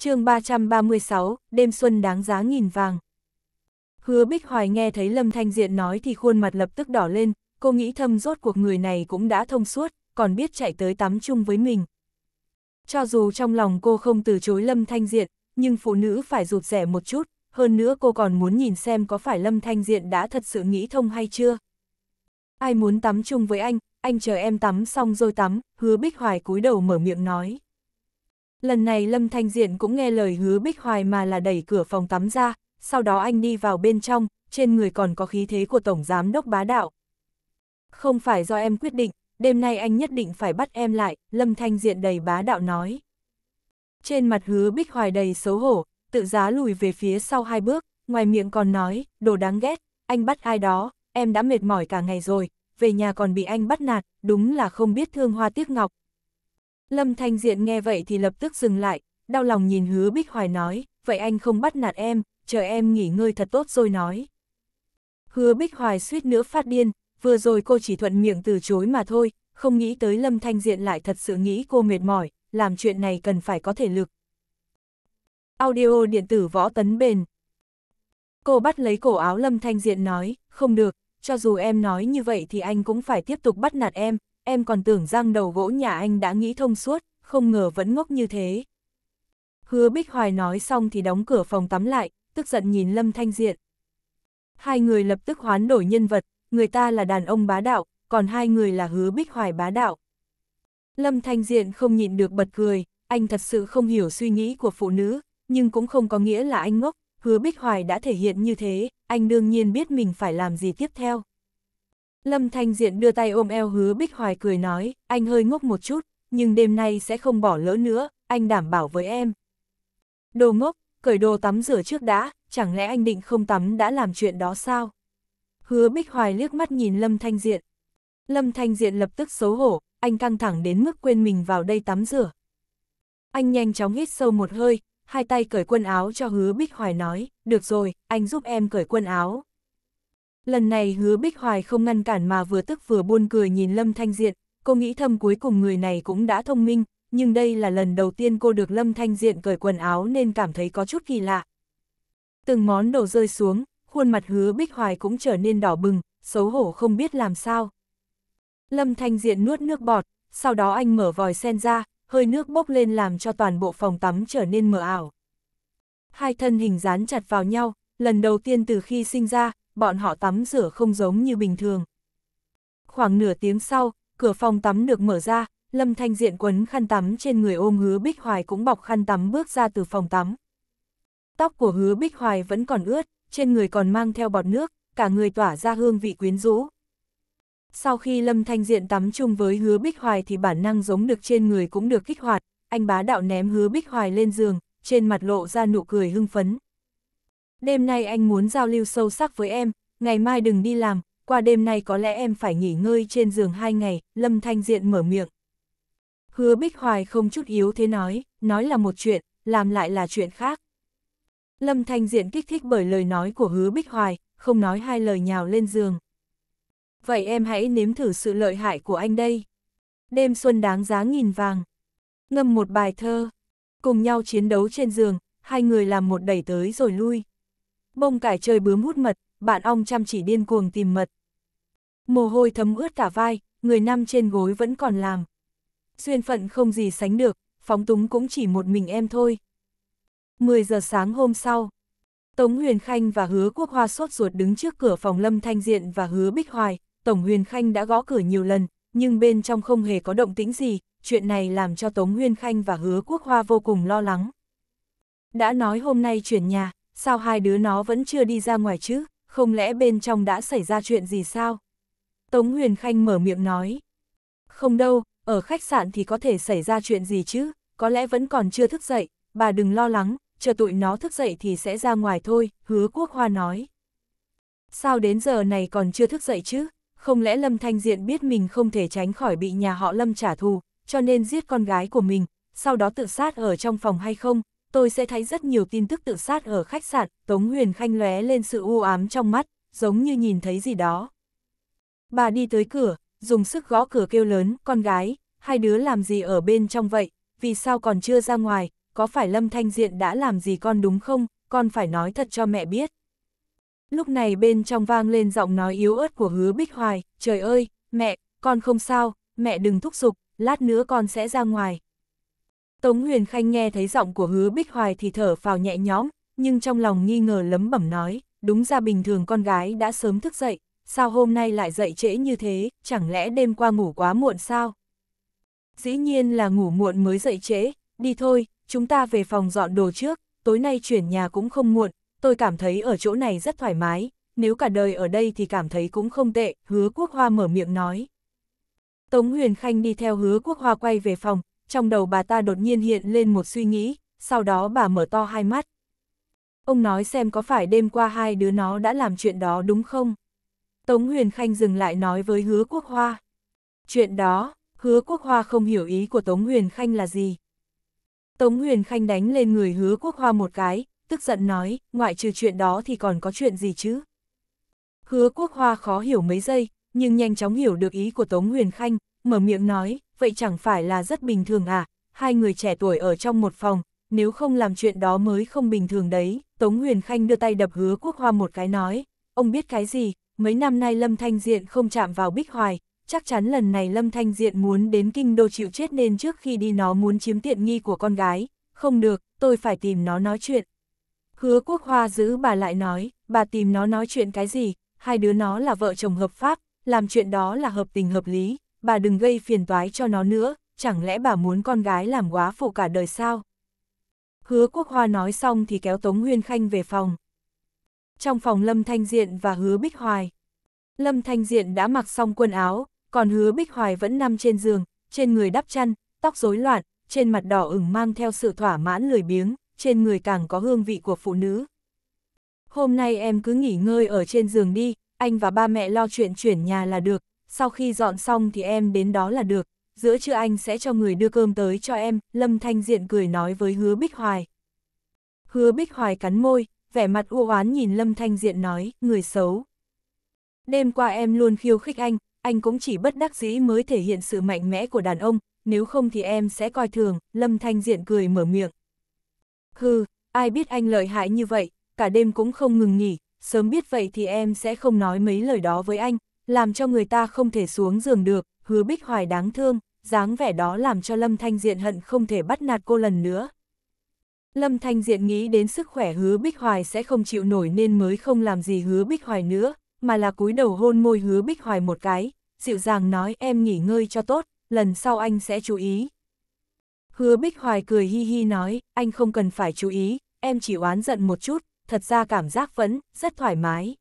chương 336, đêm xuân đáng giá nghìn vàng. Hứa Bích Hoài nghe thấy Lâm Thanh Diện nói thì khuôn mặt lập tức đỏ lên, cô nghĩ thâm rốt cuộc người này cũng đã thông suốt, còn biết chạy tới tắm chung với mình. Cho dù trong lòng cô không từ chối Lâm Thanh Diện, nhưng phụ nữ phải rụt rẻ một chút, hơn nữa cô còn muốn nhìn xem có phải Lâm Thanh Diện đã thật sự nghĩ thông hay chưa. Ai muốn tắm chung với anh, anh chờ em tắm xong rồi tắm, hứa Bích Hoài cúi đầu mở miệng nói. Lần này Lâm Thanh Diện cũng nghe lời hứa Bích Hoài mà là đẩy cửa phòng tắm ra, sau đó anh đi vào bên trong, trên người còn có khí thế của Tổng Giám Đốc Bá Đạo. Không phải do em quyết định, đêm nay anh nhất định phải bắt em lại, Lâm Thanh Diện đầy bá đạo nói. Trên mặt hứa Bích Hoài đầy xấu hổ, tự giá lùi về phía sau hai bước, ngoài miệng còn nói, đồ đáng ghét, anh bắt ai đó, em đã mệt mỏi cả ngày rồi, về nhà còn bị anh bắt nạt, đúng là không biết thương hoa tiếc ngọc, Lâm Thanh Diện nghe vậy thì lập tức dừng lại, đau lòng nhìn hứa Bích Hoài nói, vậy anh không bắt nạt em, chờ em nghỉ ngơi thật tốt rồi nói. Hứa Bích Hoài suýt nữa phát điên, vừa rồi cô chỉ thuận miệng từ chối mà thôi, không nghĩ tới Lâm Thanh Diện lại thật sự nghĩ cô mệt mỏi, làm chuyện này cần phải có thể lực. Audio điện tử võ tấn bền. Cô bắt lấy cổ áo Lâm Thanh Diện nói, không được, cho dù em nói như vậy thì anh cũng phải tiếp tục bắt nạt em, em còn tưởng rằng đầu gỗ nhà anh đã nghĩ thông suốt, không ngờ vẫn ngốc như thế. Hứa Bích Hoài nói xong thì đóng cửa phòng tắm lại, tức giận nhìn Lâm Thanh Diện. Hai người lập tức hoán đổi nhân vật, người ta là đàn ông bá đạo, còn hai người là Hứa Bích Hoài bá đạo. Lâm Thanh Diện không nhịn được bật cười, anh thật sự không hiểu suy nghĩ của phụ nữ, nhưng cũng không có nghĩa là anh ngốc, Hứa Bích Hoài đã thể hiện như thế, anh đương nhiên biết mình phải làm gì tiếp theo. Lâm Thanh Diện đưa tay ôm eo hứa Bích Hoài cười nói, anh hơi ngốc một chút, nhưng đêm nay sẽ không bỏ lỡ nữa, anh đảm bảo với em. Đồ ngốc, cởi đồ tắm rửa trước đã, chẳng lẽ anh định không tắm đã làm chuyện đó sao? Hứa Bích Hoài liếc mắt nhìn Lâm Thanh Diện. Lâm Thanh Diện lập tức xấu hổ, anh căng thẳng đến mức quên mình vào đây tắm rửa. Anh nhanh chóng hít sâu một hơi, hai tay cởi quần áo cho hứa Bích Hoài nói, được rồi, anh giúp em cởi quần áo. Lần này hứa Bích Hoài không ngăn cản mà vừa tức vừa buôn cười nhìn Lâm Thanh Diện, cô nghĩ thầm cuối cùng người này cũng đã thông minh, nhưng đây là lần đầu tiên cô được Lâm Thanh Diện cởi quần áo nên cảm thấy có chút kỳ lạ. Từng món đồ rơi xuống, khuôn mặt hứa Bích Hoài cũng trở nên đỏ bừng, xấu hổ không biết làm sao. Lâm Thanh Diện nuốt nước bọt, sau đó anh mở vòi sen ra, hơi nước bốc lên làm cho toàn bộ phòng tắm trở nên mờ ảo. Hai thân hình dán chặt vào nhau, lần đầu tiên từ khi sinh ra, bọn họ tắm rửa không giống như bình thường. Khoảng nửa tiếng sau, cửa phòng tắm được mở ra, Lâm Thanh Diện quấn khăn tắm trên người ôm hứa Bích Hoài cũng bọc khăn tắm bước ra từ phòng tắm. Tóc của hứa Bích Hoài vẫn còn ướt, trên người còn mang theo bọt nước, cả người tỏa ra hương vị quyến rũ. Sau khi Lâm Thanh Diện tắm chung với hứa Bích Hoài thì bản năng giống được trên người cũng được kích hoạt, anh bá đạo ném hứa Bích Hoài lên giường, trên mặt lộ ra nụ cười hưng phấn đêm nay anh muốn giao lưu sâu sắc với em, ngày mai đừng đi làm, qua đêm nay có lẽ em phải nghỉ ngơi trên giường hai ngày, Lâm Thanh Diện mở miệng. Hứa Bích Hoài không chút yếu thế nói, nói là một chuyện, làm lại là chuyện khác. Lâm Thanh Diện kích thích bởi lời nói của Hứa Bích Hoài, không nói hai lời nhào lên giường. Vậy em hãy nếm thử sự lợi hại của anh đây. Đêm xuân đáng giá nghìn vàng. Ngâm một bài thơ. Cùng nhau chiến đấu trên giường, hai người làm một đẩy tới rồi lui. Bông cải chơi bướm hút mật, bạn ong chăm chỉ điên cuồng tìm mật. Mồ hôi thấm ướt cả vai, người nằm trên gối vẫn còn làm. Duyên phận không gì sánh được, phóng túng cũng chỉ một mình em thôi. 10 giờ sáng hôm sau, Tống Huyền Khanh và Hứa Quốc Hoa sốt ruột đứng trước cửa phòng Lâm Thanh Diện và Hứa Bích Hoài. Tổng Huyền Khanh đã gõ cửa nhiều lần, nhưng bên trong không hề có động tĩnh gì, chuyện này làm cho Tống Huyền Khanh và Hứa Quốc Hoa vô cùng lo lắng. Đã nói hôm nay chuyển nhà, sao hai đứa nó vẫn chưa đi ra ngoài chứ, không lẽ bên trong đã xảy ra chuyện gì sao? Tống Huyền Khanh mở miệng nói. Không đâu, ở khách sạn thì có thể xảy ra chuyện gì chứ, có lẽ vẫn còn chưa thức dậy, bà đừng lo lắng, chờ tụi nó thức dậy thì sẽ ra ngoài thôi, hứa quốc hoa nói. Sao đến giờ này còn chưa thức dậy chứ, không lẽ Lâm Thanh Diện biết mình không thể tránh khỏi bị nhà họ Lâm trả thù, cho nên giết con gái của mình, sau đó tự sát ở trong phòng hay không, tôi sẽ thấy rất nhiều tin tức tự sát ở khách sạn, Tống Huyền Khanh lóe lên sự u ám trong mắt, giống như nhìn thấy gì đó. Bà đi tới cửa, dùng sức gõ cửa kêu lớn, con gái, hai đứa làm gì ở bên trong vậy, vì sao còn chưa ra ngoài, có phải Lâm Thanh Diện đã làm gì con đúng không, con phải nói thật cho mẹ biết. Lúc này bên trong vang lên giọng nói yếu ớt của hứa Bích Hoài, trời ơi, mẹ, con không sao, mẹ đừng thúc giục, lát nữa con sẽ ra ngoài. Tống Huyền Khanh nghe thấy giọng của hứa Bích Hoài thì thở phào nhẹ nhõm, nhưng trong lòng nghi ngờ lấm bẩm nói, đúng ra bình thường con gái đã sớm thức dậy, sao hôm nay lại dậy trễ như thế, chẳng lẽ đêm qua ngủ quá muộn sao? Dĩ nhiên là ngủ muộn mới dậy trễ, đi thôi, chúng ta về phòng dọn đồ trước, tối nay chuyển nhà cũng không muộn, tôi cảm thấy ở chỗ này rất thoải mái, nếu cả đời ở đây thì cảm thấy cũng không tệ, hứa quốc hoa mở miệng nói. Tống Huyền Khanh đi theo hứa quốc hoa quay về phòng, trong đầu bà ta đột nhiên hiện lên một suy nghĩ, sau đó bà mở to hai mắt. Ông nói xem có phải đêm qua hai đứa nó đã làm chuyện đó đúng không? Tống Huyền Khanh dừng lại nói với hứa quốc hoa. Chuyện đó, hứa quốc hoa không hiểu ý của Tống Huyền Khanh là gì. Tống Huyền Khanh đánh lên người hứa quốc hoa một cái, tức giận nói, ngoại trừ chuyện đó thì còn có chuyện gì chứ? Hứa quốc hoa khó hiểu mấy giây, nhưng nhanh chóng hiểu được ý của Tống Huyền Khanh, mở miệng nói, vậy chẳng phải là rất bình thường à, hai người trẻ tuổi ở trong một phòng, nếu không làm chuyện đó mới không bình thường đấy. Tống Huyền Khanh đưa tay đập hứa quốc hoa một cái nói, ông biết cái gì, mấy năm nay Lâm Thanh Diện không chạm vào Bích Hoài, chắc chắn lần này Lâm Thanh Diện muốn đến kinh đô chịu chết nên trước khi đi nó muốn chiếm tiện nghi của con gái, không được, tôi phải tìm nó nói chuyện. Hứa quốc hoa giữ bà lại nói, bà tìm nó nói chuyện cái gì, hai đứa nó là vợ chồng hợp pháp, làm chuyện đó là hợp tình hợp lý, bà đừng gây phiền toái cho nó nữa, chẳng lẽ bà muốn con gái làm quá phụ cả đời sao? Hứa Quốc Hoa nói xong thì kéo Tống Huyên Khanh về phòng. Trong phòng Lâm Thanh Diện và Hứa Bích Hoài. Lâm Thanh Diện đã mặc xong quần áo, còn Hứa Bích Hoài vẫn nằm trên giường, trên người đắp chăn, tóc rối loạn, trên mặt đỏ ửng mang theo sự thỏa mãn lười biếng, trên người càng có hương vị của phụ nữ. Hôm nay em cứ nghỉ ngơi ở trên giường đi, anh và ba mẹ lo chuyện chuyển nhà là được, sau khi dọn xong thì em đến đó là được, giữa trưa anh sẽ cho người đưa cơm tới cho em, Lâm Thanh Diện cười nói với hứa Bích Hoài. Hứa Bích Hoài cắn môi, vẻ mặt u oán nhìn Lâm Thanh Diện nói, người xấu. Đêm qua em luôn khiêu khích anh, anh cũng chỉ bất đắc dĩ mới thể hiện sự mạnh mẽ của đàn ông, nếu không thì em sẽ coi thường, Lâm Thanh Diện cười mở miệng. Hừ, ai biết anh lợi hại như vậy, cả đêm cũng không ngừng nghỉ, sớm biết vậy thì em sẽ không nói mấy lời đó với anh, làm cho người ta không thể xuống giường được, hứa bích hoài đáng thương, dáng vẻ đó làm cho Lâm Thanh Diện hận không thể bắt nạt cô lần nữa. Lâm Thanh Diện nghĩ đến sức khỏe hứa bích hoài sẽ không chịu nổi nên mới không làm gì hứa bích hoài nữa, mà là cúi đầu hôn môi hứa bích hoài một cái, dịu dàng nói em nghỉ ngơi cho tốt, lần sau anh sẽ chú ý. Hứa bích hoài cười hi hi nói, anh không cần phải chú ý, em chỉ oán giận một chút, thật ra cảm giác vẫn rất thoải mái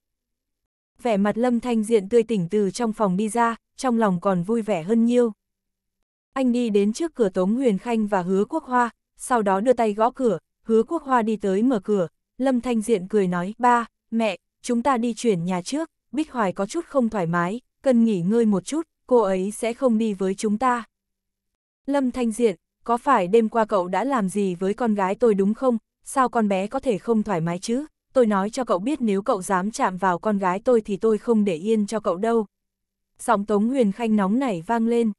vẻ mặt Lâm Thanh Diện tươi tỉnh từ trong phòng đi ra, trong lòng còn vui vẻ hơn nhiều. Anh đi đến trước cửa Tống Huyền Khanh và Hứa Quốc Hoa, sau đó đưa tay gõ cửa, Hứa Quốc Hoa đi tới mở cửa, Lâm Thanh Diện cười nói, ba, mẹ, chúng ta đi chuyển nhà trước, Bích Hoài có chút không thoải mái, cần nghỉ ngơi một chút, cô ấy sẽ không đi với chúng ta. Lâm Thanh Diện, có phải đêm qua cậu đã làm gì với con gái tôi đúng không, sao con bé có thể không thoải mái chứ? tôi nói cho cậu biết nếu cậu dám chạm vào con gái tôi thì tôi không để yên cho cậu đâu. Giọng Tống Huyền Khanh nóng nảy vang lên.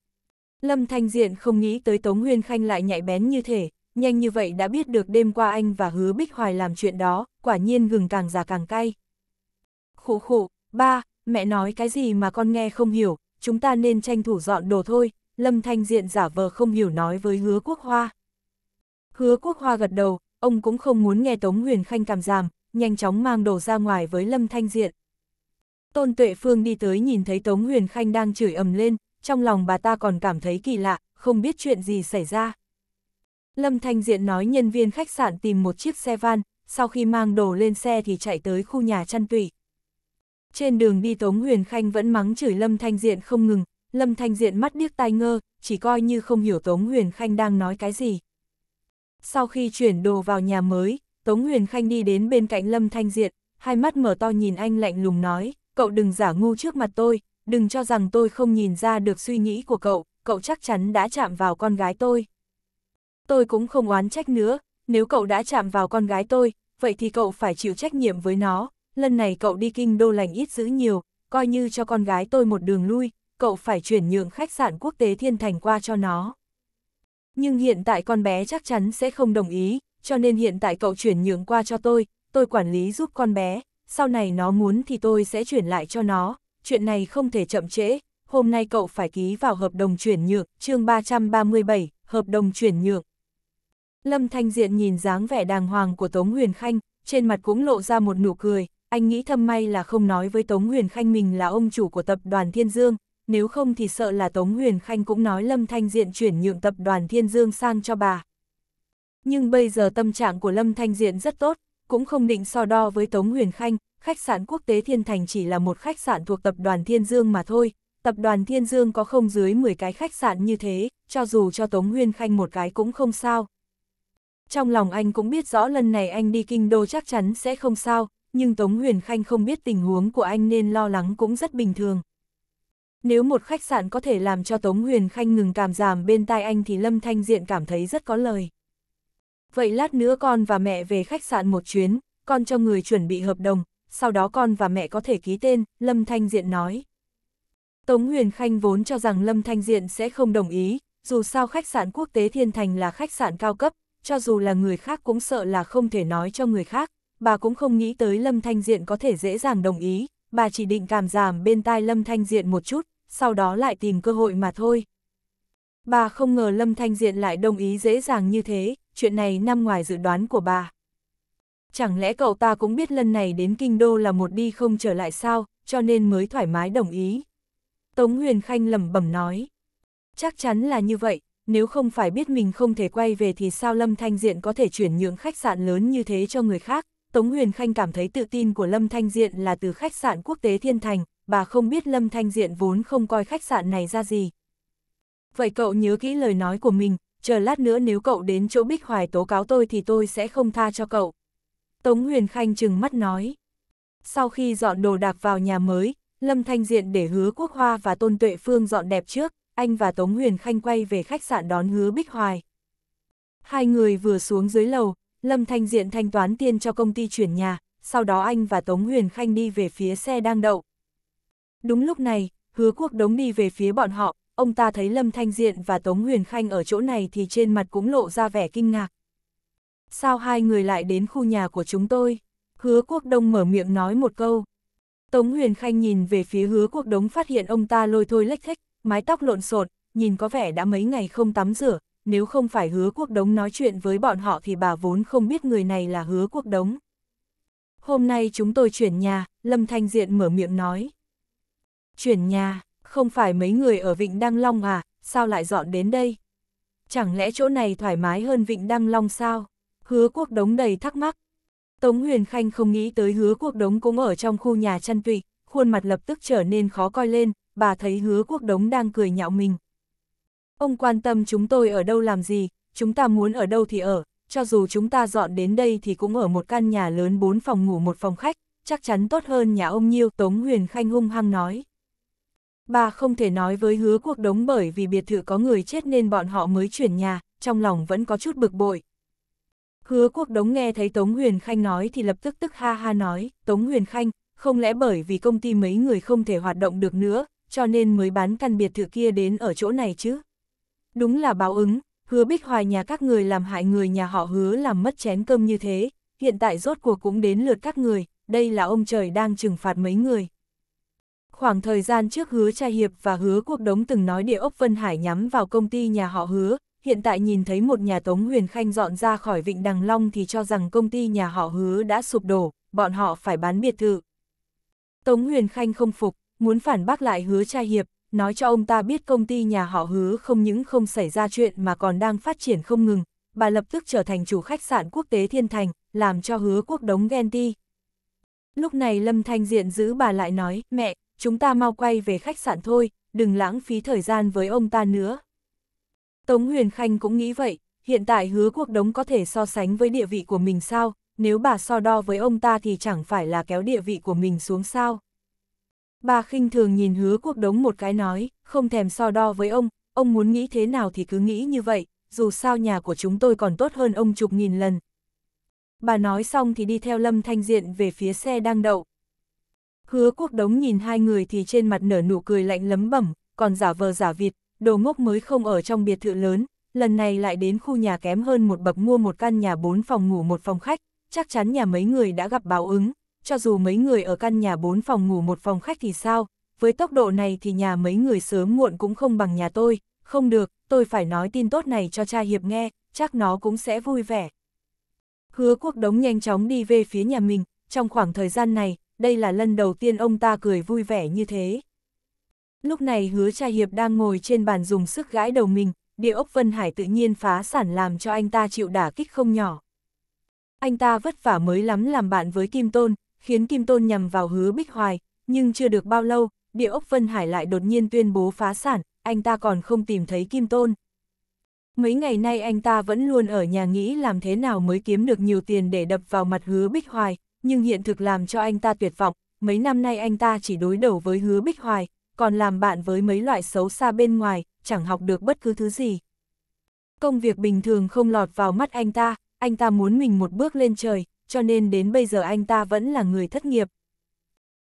Lâm Thanh Diện không nghĩ tới Tống Huyền Khanh lại nhạy bén như thể, nhanh như vậy đã biết được đêm qua anh và hứa Bích Hoài làm chuyện đó, quả nhiên gừng càng già càng cay. Khủ khủ, ba, mẹ nói cái gì mà con nghe không hiểu, chúng ta nên tranh thủ dọn đồ thôi, Lâm Thanh Diện giả vờ không hiểu nói với hứa quốc hoa. Hứa quốc hoa gật đầu, ông cũng không muốn nghe Tống Huyền Khanh cảm giảm, nhanh chóng mang đồ ra ngoài với Lâm Thanh Diện. Tôn Tuệ Phương đi tới nhìn thấy Tống Huyền Khanh đang chửi ầm lên, trong lòng bà ta còn cảm thấy kỳ lạ, không biết chuyện gì xảy ra. Lâm Thanh Diện nói nhân viên khách sạn tìm một chiếc xe van, sau khi mang đồ lên xe thì chạy tới khu nhà chăn tụy. Trên đường đi Tống Huyền Khanh vẫn mắng chửi Lâm Thanh Diện không ngừng, Lâm Thanh Diện mắt điếc tai ngơ, chỉ coi như không hiểu Tống Huyền Khanh đang nói cái gì. Sau khi chuyển đồ vào nhà mới, Tống Huyền Khanh đi đến bên cạnh Lâm Thanh Diệt, hai mắt mở to nhìn anh lạnh lùng nói, cậu đừng giả ngu trước mặt tôi, đừng cho rằng tôi không nhìn ra được suy nghĩ của cậu, cậu chắc chắn đã chạm vào con gái tôi. Tôi cũng không oán trách nữa, nếu cậu đã chạm vào con gái tôi, vậy thì cậu phải chịu trách nhiệm với nó, lần này cậu đi kinh đô lành ít giữ nhiều, coi như cho con gái tôi một đường lui, cậu phải chuyển nhượng khách sạn quốc tế Thiên Thành qua cho nó. Nhưng hiện tại con bé chắc chắn sẽ không đồng ý, cho nên hiện tại cậu chuyển nhượng qua cho tôi, tôi quản lý giúp con bé, sau này nó muốn thì tôi sẽ chuyển lại cho nó, chuyện này không thể chậm trễ, hôm nay cậu phải ký vào hợp đồng chuyển nhượng, chương 337, hợp đồng chuyển nhượng. Lâm Thanh Diện nhìn dáng vẻ đàng hoàng của Tống Huyền Khanh, trên mặt cũng lộ ra một nụ cười, anh nghĩ thầm may là không nói với Tống Huyền Khanh mình là ông chủ của tập đoàn Thiên Dương, nếu không thì sợ là Tống Huyền Khanh cũng nói Lâm Thanh Diện chuyển nhượng tập đoàn Thiên Dương sang cho bà. Nhưng bây giờ tâm trạng của Lâm Thanh Diện rất tốt, cũng không định so đo với Tống Huyền Khanh, khách sạn quốc tế Thiên Thành chỉ là một khách sạn thuộc tập đoàn Thiên Dương mà thôi, tập đoàn Thiên Dương có không dưới 10 cái khách sạn như thế, cho dù cho Tống Huyền Khanh một cái cũng không sao. Trong lòng anh cũng biết rõ lần này anh đi kinh đô chắc chắn sẽ không sao, nhưng Tống Huyền Khanh không biết tình huống của anh nên lo lắng cũng rất bình thường. Nếu một khách sạn có thể làm cho Tống Huyền Khanh ngừng cảm giảm bên tai anh thì Lâm Thanh Diện cảm thấy rất có lời vậy lát nữa con và mẹ về khách sạn một chuyến, con cho người chuẩn bị hợp đồng, sau đó con và mẹ có thể ký tên, Lâm Thanh Diện nói. Tống Huyền Khanh vốn cho rằng Lâm Thanh Diện sẽ không đồng ý, dù sao khách sạn quốc tế Thiên Thành là khách sạn cao cấp, cho dù là người khác cũng sợ là không thể nói cho người khác, bà cũng không nghĩ tới Lâm Thanh Diện có thể dễ dàng đồng ý, bà chỉ định cảm giảm bên tai Lâm Thanh Diện một chút, sau đó lại tìm cơ hội mà thôi. Bà không ngờ Lâm Thanh Diện lại đồng ý dễ dàng như thế, chuyện này nằm ngoài dự đoán của bà. Chẳng lẽ cậu ta cũng biết lần này đến kinh đô là một đi không trở lại sao, cho nên mới thoải mái đồng ý. Tống Huyền Khanh lẩm bẩm nói. Chắc chắn là như vậy, nếu không phải biết mình không thể quay về thì sao Lâm Thanh Diện có thể chuyển nhượng khách sạn lớn như thế cho người khác. Tống Huyền Khanh cảm thấy tự tin của Lâm Thanh Diện là từ khách sạn quốc tế Thiên Thành, bà không biết Lâm Thanh Diện vốn không coi khách sạn này ra gì. Vậy cậu nhớ kỹ lời nói của mình, chờ lát nữa nếu cậu đến chỗ Bích Hoài tố cáo tôi thì tôi sẽ không tha cho cậu. Tống Huyền Khanh chừng mắt nói. Sau khi dọn đồ đạc vào nhà mới, Lâm Thanh Diện để hứa Quốc Hoa và Tôn Tuệ Phương dọn đẹp trước, anh và Tống Huyền Khanh quay về khách sạn đón hứa Bích Hoài. Hai người vừa xuống dưới lầu, Lâm Thanh Diện thanh toán tiền cho công ty chuyển nhà, sau đó anh và Tống Huyền Khanh đi về phía xe đang đậu. Đúng lúc này, hứa quốc đống đi về phía bọn họ, ông ta thấy Lâm Thanh Diện và Tống Huyền Khanh ở chỗ này thì trên mặt cũng lộ ra vẻ kinh ngạc. Sao hai người lại đến khu nhà của chúng tôi? Hứa Quốc Đông mở miệng nói một câu. Tống Huyền Khanh nhìn về phía Hứa Quốc Đống phát hiện ông ta lôi thôi lếch thách, mái tóc lộn xộn, nhìn có vẻ đã mấy ngày không tắm rửa, nếu không phải Hứa Quốc Đống nói chuyện với bọn họ thì bà vốn không biết người này là Hứa Quốc Đống. Hôm nay chúng tôi chuyển nhà, Lâm Thanh Diện mở miệng nói. Chuyển nhà, không phải mấy người ở Vịnh Đăng Long à, sao lại dọn đến đây? Chẳng lẽ chỗ này thoải mái hơn Vịnh Đăng Long sao? Hứa quốc đống đầy thắc mắc. Tống Huyền Khanh không nghĩ tới hứa quốc đống cũng ở trong khu nhà chăn tụy, khuôn mặt lập tức trở nên khó coi lên, bà thấy hứa quốc đống đang cười nhạo mình. Ông quan tâm chúng tôi ở đâu làm gì, chúng ta muốn ở đâu thì ở, cho dù chúng ta dọn đến đây thì cũng ở một căn nhà lớn bốn phòng ngủ một phòng khách, chắc chắn tốt hơn nhà ông Nhiêu. Tống Huyền Khanh hung hăng nói bà không thể nói với hứa cuộc đống bởi vì biệt thự có người chết nên bọn họ mới chuyển nhà, trong lòng vẫn có chút bực bội. Hứa quốc đống nghe thấy Tống Huyền Khanh nói thì lập tức tức ha ha nói, Tống Huyền Khanh, không lẽ bởi vì công ty mấy người không thể hoạt động được nữa, cho nên mới bán căn biệt thự kia đến ở chỗ này chứ? Đúng là báo ứng, hứa bích hoài nhà các người làm hại người nhà họ hứa làm mất chén cơm như thế, hiện tại rốt cuộc cũng đến lượt các người, đây là ông trời đang trừng phạt mấy người. Khoảng thời gian trước hứa trai hiệp và hứa quốc đống từng nói địa ốc Vân Hải nhắm vào công ty nhà họ hứa, hiện tại nhìn thấy một nhà Tống Huyền Khanh dọn ra khỏi Vịnh Đằng Long thì cho rằng công ty nhà họ hứa đã sụp đổ, bọn họ phải bán biệt thự. Tống Huyền Khanh không phục, muốn phản bác lại hứa trai hiệp, nói cho ông ta biết công ty nhà họ hứa không những không xảy ra chuyện mà còn đang phát triển không ngừng, bà lập tức trở thành chủ khách sạn quốc tế Thiên Thành, làm cho hứa quốc đống ghen ti. Lúc này Lâm Thanh Diện giữ bà lại nói, mẹ, chúng ta mau quay về khách sạn thôi, đừng lãng phí thời gian với ông ta nữa. Tống Huyền Khanh cũng nghĩ vậy, hiện tại hứa quốc đống có thể so sánh với địa vị của mình sao, nếu bà so đo với ông ta thì chẳng phải là kéo địa vị của mình xuống sao. Bà khinh thường nhìn hứa quốc đống một cái nói, không thèm so đo với ông, ông muốn nghĩ thế nào thì cứ nghĩ như vậy, dù sao nhà của chúng tôi còn tốt hơn ông chục nghìn lần. Bà nói xong thì đi theo Lâm Thanh Diện về phía xe đang đậu, Hứa quốc đống nhìn hai người thì trên mặt nở nụ cười lạnh lấm bẩm, còn giả vờ giả vịt, đồ ngốc mới không ở trong biệt thự lớn, lần này lại đến khu nhà kém hơn một bậc mua một căn nhà bốn phòng ngủ một phòng khách, chắc chắn nhà mấy người đã gặp báo ứng, cho dù mấy người ở căn nhà bốn phòng ngủ một phòng khách thì sao, với tốc độ này thì nhà mấy người sớm muộn cũng không bằng nhà tôi, không được, tôi phải nói tin tốt này cho cha Hiệp nghe, chắc nó cũng sẽ vui vẻ. Hứa quốc đống nhanh chóng đi về phía nhà mình, trong khoảng thời gian này, đây là lần đầu tiên ông ta cười vui vẻ như thế. Lúc này hứa trai hiệp đang ngồi trên bàn dùng sức gãi đầu mình, địa ốc Vân Hải tự nhiên phá sản làm cho anh ta chịu đả kích không nhỏ. Anh ta vất vả mới lắm làm bạn với Kim Tôn, khiến Kim Tôn nhằm vào hứa Bích Hoài, nhưng chưa được bao lâu, địa ốc Vân Hải lại đột nhiên tuyên bố phá sản, anh ta còn không tìm thấy Kim Tôn. Mấy ngày nay anh ta vẫn luôn ở nhà nghĩ làm thế nào mới kiếm được nhiều tiền để đập vào mặt hứa Bích Hoài, nhưng hiện thực làm cho anh ta tuyệt vọng, mấy năm nay anh ta chỉ đối đầu với hứa bích hoài, còn làm bạn với mấy loại xấu xa bên ngoài, chẳng học được bất cứ thứ gì. Công việc bình thường không lọt vào mắt anh ta, anh ta muốn mình một bước lên trời, cho nên đến bây giờ anh ta vẫn là người thất nghiệp.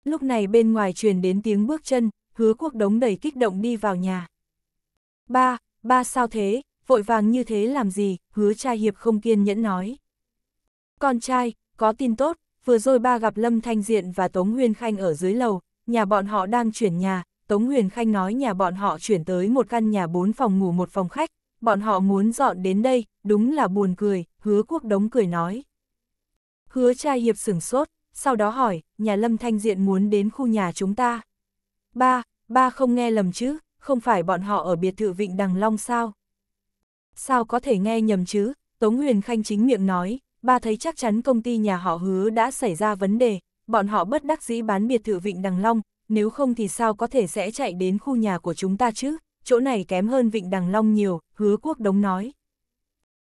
Lúc này bên ngoài truyền đến tiếng bước chân, hứa quốc đống đầy kích động đi vào nhà. Ba, ba sao thế, vội vàng như thế làm gì, hứa trai hiệp không kiên nhẫn nói. Con trai, có tin tốt, vừa rồi ba gặp Lâm Thanh Diện và Tống Huyền Khanh ở dưới lầu, nhà bọn họ đang chuyển nhà, Tống Huyền Khanh nói nhà bọn họ chuyển tới một căn nhà bốn phòng ngủ một phòng khách, bọn họ muốn dọn đến đây, đúng là buồn cười, hứa quốc đống cười nói. Hứa cha hiệp sửng sốt, sau đó hỏi, nhà Lâm Thanh Diện muốn đến khu nhà chúng ta. Ba, ba không nghe lầm chứ, không phải bọn họ ở biệt thự Vịnh Đằng Long sao? Sao có thể nghe nhầm chứ, Tống Huyền Khanh chính miệng nói, ba thấy chắc chắn công ty nhà họ hứa đã xảy ra vấn đề, bọn họ bất đắc dĩ bán biệt thự Vịnh Đằng Long, nếu không thì sao có thể sẽ chạy đến khu nhà của chúng ta chứ, chỗ này kém hơn Vịnh Đằng Long nhiều, hứa quốc đống nói.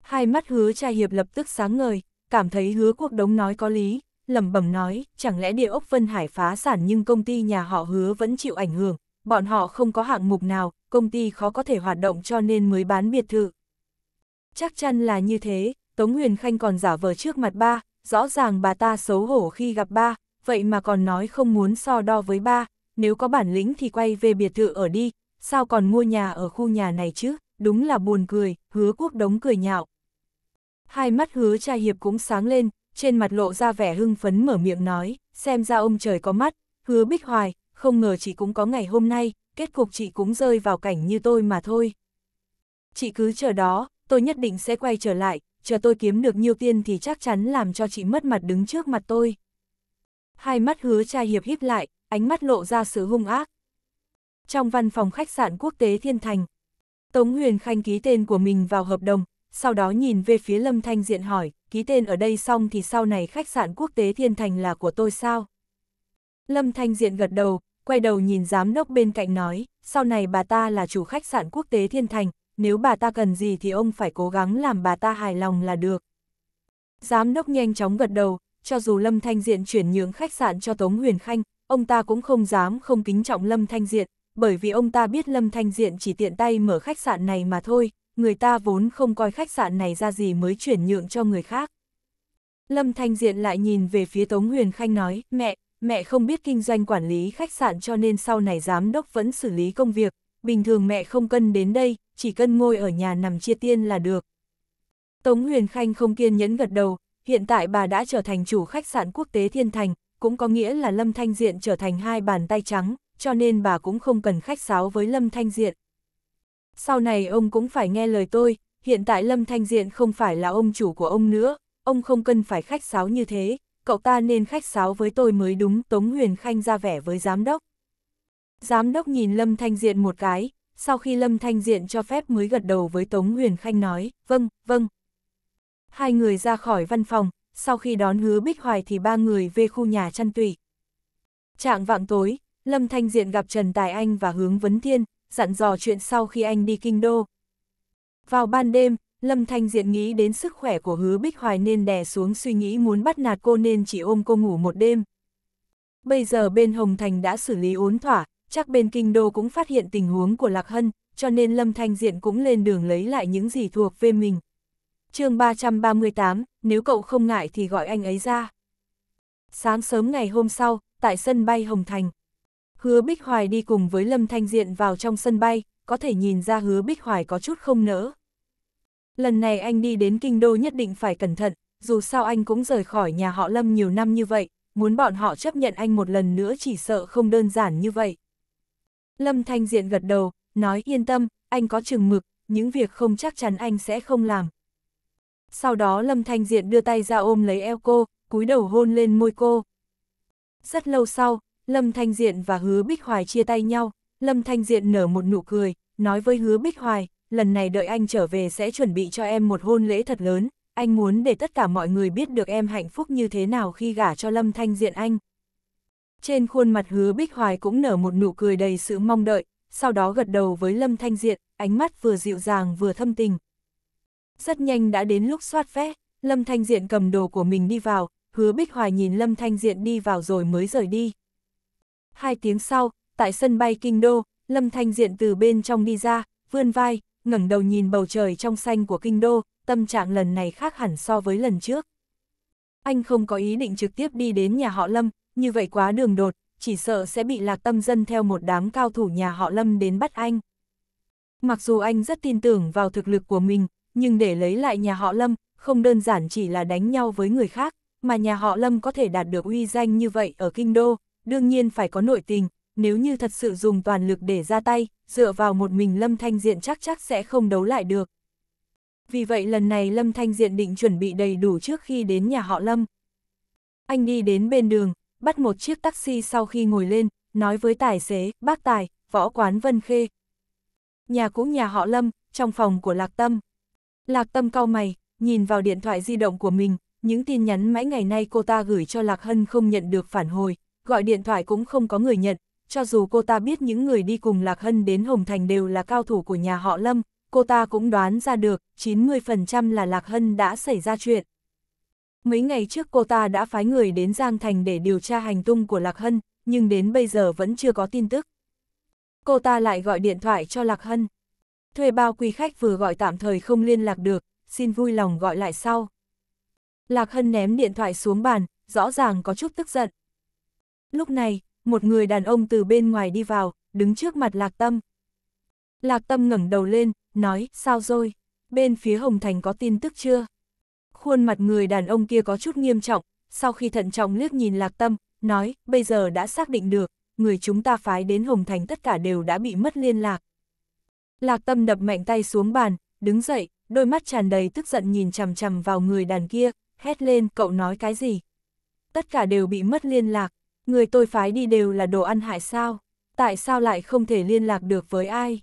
Hai mắt hứa Trai hiệp lập tức sáng ngời, cảm thấy hứa quốc đống nói có lý, lẩm bẩm nói, chẳng lẽ địa ốc Vân Hải phá sản nhưng công ty nhà họ hứa vẫn chịu ảnh hưởng, bọn họ không có hạng mục nào, công ty khó có thể hoạt động cho nên mới bán biệt thự. Chắc chắn là như thế, Tống Huyền Khanh còn giả vờ trước mặt ba, rõ ràng bà ta xấu hổ khi gặp ba, vậy mà còn nói không muốn so đo với ba, nếu có bản lĩnh thì quay về biệt thự ở đi, sao còn mua nhà ở khu nhà này chứ, đúng là buồn cười, hứa quốc đống cười nhạo. Hai mắt hứa trai hiệp cũng sáng lên, trên mặt lộ ra vẻ hưng phấn mở miệng nói, xem ra ông trời có mắt, hứa bích hoài, không ngờ chị cũng có ngày hôm nay, kết cục chị cũng rơi vào cảnh như tôi mà thôi. Chị cứ chờ đó, tôi nhất định sẽ quay trở lại, chờ tôi kiếm được nhiêu tiền thì chắc chắn làm cho chị mất mặt đứng trước mặt tôi. Hai mắt hứa cha hiệp híp lại, ánh mắt lộ ra sự hung ác. Trong văn phòng khách sạn quốc tế Thiên Thành, Tống Huyền Khanh ký tên của mình vào hợp đồng, sau đó nhìn về phía Lâm Thanh Diện hỏi, ký tên ở đây xong thì sau này khách sạn quốc tế Thiên Thành là của tôi sao? Lâm Thanh Diện gật đầu, quay đầu nhìn giám đốc bên cạnh nói, sau này bà ta là chủ khách sạn quốc tế Thiên Thành, nếu bà ta cần gì thì ông phải cố gắng làm bà ta hài lòng là được. Giám đốc nhanh chóng gật đầu, cho dù Lâm Thanh Diện chuyển nhượng khách sạn cho Tống Huyền Khanh, ông ta cũng không dám không kính trọng Lâm Thanh Diện, bởi vì ông ta biết Lâm Thanh Diện chỉ tiện tay mở khách sạn này mà thôi, người ta vốn không coi khách sạn này ra gì mới chuyển nhượng cho người khác. Lâm Thanh Diện lại nhìn về phía Tống Huyền Khanh nói, mẹ, mẹ không biết kinh doanh quản lý khách sạn cho nên sau này giám đốc vẫn xử lý công việc, bình thường mẹ không cân đến đây, chỉ cần ngồi ở nhà nằm chia tiên là được. Tống Huyền Khanh không kiên nhẫn gật đầu, hiện tại bà đã trở thành chủ khách sạn quốc tế Thiên Thành, cũng có nghĩa là Lâm Thanh Diện trở thành hai bàn tay trắng, cho nên bà cũng không cần khách sáo với Lâm Thanh Diện. Sau này ông cũng phải nghe lời tôi, hiện tại Lâm Thanh Diện không phải là ông chủ của ông nữa, ông không cần phải khách sáo như thế, cậu ta nên khách sáo với tôi mới đúng Tống Huyền Khanh ra vẻ với giám đốc. Giám đốc nhìn Lâm Thanh Diện một cái, sau khi Lâm Thanh Diện cho phép mới gật đầu với Tống Huyền Khanh nói, vâng, vâng. Hai người ra khỏi văn phòng, sau khi đón hứa Bích Hoài thì ba người về khu nhà chăn tùy. Trạng vạng tối, Lâm Thanh Diện gặp Trần Tài Anh và Hướng Vấn Thiên, dặn dò chuyện sau khi anh đi kinh đô. Vào ban đêm, Lâm Thanh Diện nghĩ đến sức khỏe của hứa Bích Hoài nên đè xuống suy nghĩ muốn bắt nạt cô nên chỉ ôm cô ngủ một đêm. Bây giờ bên Hồng Thành đã xử lý ốn thỏa, chắc bên kinh đô cũng phát hiện tình huống của Lạc Hân, cho nên Lâm Thanh Diện cũng lên đường lấy lại những gì thuộc về mình. chương 338, nếu cậu không ngại thì gọi anh ấy ra. Sáng sớm ngày hôm sau, tại sân bay Hồng Thành, Hứa Bích Hoài đi cùng với Lâm Thanh Diện vào trong sân bay, có thể nhìn ra Hứa Bích Hoài có chút không nỡ. Lần này anh đi đến kinh đô nhất định phải cẩn thận, dù sao anh cũng rời khỏi nhà họ Lâm nhiều năm như vậy, muốn bọn họ chấp nhận anh một lần nữa chỉ sợ không đơn giản như vậy. Lâm Thanh Diện gật đầu, nói yên tâm, anh có chừng mực, những việc không chắc chắn anh sẽ không làm. Sau đó Lâm Thanh Diện đưa tay ra ôm lấy eo cô, cúi đầu hôn lên môi cô. Rất lâu sau, Lâm Thanh Diện và Hứa Bích Hoài chia tay nhau, Lâm Thanh Diện nở một nụ cười, nói với Hứa Bích Hoài, lần này đợi anh trở về sẽ chuẩn bị cho em một hôn lễ thật lớn, anh muốn để tất cả mọi người biết được em hạnh phúc như thế nào khi gả cho Lâm Thanh Diện anh. Trên khuôn mặt hứa Bích Hoài cũng nở một nụ cười đầy sự mong đợi, sau đó gật đầu với Lâm Thanh Diện, ánh mắt vừa dịu dàng vừa thâm tình. Rất nhanh đã đến lúc soát vé, Lâm Thanh Diện cầm đồ của mình đi vào, hứa Bích Hoài nhìn Lâm Thanh Diện đi vào rồi mới rời đi. Hai tiếng sau, tại sân bay Kinh Đô, Lâm Thanh Diện từ bên trong đi ra, vươn vai, ngẩng đầu nhìn bầu trời trong xanh của Kinh Đô, tâm trạng lần này khác hẳn so với lần trước. Anh không có ý định trực tiếp đi đến nhà họ Lâm, như vậy quá đường đột, chỉ sợ sẽ bị lạc tâm dân theo một đám cao thủ nhà họ Lâm đến bắt anh. Mặc dù anh rất tin tưởng vào thực lực của mình, nhưng để lấy lại nhà họ Lâm, không đơn giản chỉ là đánh nhau với người khác, mà nhà họ Lâm có thể đạt được uy danh như vậy ở Kinh Đô, đương nhiên phải có nội tình, nếu như thật sự dùng toàn lực để ra tay, dựa vào một mình Lâm Thanh Diện chắc chắc sẽ không đấu lại được. Vì vậy lần này Lâm Thanh Diện định chuẩn bị đầy đủ trước khi đến nhà họ Lâm. Anh đi đến bên đường, bắt một chiếc taxi sau khi ngồi lên, nói với tài xế, bác tài, võ quán Vân Khê. Nhà cũ nhà họ Lâm, trong phòng của Lạc Tâm. Lạc Tâm cau mày, nhìn vào điện thoại di động của mình, những tin nhắn mãi ngày nay cô ta gửi cho Lạc Hân không nhận được phản hồi, gọi điện thoại cũng không có người nhận, cho dù cô ta biết những người đi cùng Lạc Hân đến Hồng Thành đều là cao thủ của nhà họ Lâm, cô ta cũng đoán ra được, 90% là Lạc Hân đã xảy ra chuyện. Mấy ngày trước cô ta đã phái người đến Giang Thành để điều tra hành tung của Lạc Hân, nhưng đến bây giờ vẫn chưa có tin tức. Cô ta lại gọi điện thoại cho Lạc Hân. Thuê bao quý khách vừa gọi tạm thời không liên lạc được, xin vui lòng gọi lại sau. Lạc Hân ném điện thoại xuống bàn, rõ ràng có chút tức giận. Lúc này, một người đàn ông từ bên ngoài đi vào, đứng trước mặt Lạc Tâm. Lạc Tâm ngẩng đầu lên, nói, sao rồi? Bên phía Hồng Thành có tin tức chưa? Khuôn mặt người đàn ông kia có chút nghiêm trọng, sau khi thận trọng liếc nhìn lạc tâm, nói, bây giờ đã xác định được, người chúng ta phái đến Hồng Thành tất cả đều đã bị mất liên lạc. Lạc tâm đập mạnh tay xuống bàn, đứng dậy, đôi mắt tràn đầy tức giận nhìn chằm chằm vào người đàn kia, hét lên, cậu nói cái gì? Tất cả đều bị mất liên lạc, người tôi phái đi đều là đồ ăn hại sao? Tại sao lại không thể liên lạc được với ai?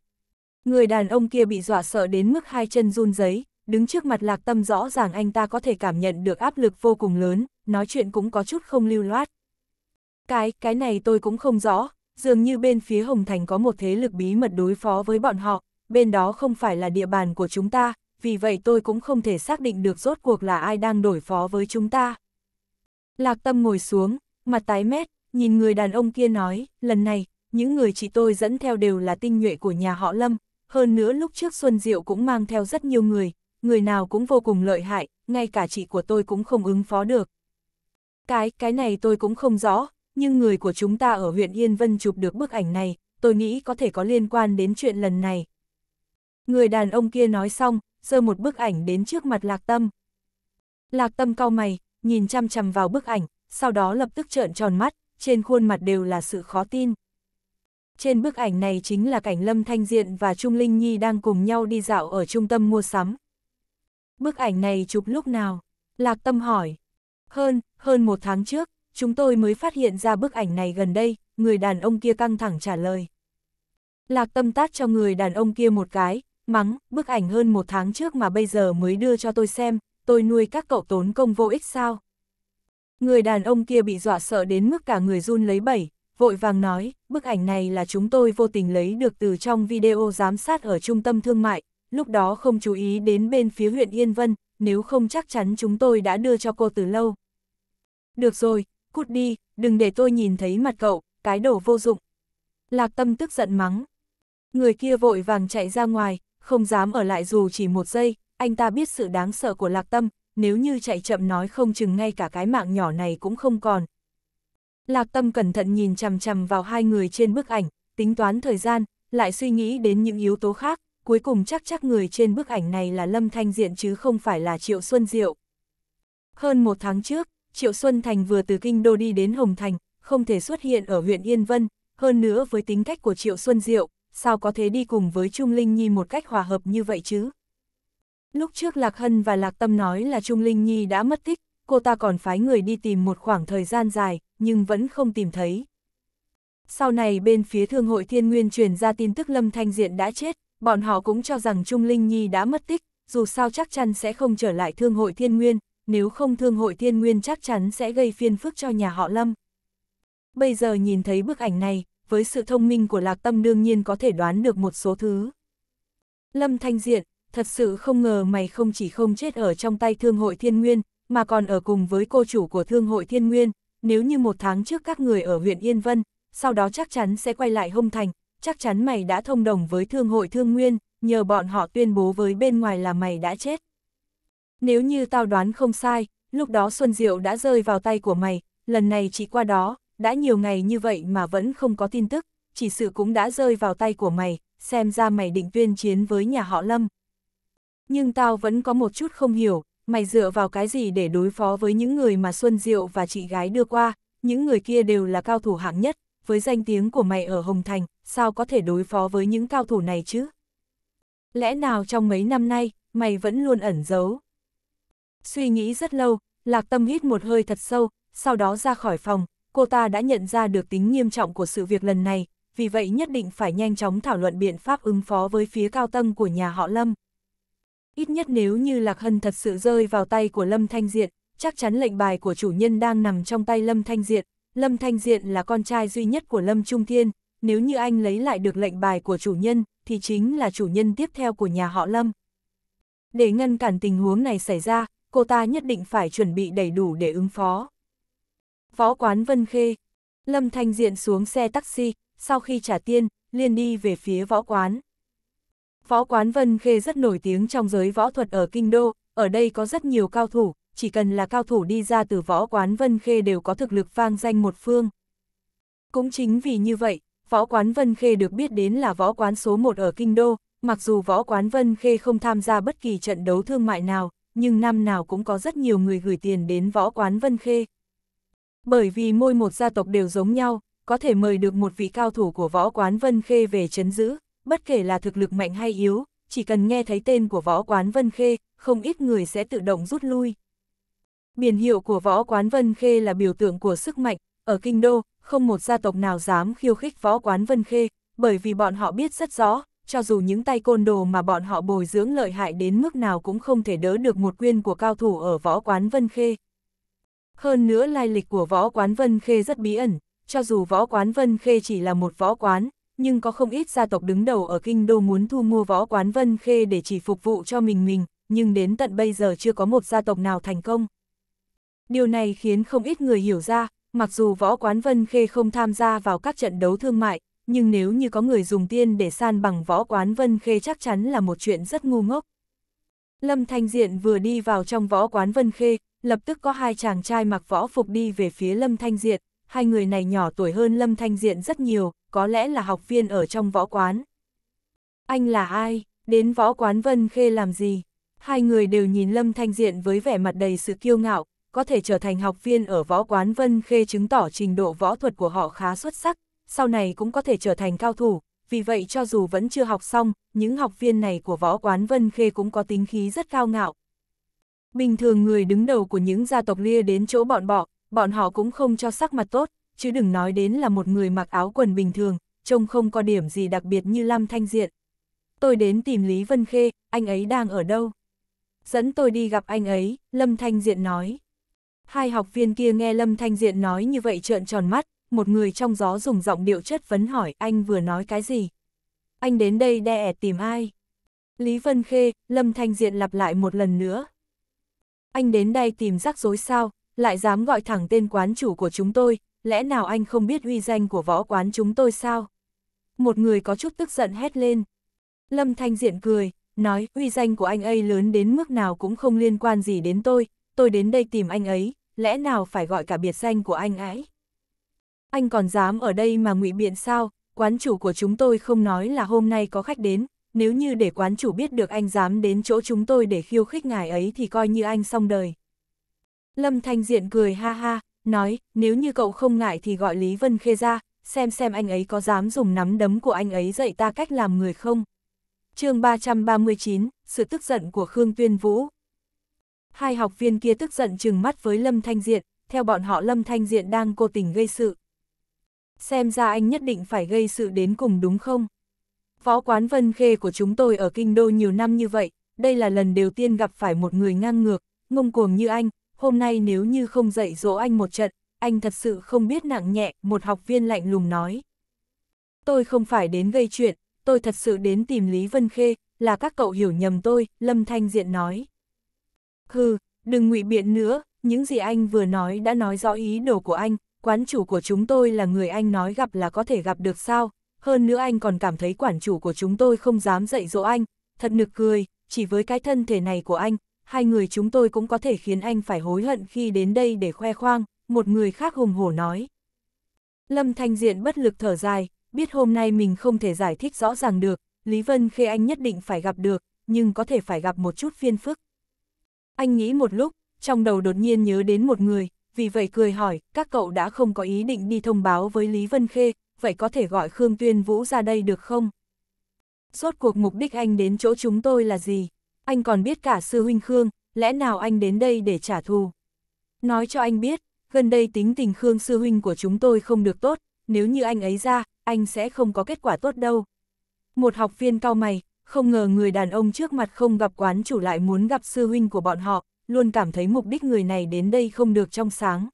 Người đàn ông kia bị dọa sợ đến mức hai chân run giấy, đứng trước mặt lạc tâm rõ ràng anh ta có thể cảm nhận được áp lực vô cùng lớn, nói chuyện cũng có chút không lưu loát. Cái, cái này tôi cũng không rõ, dường như bên phía Hồng Thành có một thế lực bí mật đối phó với bọn họ, bên đó không phải là địa bàn của chúng ta, vì vậy tôi cũng không thể xác định được rốt cuộc là ai đang đổi phó với chúng ta. Lạc tâm ngồi xuống, mặt tái mét, nhìn người đàn ông kia nói, lần này, những người chị tôi dẫn theo đều là tinh nhuệ của nhà họ Lâm, hơn nữa lúc trước Xuân Diệu cũng mang theo rất nhiều người, người nào cũng vô cùng lợi hại, ngay cả chị của tôi cũng không ứng phó được. Cái, cái này tôi cũng không rõ, nhưng người của chúng ta ở huyện Yên Vân chụp được bức ảnh này, tôi nghĩ có thể có liên quan đến chuyện lần này. Người đàn ông kia nói xong, giơ một bức ảnh đến trước mặt Lạc Tâm. Lạc Tâm cau mày, nhìn chăm chăm vào bức ảnh, sau đó lập tức trợn tròn mắt, trên khuôn mặt đều là sự khó tin. Trên bức ảnh này chính là cảnh Lâm Thanh Diện và Trung Linh Nhi đang cùng nhau đi dạo ở trung tâm mua sắm, bức ảnh này chụp lúc nào? Lạc Tâm hỏi. Hơn, hơn một tháng trước, chúng tôi mới phát hiện ra bức ảnh này gần đây, người đàn ông kia căng thẳng trả lời. Lạc Tâm tát cho người đàn ông kia một cái, mắng, bức ảnh hơn một tháng trước mà bây giờ mới đưa cho tôi xem, tôi nuôi các cậu tốn công vô ích sao? Người đàn ông kia bị dọa sợ đến mức cả người run lấy bẩy, vội vàng nói, bức ảnh này là chúng tôi vô tình lấy được từ trong video giám sát ở trung tâm thương mại, lúc đó không chú ý đến bên phía huyện Yên Vân, nếu không chắc chắn chúng tôi đã đưa cho cô từ lâu. Được rồi, cút đi, đừng để tôi nhìn thấy mặt cậu, cái đồ vô dụng. Lạc tâm tức giận mắng. Người kia vội vàng chạy ra ngoài, không dám ở lại dù chỉ một giây, anh ta biết sự đáng sợ của lạc tâm, nếu như chạy chậm nói không chừng ngay cả cái mạng nhỏ này cũng không còn. Lạc tâm cẩn thận nhìn chằm chằm vào hai người trên bức ảnh, tính toán thời gian, lại suy nghĩ đến những yếu tố khác, cuối cùng chắc chắc người trên bức ảnh này là Lâm Thanh Diện chứ không phải là Triệu Xuân Diệu. Hơn một tháng trước, Triệu Xuân Thành vừa từ Kinh Đô đi đến Hồng Thành, không thể xuất hiện ở huyện Yên Vân, hơn nữa với tính cách của Triệu Xuân Diệu, sao có thể đi cùng với Trung Linh Nhi một cách hòa hợp như vậy chứ? Lúc trước Lạc Hân và Lạc Tâm nói là Trung Linh Nhi đã mất tích, cô ta còn phái người đi tìm một khoảng thời gian dài, nhưng vẫn không tìm thấy. Sau này bên phía Thương hội Thiên Nguyên truyền ra tin tức Lâm Thanh Diện đã chết, bọn họ cũng cho rằng Trung Linh Nhi đã mất tích, dù sao chắc chắn sẽ không trở lại thương hội thiên nguyên, nếu không thương hội thiên nguyên chắc chắn sẽ gây phiền phức cho nhà họ Lâm. Bây giờ nhìn thấy bức ảnh này, với sự thông minh của Lạc Tâm đương nhiên có thể đoán được một số thứ. Lâm Thanh Diện, thật sự không ngờ mày không chỉ không chết ở trong tay thương hội thiên nguyên, mà còn ở cùng với cô chủ của thương hội thiên nguyên, nếu như một tháng trước các người ở huyện Yên Vân, sau đó chắc chắn sẽ quay lại hông thành, chắc chắn mày đã thông đồng với thương hội thương nguyên, nhờ bọn họ tuyên bố với bên ngoài là mày đã chết. Nếu như tao đoán không sai, lúc đó Xuân Diệu đã rơi vào tay của mày, lần này chỉ qua đó, đã nhiều ngày như vậy mà vẫn không có tin tức, chỉ sự cũng đã rơi vào tay của mày, xem ra mày định tuyên chiến với nhà họ Lâm. Nhưng tao vẫn có một chút không hiểu, mày dựa vào cái gì để đối phó với những người mà Xuân Diệu và chị gái đưa qua, những người kia đều là cao thủ hạng nhất, với danh tiếng của mày ở Hồng Thành, sao có thể đối phó với những cao thủ này chứ? Lẽ nào trong mấy năm nay, mày vẫn luôn ẩn giấu? Suy nghĩ rất lâu, Lạc Tâm hít một hơi thật sâu, sau đó ra khỏi phòng, cô ta đã nhận ra được tính nghiêm trọng của sự việc lần này, vì vậy nhất định phải nhanh chóng thảo luận biện pháp ứng phó với phía cao tầng của nhà họ Lâm. Ít nhất nếu như Lạc Hân thật sự rơi vào tay của Lâm Thanh Diện, chắc chắn lệnh bài của chủ nhân đang nằm trong tay Lâm Thanh Diện, Lâm Thanh Diện là con trai duy nhất của Lâm Trung Thiên, nếu như anh lấy lại được lệnh bài của chủ nhân, thì chính là chủ nhân tiếp theo của nhà họ Lâm. Để ngăn cản tình huống này xảy ra, cô ta nhất định phải chuẩn bị đầy đủ để ứng phó. Phó quán Vân Khê Lâm Thanh Diện xuống xe taxi, sau khi trả tiền, liền đi về phía võ quán. Võ quán Vân Khê rất nổi tiếng trong giới võ thuật ở Kinh Đô, ở đây có rất nhiều cao thủ, chỉ cần là cao thủ đi ra từ võ quán Vân Khê đều có thực lực vang danh một phương. Cũng chính vì như vậy, võ quán Vân Khê được biết đến là võ quán số 1 ở Kinh Đô, mặc dù võ quán Vân Khê không tham gia bất kỳ trận đấu thương mại nào, nhưng năm nào cũng có rất nhiều người gửi tiền đến võ quán Vân Khê. Bởi vì mỗi một gia tộc đều giống nhau, có thể mời được một vị cao thủ của võ quán Vân Khê về chấn giữ, bất kể là thực lực mạnh hay yếu, chỉ cần nghe thấy tên của võ quán Vân Khê, không ít người sẽ tự động rút lui. Biển hiệu của võ quán Vân Khê là biểu tượng của sức mạnh, ở Kinh Đô, không một gia tộc nào dám khiêu khích võ quán Vân Khê, bởi vì bọn họ biết rất rõ, cho dù những tay côn đồ mà bọn họ bồi dưỡng lợi hại đến mức nào cũng không thể đỡ được một quyên của cao thủ ở võ quán Vân Khê. Hơn nữa lai lịch của võ quán Vân Khê rất bí ẩn, cho dù võ quán Vân Khê chỉ là một võ quán, nhưng có không ít gia tộc đứng đầu ở Kinh Đô muốn thu mua võ quán Vân Khê để chỉ phục vụ cho mình mình, nhưng đến tận bây giờ chưa có một gia tộc nào thành công. Điều này khiến không ít người hiểu ra, mặc dù võ quán Vân Khê không tham gia vào các trận đấu thương mại, nhưng nếu như có người dùng tiên để san bằng võ quán Vân Khê chắc chắn là một chuyện rất ngu ngốc. Lâm Thanh Diện vừa đi vào trong võ quán Vân Khê, lập tức có hai chàng trai mặc võ phục đi về phía Lâm Thanh Diện, hai người này nhỏ tuổi hơn Lâm Thanh Diện rất nhiều, có lẽ là học viên ở trong võ quán. Anh là ai, đến võ quán Vân Khê làm gì? Hai người đều nhìn Lâm Thanh Diện với vẻ mặt đầy sự kiêu ngạo, có thể trở thành học viên ở võ quán Vân Khê chứng tỏ trình độ võ thuật của họ khá xuất sắc, sau này cũng có thể trở thành cao thủ, vì vậy cho dù vẫn chưa học xong, những học viên này của võ quán Vân Khê cũng có tính khí rất cao ngạo. Bình thường người đứng đầu của những gia tộc lia đến chỗ bọn bọ, bọn họ cũng không cho sắc mặt tốt, chứ đừng nói đến là một người mặc áo quần bình thường, trông không có điểm gì đặc biệt như Lam Thanh Diện. Tôi đến tìm Lý Vân Khê, anh ấy đang ở đâu? Dẫn tôi đi gặp anh ấy, Lâm Thanh Diện nói. Hai học viên kia nghe Lâm Thanh Diện nói như vậy trợn tròn mắt, một người trong gió dùng giọng điệu chất vấn hỏi anh vừa nói cái gì. Anh đến đây đe ẹt tìm ai? Lý Vân Khê, Lâm Thanh Diện lặp lại một lần nữa. Anh đến đây tìm rắc rối sao, lại dám gọi thẳng tên quán chủ của chúng tôi, lẽ nào anh không biết uy danh của võ quán chúng tôi sao? Một người có chút tức giận hét lên. Lâm Thanh Diện cười, nói uy danh của anh ấy lớn đến mức nào cũng không liên quan gì đến tôi, tôi đến đây tìm anh ấy, lẽ nào phải gọi cả biệt danh của anh ấy? Anh còn dám ở đây mà ngụy biện sao, quán chủ của chúng tôi không nói là hôm nay có khách đến, nếu như để quán chủ biết được anh dám đến chỗ chúng tôi để khiêu khích ngài ấy thì coi như anh xong đời. Lâm Thanh Diện cười ha ha, nói, nếu như cậu không ngại thì gọi Lý Vân Khê ra, xem xem anh ấy có dám dùng nắm đấm của anh ấy dạy ta cách làm người không. chương 339, sự tức giận của Khương Tuyên Vũ Hai học viên kia tức giận chừng mắt với Lâm Thanh Diện, theo bọn họ Lâm Thanh Diện đang cố tình gây sự. Xem ra anh nhất định phải gây sự đến cùng đúng không? Phó quán Vân Khê của chúng tôi ở Kinh Đô nhiều năm như vậy, đây là lần đầu tiên gặp phải một người ngang ngược, ngông cuồng như anh, hôm nay nếu như không dạy dỗ anh một trận, anh thật sự không biết nặng nhẹ, một học viên lạnh lùng nói. Tôi không phải đến gây chuyện, tôi thật sự đến tìm Lý Vân Khê, là các cậu hiểu nhầm tôi, Lâm Thanh Diện nói. Hừ, đừng ngụy biện nữa, những gì anh vừa nói đã nói rõ ý đồ của anh, quán chủ của chúng tôi là người anh nói gặp là có thể gặp được sao, hơn nữa anh còn cảm thấy quản chủ của chúng tôi không dám dạy dỗ anh, thật nực cười, chỉ với cái thân thể này của anh, hai người chúng tôi cũng có thể khiến anh phải hối hận khi đến đây để khoe khoang, một người khác hùng hổ nói. Lâm Thanh Diện bất lực thở dài, biết hôm nay mình không thể giải thích rõ ràng được, Lý Vân Khê anh nhất định phải gặp được, nhưng có thể phải gặp một chút phiên phức. Anh nghĩ một lúc, trong đầu đột nhiên nhớ đến một người, vì vậy cười hỏi, các cậu đã không có ý định đi thông báo với Lý Vân Khê, vậy có thể gọi Khương Tuyên Vũ ra đây được không? Rốt cuộc mục đích anh đến chỗ chúng tôi là gì? Anh còn biết cả sư huynh Khương, lẽ nào anh đến đây để trả thù? Nói cho anh biết, gần đây tính tình Khương sư huynh của chúng tôi không được tốt, nếu như anh ấy ra, anh sẽ không có kết quả tốt đâu. Một học viên cao mày, không ngờ người đàn ông trước mặt không gặp quán chủ lại muốn gặp sư huynh của bọn họ, luôn cảm thấy mục đích người này đến đây không được trong sáng.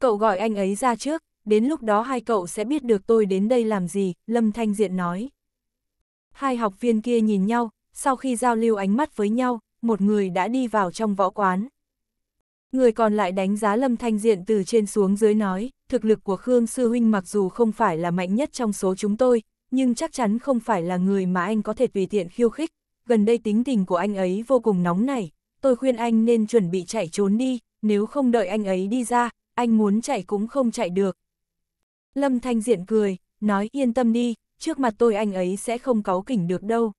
Cậu gọi anh ấy ra trước, đến lúc đó hai cậu sẽ biết được tôi đến đây làm gì, Lâm Thanh Diện nói. Hai học viên kia nhìn nhau, sau khi giao lưu ánh mắt với nhau, một người đã đi vào trong võ quán. Người còn lại đánh giá Lâm Thanh Diện từ trên xuống dưới nói, thực lực của Khương Sư Huynh mặc dù không phải là mạnh nhất trong số chúng tôi, nhưng chắc chắn không phải là người mà anh có thể tùy tiện khiêu khích. Gần đây tính tình của anh ấy vô cùng nóng nảy, tôi khuyên anh nên chuẩn bị chạy trốn đi, nếu không đợi anh ấy đi ra, anh muốn chạy cũng không chạy được. Lâm Thanh Diện cười, nói yên tâm đi, trước mặt tôi anh ấy sẽ không cáu kỉnh được đâu.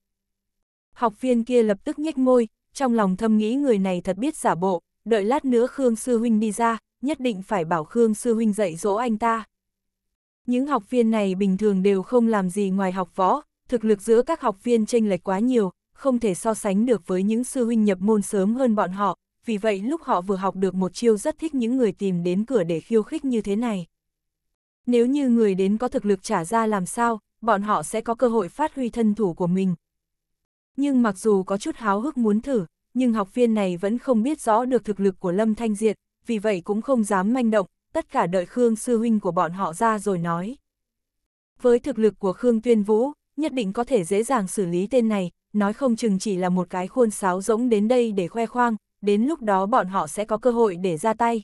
Học viên kia lập tức nhếch môi, trong lòng thầm nghĩ người này thật biết giả bộ, đợi lát nữa Khương Sư Huynh đi ra, nhất định phải bảo Khương Sư Huynh dạy dỗ anh ta. Những học viên này bình thường đều không làm gì ngoài học võ, thực lực giữa các học viên tranh lệch quá nhiều, không thể so sánh được với những sư huynh nhập môn sớm hơn bọn họ, vì vậy lúc họ vừa học được một chiêu rất thích những người tìm đến cửa để khiêu khích như thế này. Nếu như người đến có thực lực trả ra làm sao, bọn họ sẽ có cơ hội phát huy thân thủ của mình. Nhưng mặc dù có chút háo hức muốn thử, nhưng học viên này vẫn không biết rõ được thực lực của Lâm Thanh Diệt, vì vậy cũng không dám manh động, tất cả đợi Khương sư huynh của bọn họ ra rồi nói. Với thực lực của Khương Tuyên Vũ, nhất định có thể dễ dàng xử lý tên này, nói không chừng chỉ là một cái khuôn sáo rỗng đến đây để khoe khoang, đến lúc đó bọn họ sẽ có cơ hội để ra tay.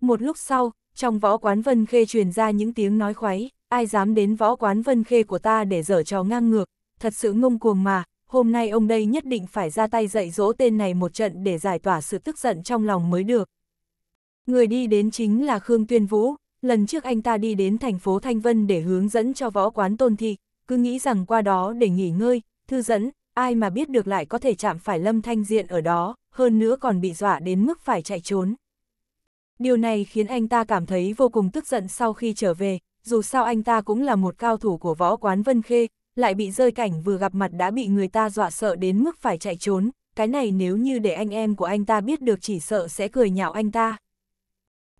Một lúc sau, trong võ quán Vân Khê truyền ra những tiếng nói khoái, ai dám đến võ quán Vân Khê của ta để dở trò ngang ngược, thật sự ngông cuồng mà, hôm nay ông đây nhất định phải ra tay dạy dỗ tên này một trận để giải tỏa sự tức giận trong lòng mới được. Người đi đến chính là Khương Tuyên Vũ, lần trước anh ta đi đến thành phố Thanh Vân để hướng dẫn cho võ quán tôn thị, cứ nghĩ rằng qua đó để nghỉ ngơi, thư dẫn, ai mà biết được lại có thể chạm phải Lâm Thanh Diện ở đó, hơn nữa còn bị dọa đến mức phải chạy trốn. Điều này khiến anh ta cảm thấy vô cùng tức giận sau khi trở về, dù sao anh ta cũng là một cao thủ của võ quán Vân Khê, lại bị rơi cảnh vừa gặp mặt đã bị người ta dọa sợ đến mức phải chạy trốn, cái này nếu như để anh em của anh ta biết được chỉ sợ sẽ cười nhạo anh ta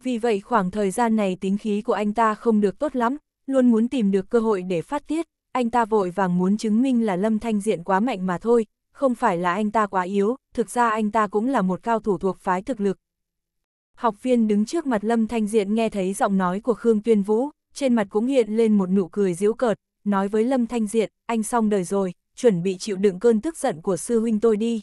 vì vậy khoảng thời gian này tính khí của anh ta không được tốt lắm, luôn muốn tìm được cơ hội để phát tiết, anh ta vội vàng muốn chứng minh là Lâm Thanh Diện quá mạnh mà thôi, không phải là anh ta quá yếu, thực ra anh ta cũng là một cao thủ thuộc phái thực lực. Học viên đứng trước mặt Lâm Thanh Diện nghe thấy giọng nói của Khương Tuyên Vũ, trên mặt cũng hiện lên một nụ cười giễu cợt, nói với Lâm Thanh Diện, anh xong đời rồi, chuẩn bị chịu đựng cơn tức giận của sư huynh tôi đi.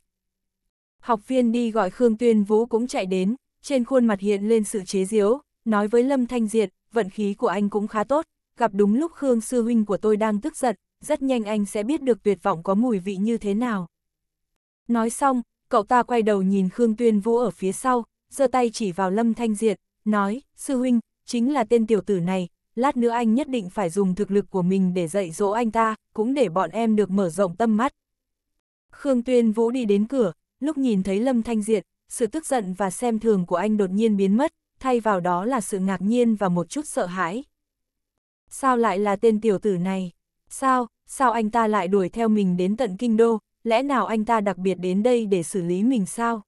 Học viên đi gọi Khương Tuyên Vũ cũng chạy đến, trên khuôn mặt hiện lên sự chế giễu, nói với Lâm Thanh Diệt, vận khí của anh cũng khá tốt, gặp đúng lúc Khương Sư Huynh của tôi đang tức giận, rất nhanh anh sẽ biết được tuyệt vọng có mùi vị như thế nào. Nói xong, cậu ta quay đầu nhìn Khương Tuyên Vũ ở phía sau, giơ tay chỉ vào Lâm Thanh Diệt, nói, Sư Huynh, chính là tên tiểu tử này, lát nữa anh nhất định phải dùng thực lực của mình để dạy dỗ anh ta, cũng để bọn em được mở rộng tâm mắt. Khương Tuyên Vũ đi đến cửa, lúc nhìn thấy Lâm Thanh Diệt, sự tức giận và xem thường của anh đột nhiên biến mất, thay vào đó là sự ngạc nhiên và một chút sợ hãi. Sao lại là tên tiểu tử này? Sao, sao anh ta lại đuổi theo mình đến tận kinh đô, lẽ nào anh ta đặc biệt đến đây để xử lý mình sao?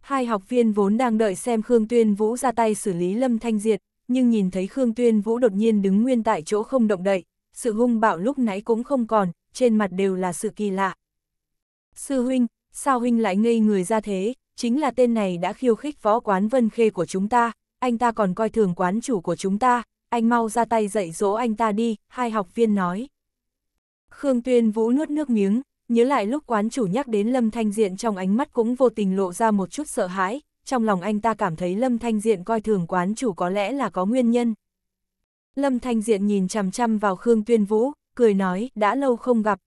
Hai học viên vốn đang đợi xem Khương Tuyên Vũ ra tay xử lý Lâm Thanh Diệt, nhưng nhìn thấy Khương Tuyên Vũ đột nhiên đứng nguyên tại chỗ không động đậy, sự hung bạo lúc nãy cũng không còn, trên mặt đều là sự kỳ lạ. Sư huynh, sao huynh lại ngây người ra thế, chính là tên này đã khiêu khích võ quán Vân Khê của chúng ta, anh ta còn coi thường quán chủ của chúng ta, anh mau ra tay dạy dỗ anh ta đi, hai học viên nói. Khương Tuyên Vũ nuốt nước miếng, nhớ lại lúc quán chủ nhắc đến Lâm Thanh Diện trong ánh mắt cũng vô tình lộ ra một chút sợ hãi, trong lòng anh ta cảm thấy Lâm Thanh Diện coi thường quán chủ có lẽ là có nguyên nhân. Lâm Thanh Diện nhìn chằm chằm vào Khương Tuyên Vũ, cười nói, đã lâu không gặp.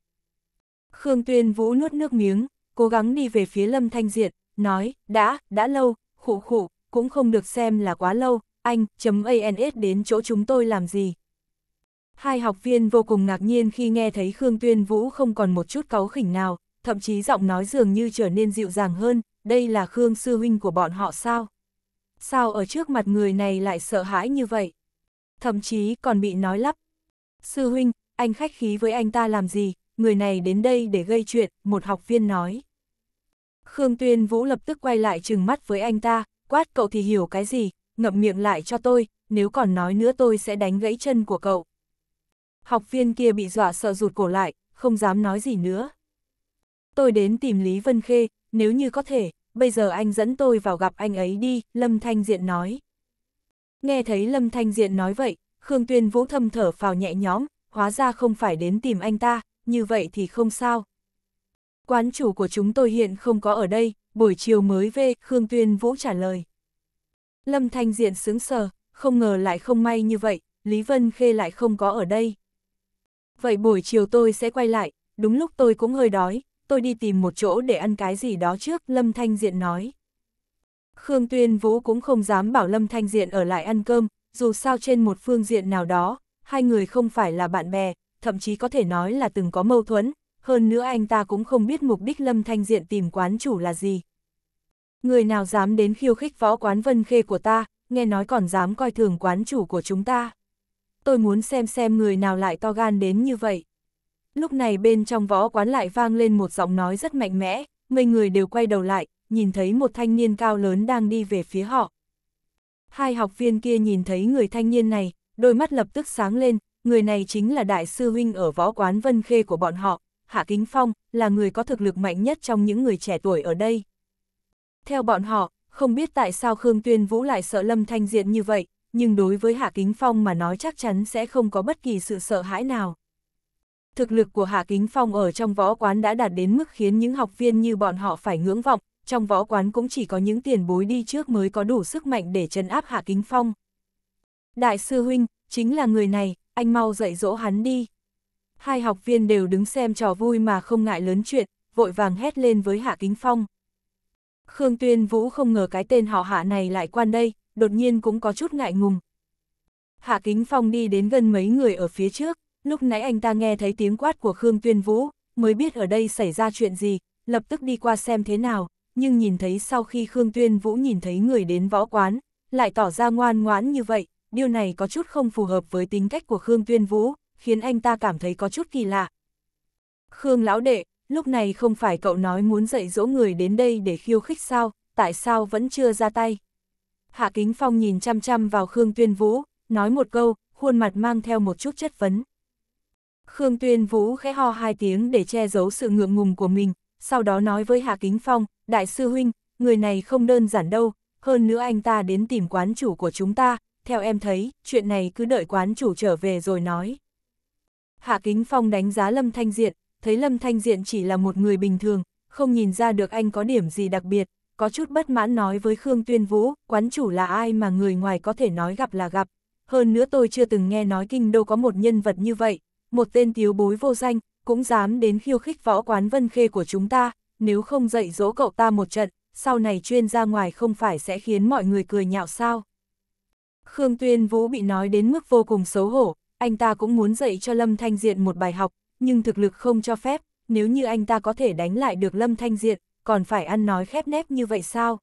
Khương Tuyên Vũ nuốt nước miếng, cố gắng đi về phía Lâm Thanh Diện, nói, đã, đã lâu, khủ khủ, cũng không được xem là quá lâu, anh, chấm ANS đến chỗ chúng tôi làm gì. Hai học viên vô cùng ngạc nhiên khi nghe thấy Khương Tuyên Vũ không còn một chút cáu khỉnh nào, thậm chí giọng nói dường như trở nên dịu dàng hơn, đây là Khương Sư Huynh của bọn họ sao? Sao ở trước mặt người này lại sợ hãi như vậy? Thậm chí còn bị nói lắp. Sư Huynh, anh khách khí với anh ta làm gì, người này đến đây để gây chuyện, một học viên nói. Khương Tuyên Vũ lập tức quay lại trừng mắt với anh ta, quát cậu thì hiểu cái gì, ngậm miệng lại cho tôi, nếu còn nói nữa tôi sẽ đánh gãy chân của cậu. Học viên kia bị dọa sợ rụt cổ lại, không dám nói gì nữa. Tôi đến tìm Lý Vân Khê, nếu như có thể, bây giờ anh dẫn tôi vào gặp anh ấy đi, Lâm Thanh Diện nói. Nghe thấy Lâm Thanh Diện nói vậy, Khương Tuyên Vũ thâm thở phào nhẹ nhõm, hóa ra không phải đến tìm anh ta, như vậy thì không sao quán chủ của chúng tôi hiện không có ở đây, buổi chiều mới về, Khương Tuyên Vũ trả lời. Lâm Thanh Diện sướng sờ, không ngờ lại không may như vậy, Lý Vân Khê lại không có ở đây. Vậy buổi chiều tôi sẽ quay lại, đúng lúc tôi cũng hơi đói, tôi đi tìm một chỗ để ăn cái gì đó trước, Lâm Thanh Diện nói. Khương Tuyên Vũ cũng không dám bảo Lâm Thanh Diện ở lại ăn cơm, dù sao trên một phương diện nào đó, hai người không phải là bạn bè, thậm chí có thể nói là từng có mâu thuẫn, hơn nữa anh ta cũng không biết mục đích Lâm Thanh Diện tìm quán chủ là gì. Người nào dám đến khiêu khích võ quán vân khê của ta, nghe nói còn dám coi thường quán chủ của chúng ta. Tôi muốn xem xem người nào lại to gan đến như vậy. Lúc này bên trong võ quán lại vang lên một giọng nói rất mạnh mẽ, mấy người đều quay đầu lại, nhìn thấy một thanh niên cao lớn đang đi về phía họ. Hai học viên kia nhìn thấy người thanh niên này, đôi mắt lập tức sáng lên, người này chính là đại sư huynh ở võ quán Vân Khê của bọn họ, Hạ Kính Phong, là người có thực lực mạnh nhất trong những người trẻ tuổi ở đây. Theo bọn họ, không biết tại sao Khương Tuyên Vũ lại sợ Lâm Thanh Diện như vậy, nhưng đối với Hạ Kính Phong mà nói chắc chắn sẽ không có bất kỳ sự sợ hãi nào. Thực lực của Hạ Kính Phong ở trong võ quán đã đạt đến mức khiến những học viên như bọn họ phải ngưỡng vọng, trong võ quán cũng chỉ có những tiền bối đi trước mới có đủ sức mạnh để trấn áp Hạ Kính Phong. Đại sư Huynh, chính là người này, anh mau dạy dỗ hắn đi hai học viên đều đứng xem trò vui mà không ngại lớn chuyện, vội vàng hét lên với Hạ Kính Phong. Khương Tuyên Vũ không ngờ cái tên họ Hạ này lại quan đây, đột nhiên cũng có chút ngại ngùng. Hạ Kính Phong đi đến gần mấy người ở phía trước, lúc nãy anh ta nghe thấy tiếng quát của Khương Tuyên Vũ, mới biết ở đây xảy ra chuyện gì, lập tức đi qua xem thế nào, nhưng nhìn thấy sau khi Khương Tuyên Vũ nhìn thấy người đến võ quán, lại tỏ ra ngoan ngoãn như vậy, điều này có chút không phù hợp với tính cách của Khương Tuyên Vũ, khiến anh ta cảm thấy có chút kỳ lạ. Khương lão đệ, lúc này không phải cậu nói muốn dạy dỗ người đến đây để khiêu khích sao, tại sao vẫn chưa ra tay? Hạ Kính Phong nhìn chăm chăm vào Khương Tuyên Vũ, nói một câu, khuôn mặt mang theo một chút chất vấn. Khương Tuyên Vũ khẽ ho hai tiếng để che giấu sự ngượng ngùng của mình, sau đó nói với Hạ Kính Phong, Đại sư Huynh, người này không đơn giản đâu, hơn nữa anh ta đến tìm quán chủ của chúng ta, theo em thấy, chuyện này cứ đợi quán chủ trở về rồi nói. Hạ Kính Phong đánh giá Lâm Thanh Diện, thấy Lâm Thanh Diện chỉ là một người bình thường, không nhìn ra được anh có điểm gì đặc biệt, có chút bất mãn nói với Khương Tuyên Vũ, quán chủ là ai mà người ngoài có thể nói gặp là gặp. Hơn nữa tôi chưa từng nghe nói kinh đô có một nhân vật như vậy, một tên thiếu bối vô danh, cũng dám đến khiêu khích võ quán vân khê của chúng ta, nếu không dạy dỗ cậu ta một trận, sau này chuyên ra ngoài không phải sẽ khiến mọi người cười nhạo sao. Khương Tuyên Vũ bị nói đến mức vô cùng xấu hổ, anh ta cũng muốn dạy cho Lâm Thanh Diện một bài học, nhưng thực lực không cho phép, nếu như anh ta có thể đánh lại được Lâm Thanh Diện, còn phải ăn nói khép nép như vậy sao?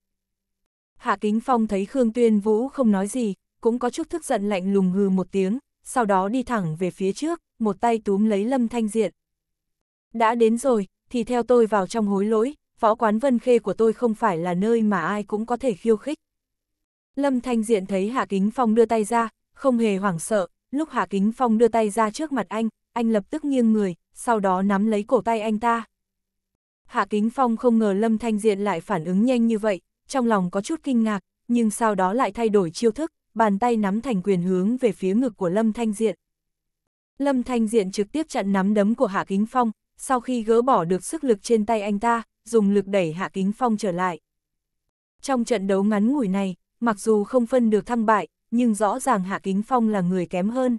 Hạ Kính Phong thấy Khương Tuyên Vũ không nói gì, cũng có chút thức giận lạnh lùng hừ một tiếng, sau đó đi thẳng về phía trước, một tay túm lấy Lâm Thanh Diện. Đã đến rồi, thì theo tôi vào trong hối lỗi, võ quán vân khê của tôi không phải là nơi mà ai cũng có thể khiêu khích. Lâm Thanh Diện thấy Hạ Kính Phong đưa tay ra, không hề hoảng sợ, lúc Hạ Kính Phong đưa tay ra trước mặt anh, anh lập tức nghiêng người, sau đó nắm lấy cổ tay anh ta. Hạ Kính Phong không ngờ Lâm Thanh Diện lại phản ứng nhanh như vậy, trong lòng có chút kinh ngạc, nhưng sau đó lại thay đổi chiêu thức, bàn tay nắm thành quyền hướng về phía ngực của Lâm Thanh Diện. Lâm Thanh Diện trực tiếp chặn nắm đấm của Hạ Kính Phong, sau khi gỡ bỏ được sức lực trên tay anh ta, dùng lực đẩy Hạ Kính Phong trở lại. Trong trận đấu ngắn ngủi này, mặc dù không phân được thăng bại, nhưng rõ ràng Hạ Kính Phong là người kém hơn.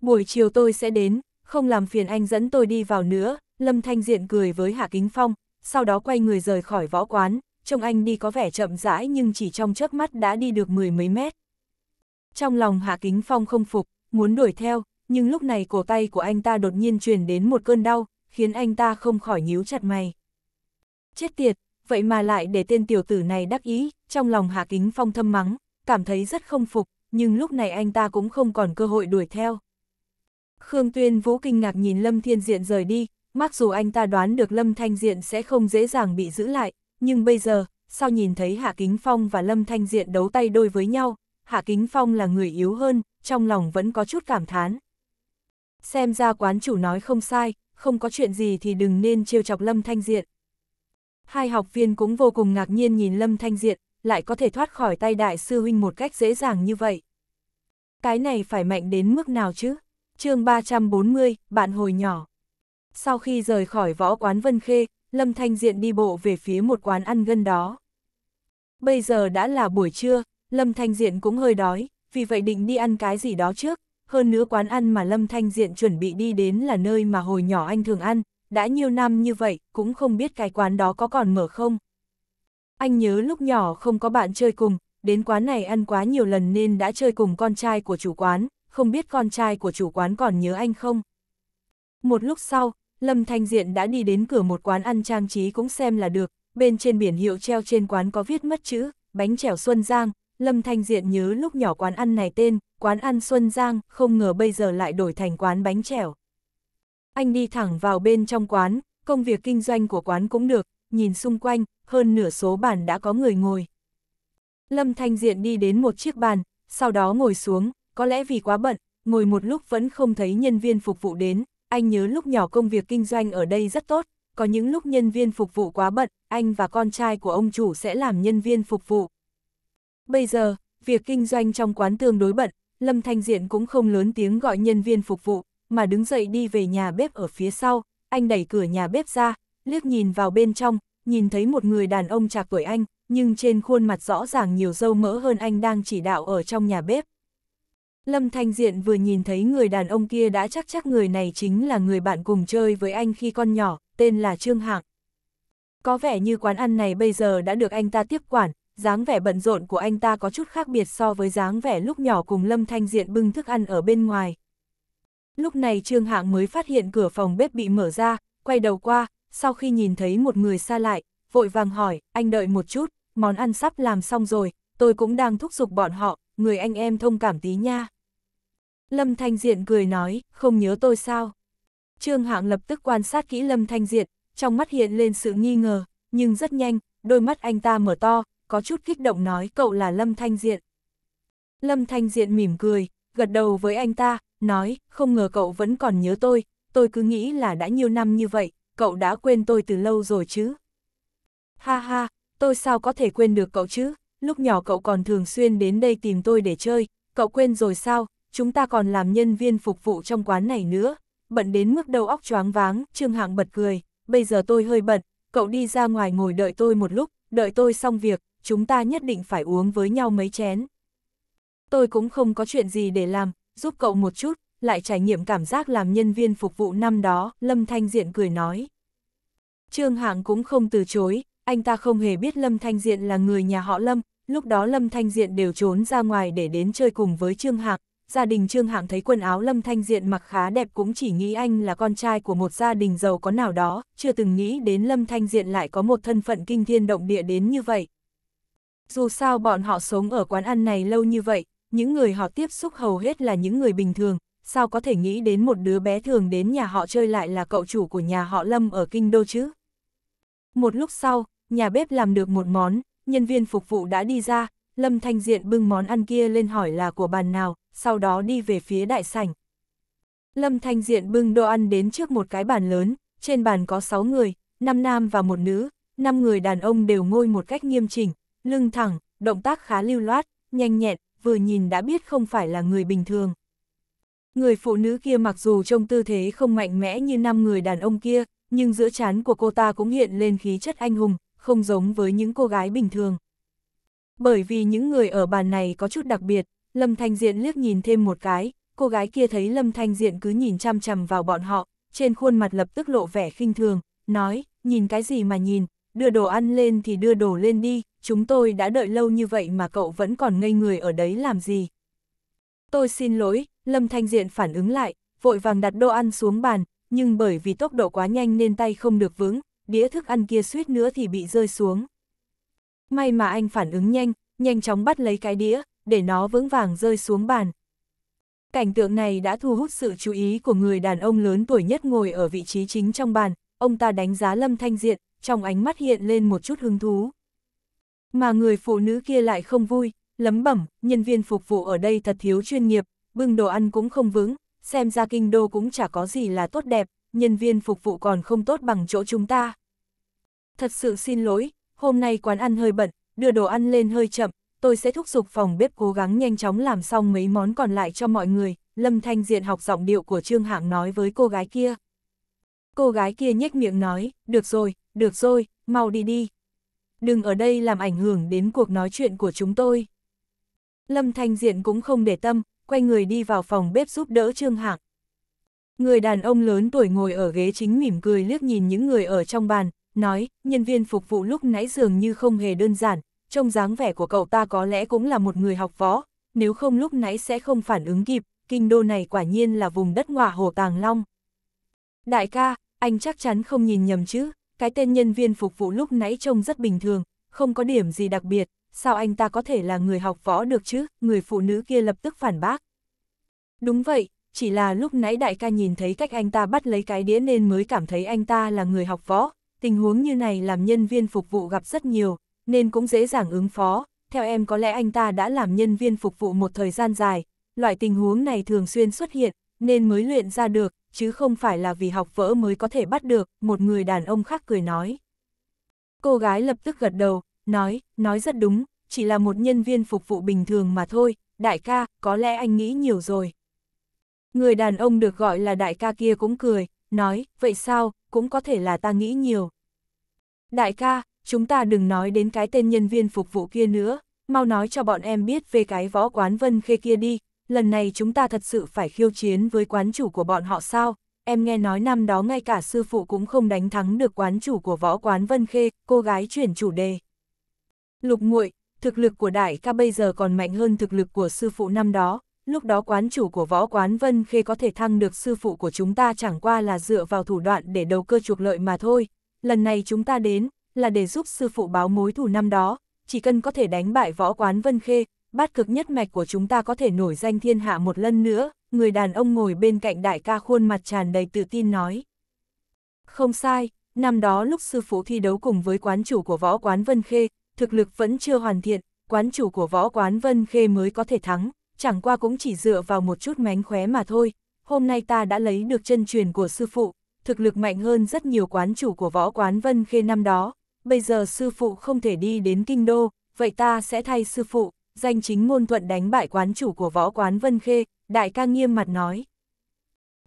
Buổi chiều tôi sẽ đến, không làm phiền anh dẫn tôi đi vào nữa, Lâm Thanh Diện cười với Hạ Kính Phong, sau đó quay người rời khỏi võ quán, trông anh đi có vẻ chậm rãi nhưng chỉ trong chớp mắt đã đi được mười mấy mét. Trong lòng Hạ Kính Phong không phục, muốn đuổi theo, nhưng lúc này cổ tay của anh ta đột nhiên truyền đến một cơn đau, khiến anh ta không khỏi nhíu chặt mày. Chết tiệt, vậy mà lại để tên tiểu tử này đắc ý, trong lòng Hạ Kính Phong thâm mắng, cảm thấy rất không phục, nhưng lúc này anh ta cũng không còn cơ hội đuổi theo. Khương Tuyên Vũ kinh ngạc nhìn Lâm Thiên Diện rời đi, mặc dù anh ta đoán được Lâm Thanh Diện sẽ không dễ dàng bị giữ lại, nhưng bây giờ, sau nhìn thấy Hạ Kính Phong và Lâm Thanh Diện đấu tay đôi với nhau, Hạ Kính Phong là người yếu hơn, trong lòng vẫn có chút cảm thán. Xem ra quán chủ nói không sai, không có chuyện gì thì đừng nên trêu chọc Lâm Thanh Diện. Hai học viên cũng vô cùng ngạc nhiên nhìn Lâm Thanh Diện, lại có thể thoát khỏi tay đại sư huynh một cách dễ dàng như vậy. Cái này phải mạnh đến mức nào chứ? chương 340, bạn hồi nhỏ. Sau khi rời khỏi võ quán Vân Khê, Lâm Thanh Diện đi bộ về phía một quán ăn gần đó. Bây giờ đã là buổi trưa, Lâm Thanh Diện cũng hơi đói, vì vậy định đi ăn cái gì đó trước. Hơn nữa quán ăn mà Lâm Thanh Diện chuẩn bị đi đến là nơi mà hồi nhỏ anh thường ăn, đã nhiều năm như vậy, cũng không biết cái quán đó có còn mở không. Anh nhớ lúc nhỏ không có bạn chơi cùng, đến quán này ăn quá nhiều lần nên đã chơi cùng con trai của chủ quán, không biết con trai của chủ quán còn nhớ anh không? Một lúc sau, Lâm Thanh Diện đã đi đến cửa một quán ăn trang trí cũng xem là được, bên trên biển hiệu treo trên quán có viết mất chữ, bánh chèo Xuân Giang, Lâm Thanh Diện nhớ lúc nhỏ quán ăn này tên, quán ăn Xuân Giang, không ngờ bây giờ lại đổi thành quán bánh chèo. Anh đi thẳng vào bên trong quán, công việc kinh doanh của quán cũng được, nhìn xung quanh, hơn nửa số bàn đã có người ngồi. Lâm Thanh Diện đi đến một chiếc bàn, sau đó ngồi xuống, có lẽ vì quá bận, ngồi một lúc vẫn không thấy nhân viên phục vụ đến, anh nhớ lúc nhỏ công việc kinh doanh ở đây rất tốt, có những lúc nhân viên phục vụ quá bận, anh và con trai của ông chủ sẽ làm nhân viên phục vụ. Bây giờ, việc kinh doanh trong quán tương đối bận, Lâm Thanh Diện cũng không lớn tiếng gọi nhân viên phục vụ, mà đứng dậy đi về nhà bếp ở phía sau, anh đẩy cửa nhà bếp ra, liếc nhìn vào bên trong, nhìn thấy một người đàn ông chạc tuổi anh, nhưng trên khuôn mặt rõ ràng nhiều dâu mỡ hơn anh đang chỉ đạo ở trong nhà bếp. Lâm Thanh Diện vừa nhìn thấy người đàn ông kia đã chắc chắc người này chính là người bạn cùng chơi với anh khi con nhỏ, tên là Trương Hạng. Có vẻ như quán ăn này bây giờ đã được anh ta tiếp quản, dáng vẻ bận rộn của anh ta có chút khác biệt so với dáng vẻ lúc nhỏ cùng Lâm Thanh Diện bưng thức ăn ở bên ngoài. Lúc này Trương Hạng mới phát hiện cửa phòng bếp bị mở ra, quay đầu qua, sau khi nhìn thấy một người xa lại, vội vàng hỏi, anh đợi một chút, món ăn sắp làm xong rồi, tôi cũng đang thúc giục bọn họ, người anh em thông cảm tí nha. Lâm Thanh Diện cười nói, không nhớ tôi sao. Trương Hạng lập tức quan sát kỹ Lâm Thanh Diện, trong mắt hiện lên sự nghi ngờ, nhưng rất nhanh, đôi mắt anh ta mở to, có chút kích động nói cậu là Lâm Thanh Diện. Lâm Thanh Diện mỉm cười, gật đầu với anh ta, nói, không ngờ cậu vẫn còn nhớ tôi, tôi cứ nghĩ là đã nhiều năm như vậy, cậu đã quên tôi từ lâu rồi chứ? Ha ha, tôi sao có thể quên được cậu chứ? Lúc nhỏ cậu còn thường xuyên đến đây tìm tôi để chơi, cậu quên rồi sao? Chúng ta còn làm nhân viên phục vụ trong quán này nữa. Bận đến mức đầu óc choáng váng, Trương Hạng bật cười. Bây giờ tôi hơi bận, cậu đi ra ngoài ngồi đợi tôi một lúc, đợi tôi xong việc, chúng ta nhất định phải uống với nhau mấy chén. Tôi cũng không có chuyện gì để làm, giúp cậu một chút, lại trải nghiệm cảm giác làm nhân viên phục vụ năm đó, Lâm Thanh Diện cười nói. Trương Hạng cũng không từ chối, anh ta không hề biết Lâm Thanh Diện là người nhà họ Lâm, lúc đó Lâm Thanh Diện đều trốn ra ngoài để đến chơi cùng với Trương Hạng. Gia đình Trương Hạng thấy quần áo Lâm Thanh Diện mặc khá đẹp cũng chỉ nghĩ anh là con trai của một gia đình giàu có nào đó, chưa từng nghĩ đến Lâm Thanh Diện lại có một thân phận kinh thiên động địa đến như vậy. Dù sao bọn họ sống ở quán ăn này lâu như vậy, những người họ tiếp xúc hầu hết là những người bình thường, sao có thể nghĩ đến một đứa bé thường đến nhà họ chơi lại là cậu chủ của nhà họ Lâm ở Kinh Đô chứ? Một lúc sau, nhà bếp làm được một món, nhân viên phục vụ đã đi ra, Lâm Thanh Diện bưng món ăn kia lên hỏi là của bàn nào, sau đó đi về phía đại sảnh. Lâm Thanh Diện bưng đồ ăn đến trước một cái bàn lớn, trên bàn có 6 người, 5 nam và một nữ, 5 người đàn ông đều ngồi một cách nghiêm chỉnh, lưng thẳng, động tác khá lưu loát, nhanh nhẹn, vừa nhìn đã biết không phải là người bình thường. Người phụ nữ kia mặc dù trông tư thế không mạnh mẽ như năm người đàn ông kia, nhưng giữa chán của cô ta cũng hiện lên khí chất anh hùng, không giống với những cô gái bình thường. Bởi vì những người ở bàn này có chút đặc biệt, Lâm Thanh Diện liếc nhìn thêm một cái, cô gái kia thấy Lâm Thanh Diện cứ nhìn chăm chằm vào bọn họ, trên khuôn mặt lập tức lộ vẻ khinh thường, nói, nhìn cái gì mà nhìn, đưa đồ ăn lên thì đưa đồ lên đi, chúng tôi đã đợi lâu như vậy mà cậu vẫn còn ngây người ở đấy làm gì. Tôi xin lỗi, Lâm Thanh Diện phản ứng lại, vội vàng đặt đồ ăn xuống bàn, nhưng bởi vì tốc độ quá nhanh nên tay không được vững, đĩa thức ăn kia suýt nữa thì bị rơi xuống. May mà anh phản ứng nhanh, nhanh chóng bắt lấy cái đĩa, để nó vững vàng rơi xuống bàn. Cảnh tượng này đã thu hút sự chú ý của người đàn ông lớn tuổi nhất ngồi ở vị trí chính trong bàn, ông ta đánh giá Lâm Thanh Diện, trong ánh mắt hiện lên một chút hứng thú. Mà người phụ nữ kia lại không vui, lấm bẩm, nhân viên phục vụ ở đây thật thiếu chuyên nghiệp, bưng đồ ăn cũng không vững, xem ra kinh đô cũng chả có gì là tốt đẹp, nhân viên phục vụ còn không tốt bằng chỗ chúng ta. Thật sự xin lỗi, hôm nay quán ăn hơi bận, đưa đồ ăn lên hơi chậm, tôi sẽ thúc giục phòng bếp cố gắng nhanh chóng làm xong mấy món còn lại cho mọi người, Lâm Thanh Diện học giọng điệu của Trương Hạng nói với cô gái kia. Cô gái kia nhếch miệng nói, được rồi, được rồi, mau đi đi. Đừng ở đây làm ảnh hưởng đến cuộc nói chuyện của chúng tôi. Lâm Thanh Diện cũng không để tâm, quay người đi vào phòng bếp giúp đỡ Trương Hạc. Người đàn ông lớn tuổi ngồi ở ghế chính mỉm cười liếc nhìn những người ở trong bàn, nói, nhân viên phục vụ lúc nãy dường như không hề đơn giản, trông dáng vẻ của cậu ta có lẽ cũng là một người học võ, nếu không lúc nãy sẽ không phản ứng kịp, kinh đô này quả nhiên là vùng đất ngọa hồ tàng long. Đại ca, anh chắc chắn không nhìn nhầm chứ, cái tên nhân viên phục vụ lúc nãy trông rất bình thường, không có điểm gì đặc biệt, sao anh ta có thể là người học võ được chứ, người phụ nữ kia lập tức phản bác. Đúng vậy, chỉ là lúc nãy đại ca nhìn thấy cách anh ta bắt lấy cái đĩa nên mới cảm thấy anh ta là người học võ, tình huống như này làm nhân viên phục vụ gặp rất nhiều, nên cũng dễ dàng ứng phó, theo em có lẽ anh ta đã làm nhân viên phục vụ một thời gian dài, loại tình huống này thường xuyên xuất hiện, nên mới luyện ra được, chứ không phải là vì học võ mới có thể bắt được, một người đàn ông khác cười nói. Cô gái lập tức gật đầu, nói, nói rất đúng, chỉ là một nhân viên phục vụ bình thường mà thôi, đại ca, có lẽ anh nghĩ nhiều rồi. Người đàn ông được gọi là đại ca kia cũng cười, nói, vậy sao, cũng có thể là ta nghĩ nhiều. Đại ca, chúng ta đừng nói đến cái tên nhân viên phục vụ kia nữa, mau nói cho bọn em biết về cái võ quán vân khê kia đi, lần này chúng ta thật sự phải khiêu chiến với quán chủ của bọn họ sao, em nghe nói năm đó ngay cả sư phụ cũng không đánh thắng được quán chủ của võ quán vân khê, cô gái chuyển chủ đề. Lục Nguội, thực lực của đại ca bây giờ còn mạnh hơn thực lực của sư phụ năm đó, lúc đó quán chủ của võ quán Vân Khê có thể thăng được sư phụ của chúng ta chẳng qua là dựa vào thủ đoạn để đầu cơ chuộc lợi mà thôi. Lần này chúng ta đến, là để giúp sư phụ báo mối thù năm đó, chỉ cần có thể đánh bại võ quán Vân Khê, bát cực nhất mạch của chúng ta có thể nổi danh thiên hạ một lần nữa, người đàn ông ngồi bên cạnh đại ca khuôn mặt tràn đầy tự tin nói. Không sai, năm đó lúc sư phụ thi đấu cùng với quán chủ của võ quán Vân Khê, thực lực vẫn chưa hoàn thiện, quán chủ của võ quán Vân Khê mới có thể thắng, chẳng qua cũng chỉ dựa vào một chút mánh khóe mà thôi. Hôm nay ta đã lấy được chân truyền của sư phụ, thực lực mạnh hơn rất nhiều quán chủ của võ quán Vân Khê năm đó. Bây giờ sư phụ không thể đi đến kinh đô, vậy ta sẽ thay sư phụ, danh chính ngôn thuận đánh bại quán chủ của võ quán Vân Khê, đại ca nghiêm mặt nói.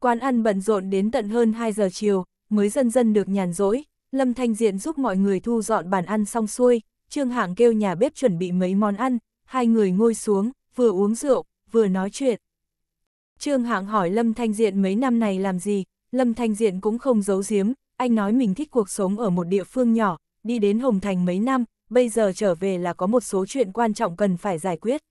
Quán ăn bận rộn đến tận hơn 2 giờ chiều, mới dần dần được nhàn rỗi, Lâm Thanh Diện giúp mọi người thu dọn bàn ăn xong xuôi, Trương Hạng kêu nhà bếp chuẩn bị mấy món ăn, hai người ngồi xuống, vừa uống rượu, vừa nói chuyện. Trương Hạng hỏi Lâm Thanh Diện mấy năm này làm gì, Lâm Thanh Diện cũng không giấu giếm, anh nói mình thích cuộc sống ở một địa phương nhỏ, đi đến Hồng Thành mấy năm, bây giờ trở về là có một số chuyện quan trọng cần phải giải quyết.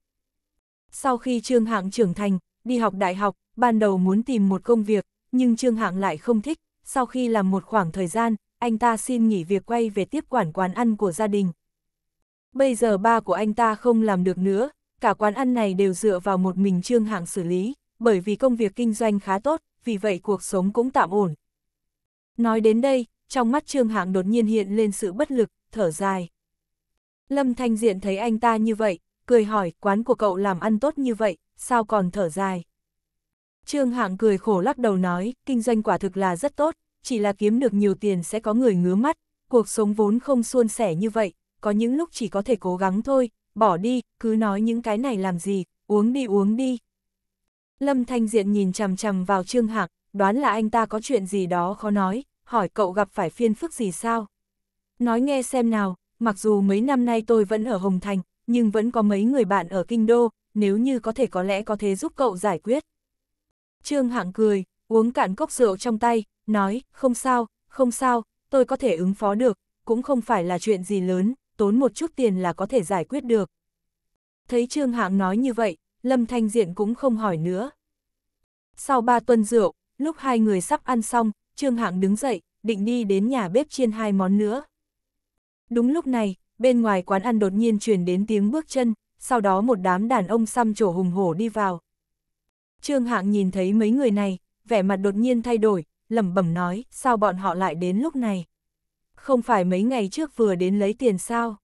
Sau khi Trương Hạng trưởng thành, đi học đại học, ban đầu muốn tìm một công việc, nhưng Trương Hạng lại không thích, sau khi làm một khoảng thời gian, anh ta xin nghỉ việc quay về tiếp quản quán ăn của gia đình bây giờ ba của anh ta không làm được nữa, cả quán ăn này đều dựa vào một mình Trương Hạng xử lý, bởi vì công việc kinh doanh khá tốt, vì vậy cuộc sống cũng tạm ổn. Nói đến đây, trong mắt Trương Hạng đột nhiên hiện lên sự bất lực, thở dài. Lâm Thanh Diện thấy anh ta như vậy, cười hỏi quán của cậu làm ăn tốt như vậy, sao còn thở dài. Trương Hạng cười khổ lắc đầu nói, kinh doanh quả thực là rất tốt, chỉ là kiếm được nhiều tiền sẽ có người ngứa mắt, cuộc sống vốn không suôn sẻ như vậy, có những lúc chỉ có thể cố gắng thôi, bỏ đi, cứ nói những cái này làm gì, uống đi uống đi. Lâm Thanh Diện nhìn chằm chằm vào Trương Hạc, đoán là anh ta có chuyện gì đó khó nói, hỏi cậu gặp phải phiên phức gì sao. Nói nghe xem nào, mặc dù mấy năm nay tôi vẫn ở Hồng Thành, nhưng vẫn có mấy người bạn ở Kinh Đô, nếu như có thể có lẽ có thể giúp cậu giải quyết. Trương Hạng cười, uống cạn cốc rượu trong tay, nói, không sao, không sao, tôi có thể ứng phó được, cũng không phải là chuyện gì lớn, tốn một chút tiền là có thể giải quyết được. Thấy Trương Hạng nói như vậy, Lâm Thanh Diện cũng không hỏi nữa. Sau ba tuần rượu, lúc hai người sắp ăn xong, Trương Hạng đứng dậy, định đi đến nhà bếp chiên hai món nữa. Đúng lúc này, bên ngoài quán ăn đột nhiên truyền đến tiếng bước chân, sau đó một đám đàn ông xăm trổ hùng hổ đi vào. Trương Hạng nhìn thấy mấy người này, vẻ mặt đột nhiên thay đổi, lẩm bẩm nói, sao bọn họ lại đến lúc này? không phải mấy ngày trước vừa đến lấy tiền sao.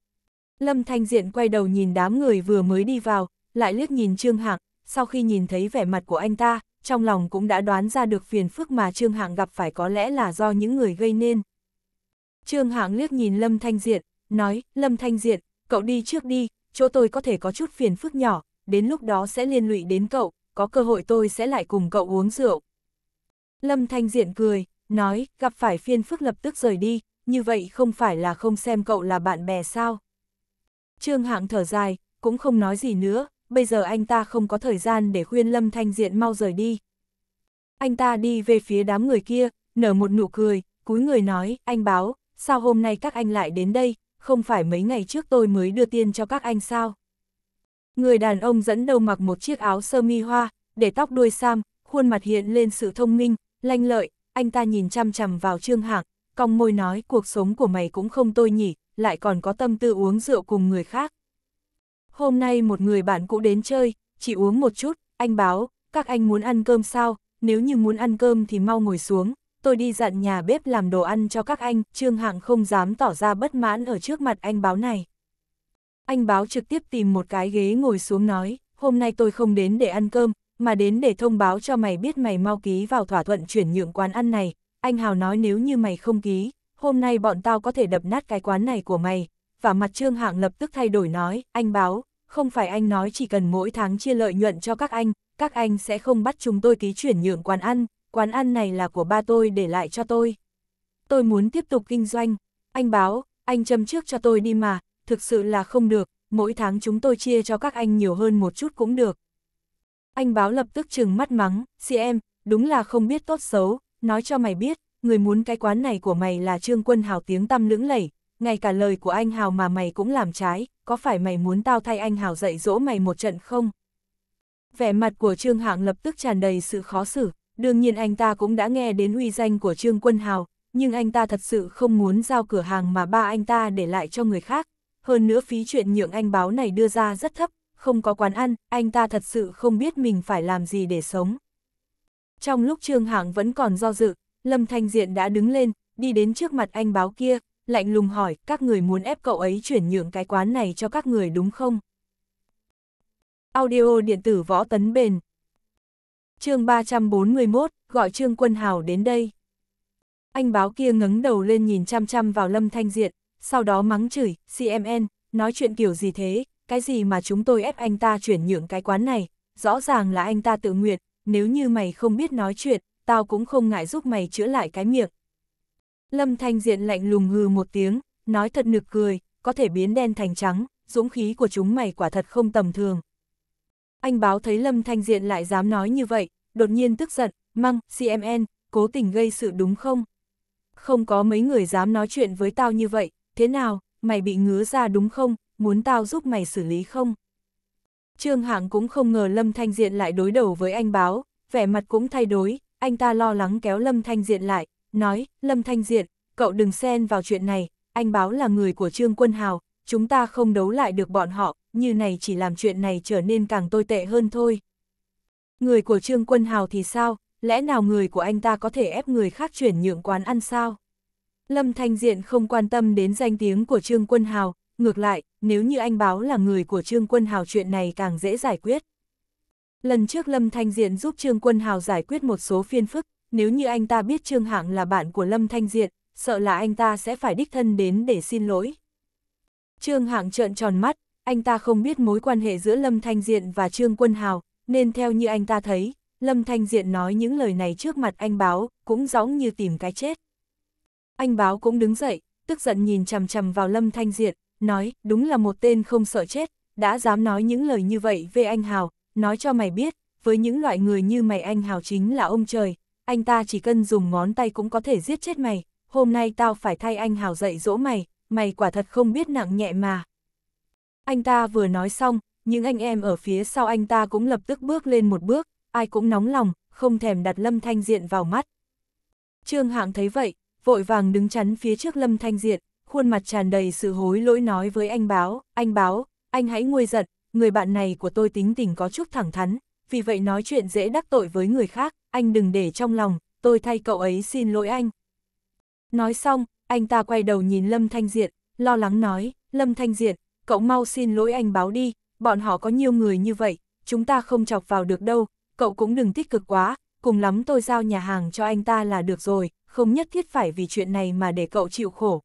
Lâm Thanh Diện quay đầu nhìn đám người vừa mới đi vào, lại liếc nhìn Trương Hạng, sau khi nhìn thấy vẻ mặt của anh ta, trong lòng cũng đã đoán ra được phiền phức mà Trương Hạng gặp phải có lẽ là do những người gây nên. Trương Hạng liếc nhìn Lâm Thanh Diện, nói, Lâm Thanh Diện, cậu đi trước đi, chỗ tôi có thể có chút phiền phức nhỏ, đến lúc đó sẽ liên lụy đến cậu, có cơ hội tôi sẽ lại cùng cậu uống rượu. Lâm Thanh Diện cười, nói, gặp phải phiền phức lập tức rời đi, như vậy không phải là không xem cậu là bạn bè sao? Trương Hạng thở dài, cũng không nói gì nữa, bây giờ anh ta không có thời gian để khuyên Lâm Thanh Diện mau rời đi. Anh ta đi về phía đám người kia, nở một nụ cười, cúi người nói, anh báo, sao hôm nay các anh lại đến đây, không phải mấy ngày trước tôi mới đưa tiền cho các anh sao? Người đàn ông dẫn đầu mặc một chiếc áo sơ mi hoa, để tóc đuôi sam, khuôn mặt hiện lên sự thông minh, lanh lợi, anh ta nhìn chăm chằm vào Trương Hạng, cong môi nói cuộc sống của mày cũng không tôi nhỉ, lại còn có tâm tư uống rượu cùng người khác. Hôm nay một người bạn cũ đến chơi, chỉ uống một chút, anh báo, các anh muốn ăn cơm sao, nếu như muốn ăn cơm thì mau ngồi xuống, tôi đi dặn nhà bếp làm đồ ăn cho các anh, Trương Hạng không dám tỏ ra bất mãn ở trước mặt anh báo này. Anh báo trực tiếp tìm một cái ghế ngồi xuống nói, hôm nay tôi không đến để ăn cơm, mà đến để thông báo cho mày biết mày mau ký vào thỏa thuận chuyển nhượng quán ăn này, anh Hào nói nếu như mày không ký, hôm nay bọn tao có thể đập nát cái quán này của mày. Và mặt Trương Hạng lập tức thay đổi nói, anh báo, không phải anh nói chỉ cần mỗi tháng chia lợi nhuận cho các anh, các anh sẽ không bắt chúng tôi ký chuyển nhượng quán ăn, quán ăn này là của ba tôi để lại cho tôi. Tôi muốn tiếp tục kinh doanh, anh báo, anh châm trước cho tôi đi mà, thực sự là không được, mỗi tháng chúng tôi chia cho các anh nhiều hơn một chút cũng được. Anh báo lập tức trừng mắt mắng, chị em, đúng là không biết tốt xấu, nói cho mày biết, người muốn cái quán này của mày là Trương Quân Hào tiếng tăm lưỡng lẩy, ngay cả lời của anh Hào mà mày cũng làm trái, có phải mày muốn tao thay anh Hào dạy dỗ mày một trận không? Vẻ mặt của Trương Hạng lập tức tràn đầy sự khó xử, đương nhiên anh ta cũng đã nghe đến uy danh của Trương Quân Hào, nhưng anh ta thật sự không muốn giao cửa hàng mà ba anh ta để lại cho người khác. Hơn nữa phí chuyện nhượng anh báo này đưa ra rất thấp, không có quán ăn, anh ta thật sự không biết mình phải làm gì để sống. Trong lúc Trương Hạng vẫn còn do dự, Lâm Thanh Diện đã đứng lên, đi đến trước mặt anh báo kia, lạnh lùng hỏi, các người muốn ép cậu ấy chuyển nhượng cái quán này cho các người đúng không? Audio điện tử võ tấn bền chương 341, gọi Trương Quân Hào đến đây. Anh báo kia ngấn đầu lên nhìn chăm chăm vào Lâm Thanh Diện, sau đó mắng chửi, CMN, nói chuyện kiểu gì thế, cái gì mà chúng tôi ép anh ta chuyển nhượng cái quán này, rõ ràng là anh ta tự nguyện, nếu như mày không biết nói chuyện, tao cũng không ngại giúp mày chữa lại cái miệng. Lâm Thanh Diện lạnh lùng hừ một tiếng, nói thật nực cười, có thể biến đen thành trắng, dũng khí của chúng mày quả thật không tầm thường. Anh báo thấy Lâm Thanh Diện lại dám nói như vậy, đột nhiên tức giận, măng, CMN, cố tình gây sự đúng không? Không có mấy người dám nói chuyện với tao như vậy, thế nào, mày bị ngứa ra đúng không, muốn tao giúp mày xử lý không? Trương Hạng cũng không ngờ Lâm Thanh Diện lại đối đầu với anh báo, vẻ mặt cũng thay đổi, anh ta lo lắng kéo Lâm Thanh Diện lại, nói, Lâm Thanh Diện, cậu đừng xen vào chuyện này, anh báo là người của Trương Quân Hào, chúng ta không đấu lại được bọn họ, như này chỉ làm chuyện này trở nên càng tồi tệ hơn thôi. Người của Trương Quân Hào thì sao, lẽ nào người của anh ta có thể ép người khác chuyển nhượng quán ăn sao? Lâm Thanh Diện không quan tâm đến danh tiếng của Trương Quân Hào, ngược lại, nếu như anh báo là người của Trương Quân Hào chuyện này càng dễ giải quyết. Lần trước Lâm Thanh Diện giúp Trương Quân Hào giải quyết một số phiên phức, nếu như anh ta biết Trương Hạng là bạn của Lâm Thanh Diện, sợ là anh ta sẽ phải đích thân đến để xin lỗi. Trương Hạng trợn tròn mắt, anh ta không biết mối quan hệ giữa Lâm Thanh Diện và Trương Quân Hào, nên theo như anh ta thấy, Lâm Thanh Diện nói những lời này trước mặt anh báo, cũng giống như tìm cái chết. Anh báo cũng đứng dậy, tức giận nhìn chằm chằm vào Lâm Thanh Diện, nói, đúng là một tên không sợ chết, đã dám nói những lời như vậy về anh Hào, nói cho mày biết, với những loại người như mày anh Hào chính là ông trời, anh ta chỉ cần dùng ngón tay cũng có thể giết chết mày, hôm nay tao phải thay anh Hào dạy dỗ mày, mày quả thật không biết nặng nhẹ mà. Anh ta vừa nói xong, những anh em ở phía sau anh ta cũng lập tức bước lên một bước, ai cũng nóng lòng, không thèm đặt Lâm Thanh Diện vào mắt. Trương Hạng thấy vậy, vội vàng đứng chắn phía trước Lâm Thanh Diện, khuôn mặt tràn đầy sự hối lỗi nói với anh báo, anh báo, anh hãy nguôi giận, người bạn này của tôi tính tình có chút thẳng thắn, vì vậy nói chuyện dễ đắc tội với người khác, anh đừng để trong lòng, tôi thay cậu ấy xin lỗi anh. Nói xong, anh ta quay đầu nhìn Lâm Thanh Diện, lo lắng nói, Lâm Thanh Diện, cậu mau xin lỗi anh báo đi, bọn họ có nhiều người như vậy, chúng ta không chọc vào được đâu, cậu cũng đừng tích cực quá, cùng lắm tôi giao nhà hàng cho anh ta là được rồi, không nhất thiết phải vì chuyện này mà để cậu chịu khổ.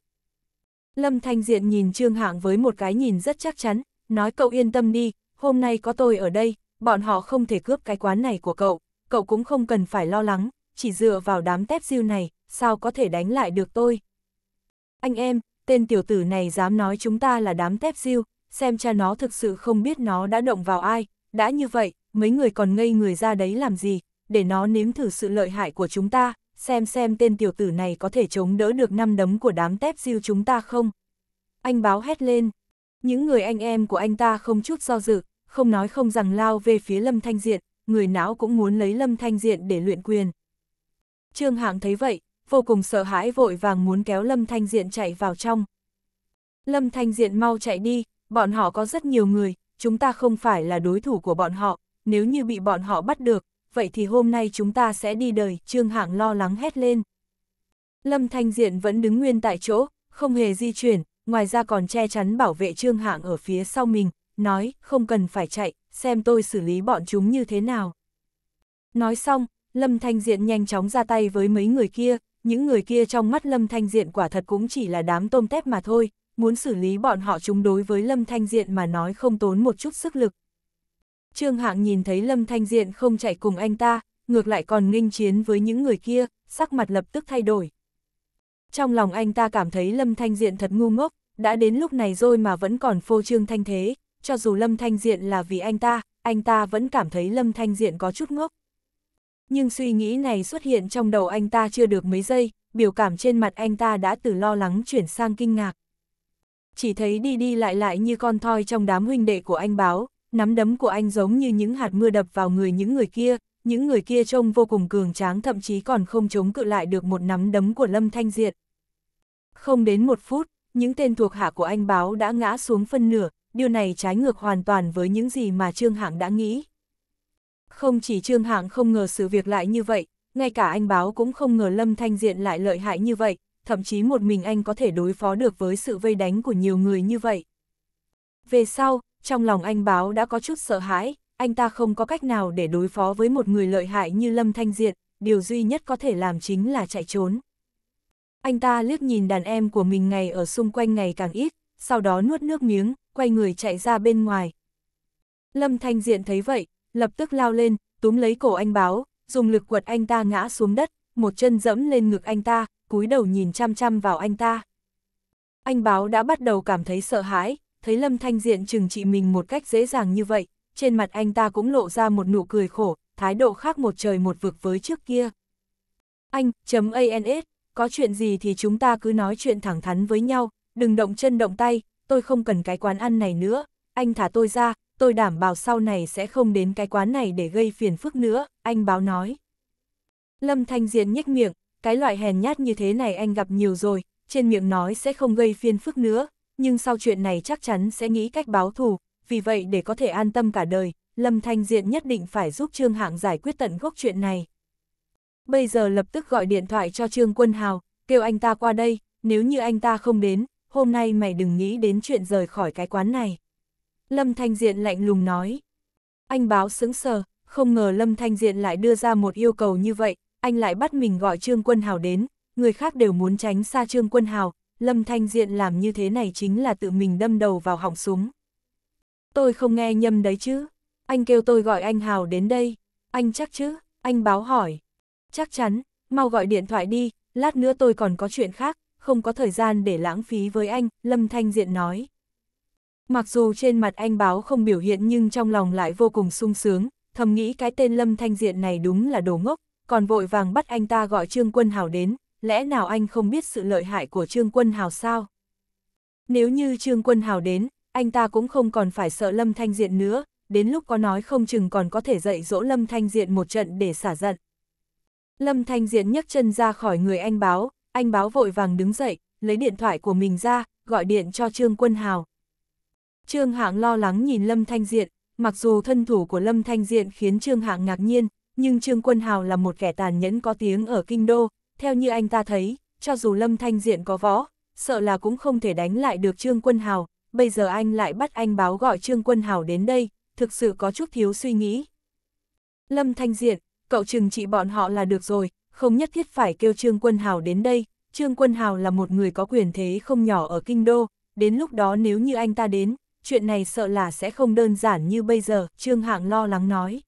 Lâm Thanh Diện nhìn Trương Hạng với một cái nhìn rất chắc chắn, nói cậu yên tâm đi, hôm nay có tôi ở đây, bọn họ không thể cướp cái quán này của cậu, cậu cũng không cần phải lo lắng, chỉ dựa vào đám tép diêu này, sao có thể đánh lại được tôi. Anh em, tên tiểu tử này dám nói chúng ta là đám tép diêu, xem cha nó thực sự không biết nó đã động vào ai, đã như vậy, mấy người còn ngây người ra đấy làm gì, để nó nếm thử sự lợi hại của chúng ta, xem xem tên tiểu tử này có thể chống đỡ được năm đấm của đám tép diêu chúng ta không. Anh báo hét lên, những người anh em của anh ta không chút do dự, không nói không rằng lao về phía Lâm Thanh Diện, người não cũng muốn lấy Lâm Thanh Diện để luyện quyền. Trương Hạng thấy vậy, vô cùng sợ hãi vội vàng muốn kéo Lâm Thanh Diện chạy vào trong. Lâm Thanh Diện mau chạy đi, bọn họ có rất nhiều người, chúng ta không phải là đối thủ của bọn họ, nếu như bị bọn họ bắt được, vậy thì hôm nay chúng ta sẽ đi đời, Trương Hạng lo lắng hét lên. Lâm Thanh Diện vẫn đứng nguyên tại chỗ, không hề di chuyển, ngoài ra còn che chắn bảo vệ Trương Hạng ở phía sau mình, nói, không cần phải chạy, xem tôi xử lý bọn chúng như thế nào. Nói xong, Lâm Thanh Diện nhanh chóng ra tay với mấy người kia, những người kia trong mắt Lâm Thanh Diện quả thật cũng chỉ là đám tôm tép mà thôi, muốn xử lý bọn họ chúng đối với Lâm Thanh Diện mà nói không tốn một chút sức lực, Trương Hạng nhìn thấy Lâm Thanh Diện không chạy cùng anh ta, ngược lại còn nghênh chiến với những người kia, sắc mặt lập tức thay đổi. Trong lòng anh ta cảm thấy Lâm Thanh Diện thật ngu ngốc, đã đến lúc này rồi mà vẫn còn phô trương thanh thế, cho dù Lâm Thanh Diện là vì anh ta, anh ta vẫn cảm thấy Lâm Thanh Diện có chút ngốc. Nhưng suy nghĩ này xuất hiện trong đầu anh ta chưa được mấy giây, biểu cảm trên mặt anh ta đã từ lo lắng chuyển sang kinh ngạc. Chỉ thấy đi đi lại lại như con thoi trong đám huynh đệ của anh báo, nắm đấm của anh giống như những hạt mưa đập vào người những người kia, những người kia trông vô cùng cường tráng thậm chí còn không chống cự lại được một nắm đấm của Lâm Thanh Diệt. Không đến một phút, những tên thuộc hạ của anh báo đã ngã xuống phân nửa, điều này trái ngược hoàn toàn với những gì mà Trương Hạng đã nghĩ. Không chỉ Trương Hạng không ngờ sự việc lại như vậy, ngay cả anh báo cũng không ngờ Lâm Thanh Diện lại lợi hại như vậy, thậm chí một mình anh có thể đối phó được với sự vây đánh của nhiều người như vậy. Về sau, trong lòng anh báo đã có chút sợ hãi, anh ta không có cách nào để đối phó với một người lợi hại như Lâm Thanh Diệt, điều duy nhất có thể làm chính là chạy trốn. Anh ta liếc nhìn đàn em của mình ngày ở xung quanh ngày càng ít, sau đó nuốt nước miếng, quay người chạy ra bên ngoài. Lâm Thanh Diện thấy vậy, lập tức lao lên, túm lấy cổ anh báo, dùng lực quật anh ta ngã xuống đất, một chân dẫm lên ngực anh ta, cúi đầu nhìn chăm chăm vào anh ta. Anh báo đã bắt đầu cảm thấy sợ hãi, thấy Lâm Thanh Diện chừng trị mình một cách dễ dàng như vậy, trên mặt anh ta cũng lộ ra một nụ cười khổ, thái độ khác một trời một vực với trước kia. Anh, chấm ANS, có chuyện gì thì chúng ta cứ nói chuyện thẳng thắn với nhau, đừng động chân động tay, tôi không cần cái quán ăn này nữa, anh thả tôi ra, tôi đảm bảo sau này sẽ không đến cái quán này để gây phiền phức nữa, anh báo nói. Lâm Thanh Diện nhếch miệng, cái loại hèn nhát như thế này anh gặp nhiều rồi, trên miệng nói sẽ không gây phiền phức nữa, nhưng sau chuyện này chắc chắn sẽ nghĩ cách báo thù, vì vậy để có thể an tâm cả đời, Lâm Thanh Diện nhất định phải giúp Trương Hạng giải quyết tận gốc chuyện này. Bây giờ lập tức gọi điện thoại cho Trương Quân Hào, kêu anh ta qua đây, nếu như anh ta không đến, hôm nay mày đừng nghĩ đến chuyện rời khỏi cái quán này. Lâm Thanh Diện lạnh lùng nói. Anh báo sững sờ, không ngờ Lâm Thanh Diện lại đưa ra một yêu cầu như vậy, anh lại bắt mình gọi Trương Quân Hào đến, người khác đều muốn tránh xa Trương Quân Hào, Lâm Thanh Diện làm như thế này chính là tự mình đâm đầu vào họng súng. Tôi không nghe nhầm đấy chứ. Anh kêu tôi gọi anh Hào đến đây. Anh chắc chứ? Anh báo hỏi. Chắc chắn, mau gọi điện thoại đi, lát nữa tôi còn có chuyện khác, không có thời gian để lãng phí với anh, Lâm Thanh Diện nói. Mặc dù trên mặt anh báo không biểu hiện nhưng trong lòng lại vô cùng sung sướng, thầm nghĩ cái tên Lâm Thanh Diện này đúng là đồ ngốc, còn vội vàng bắt anh ta gọi Trương Quân Hào đến, lẽ nào anh không biết sự lợi hại của Trương Quân Hào sao? Nếu như Trương Quân Hào đến, anh ta cũng không còn phải sợ Lâm Thanh Diện nữa, đến lúc có nói không chừng còn có thể dạy dỗ Lâm Thanh Diện một trận để xả giận. Lâm Thanh Diện nhấc chân ra khỏi người anh báo, anh báo vội vàng đứng dậy, lấy điện thoại của mình ra, gọi điện cho Trương Quân Hào. Trương Hạng lo lắng nhìn Lâm Thanh Diện, mặc dù thân thủ của Lâm Thanh Diện khiến Trương Hạng ngạc nhiên, nhưng Trương Quân Hào là một kẻ tàn nhẫn có tiếng ở Kinh Đô, theo như anh ta thấy, cho dù Lâm Thanh Diện có võ, sợ là cũng không thể đánh lại được Trương Quân Hào, bây giờ anh lại bắt anh báo gọi Trương Quân Hào đến đây, thực sự có chút thiếu suy nghĩ. Lâm Thanh Diện, cậu chừng trị bọn họ là được rồi, không nhất thiết phải kêu Trương Quân Hào đến đây, Trương Quân Hào là một người có quyền thế không nhỏ ở Kinh Đô, đến lúc đó nếu như anh ta đến, chuyện này sợ là sẽ không đơn giản như bây giờ, Trương Hạng lo lắng nói.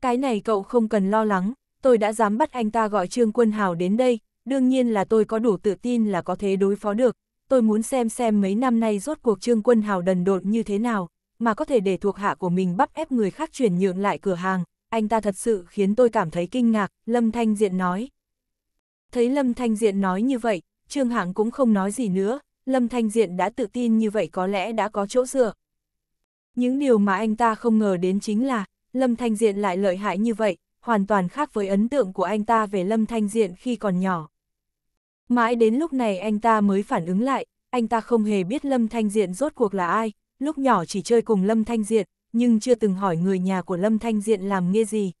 Cái này cậu không cần lo lắng, tôi đã dám bắt anh ta gọi Trương Quân Hào đến đây, đương nhiên là tôi có đủ tự tin là có thể đối phó được, tôi muốn xem xem mấy năm nay rốt cuộc Trương Quân Hào đần độn như thế nào, mà có thể để thuộc hạ của mình bắt ép người khác chuyển nhượng lại cửa hàng, anh ta thật sự khiến tôi cảm thấy kinh ngạc, Lâm Thanh Diện nói. Thấy Lâm Thanh Diện nói như vậy, Trương Hạng cũng không nói gì nữa, Lâm Thanh Diện đã tự tin như vậy có lẽ đã có chỗ dựa. Những điều mà anh ta không ngờ đến chính là, Lâm Thanh Diện lại lợi hại như vậy, hoàn toàn khác với ấn tượng của anh ta về Lâm Thanh Diện khi còn nhỏ. Mãi đến lúc này anh ta mới phản ứng lại, anh ta không hề biết Lâm Thanh Diện rốt cuộc là ai, lúc nhỏ chỉ chơi cùng Lâm Thanh Diện, nhưng chưa từng hỏi người nhà của Lâm Thanh Diện làm nghề gì.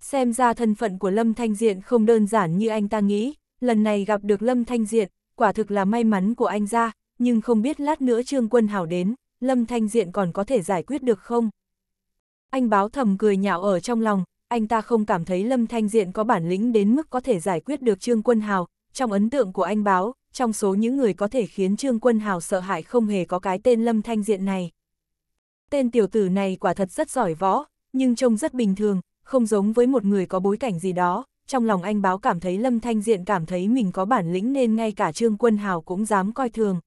Xem ra thân phận của Lâm Thanh Diện không đơn giản như anh ta nghĩ, lần này gặp được Lâm Thanh Diện, quả thực là may mắn của anh ra, nhưng không biết lát nữa Trương Quân Hảo đến, Lâm Thanh Diện còn có thể giải quyết được không? Anh báo thầm cười nhạo ở trong lòng, anh ta không cảm thấy Lâm Thanh Diện có bản lĩnh đến mức có thể giải quyết được Trương Quân Hào, trong ấn tượng của anh báo, trong số những người có thể khiến Trương Quân Hào sợ hãi không hề có cái tên Lâm Thanh Diện này. Tên tiểu tử này quả thật rất giỏi võ, nhưng trông rất bình thường, không giống với một người có bối cảnh gì đó. Trong lòng anh báo cảm thấy Lâm Thanh Diện cảm thấy mình có bản lĩnh nên ngay cả Trương Quân Hào cũng dám coi thường.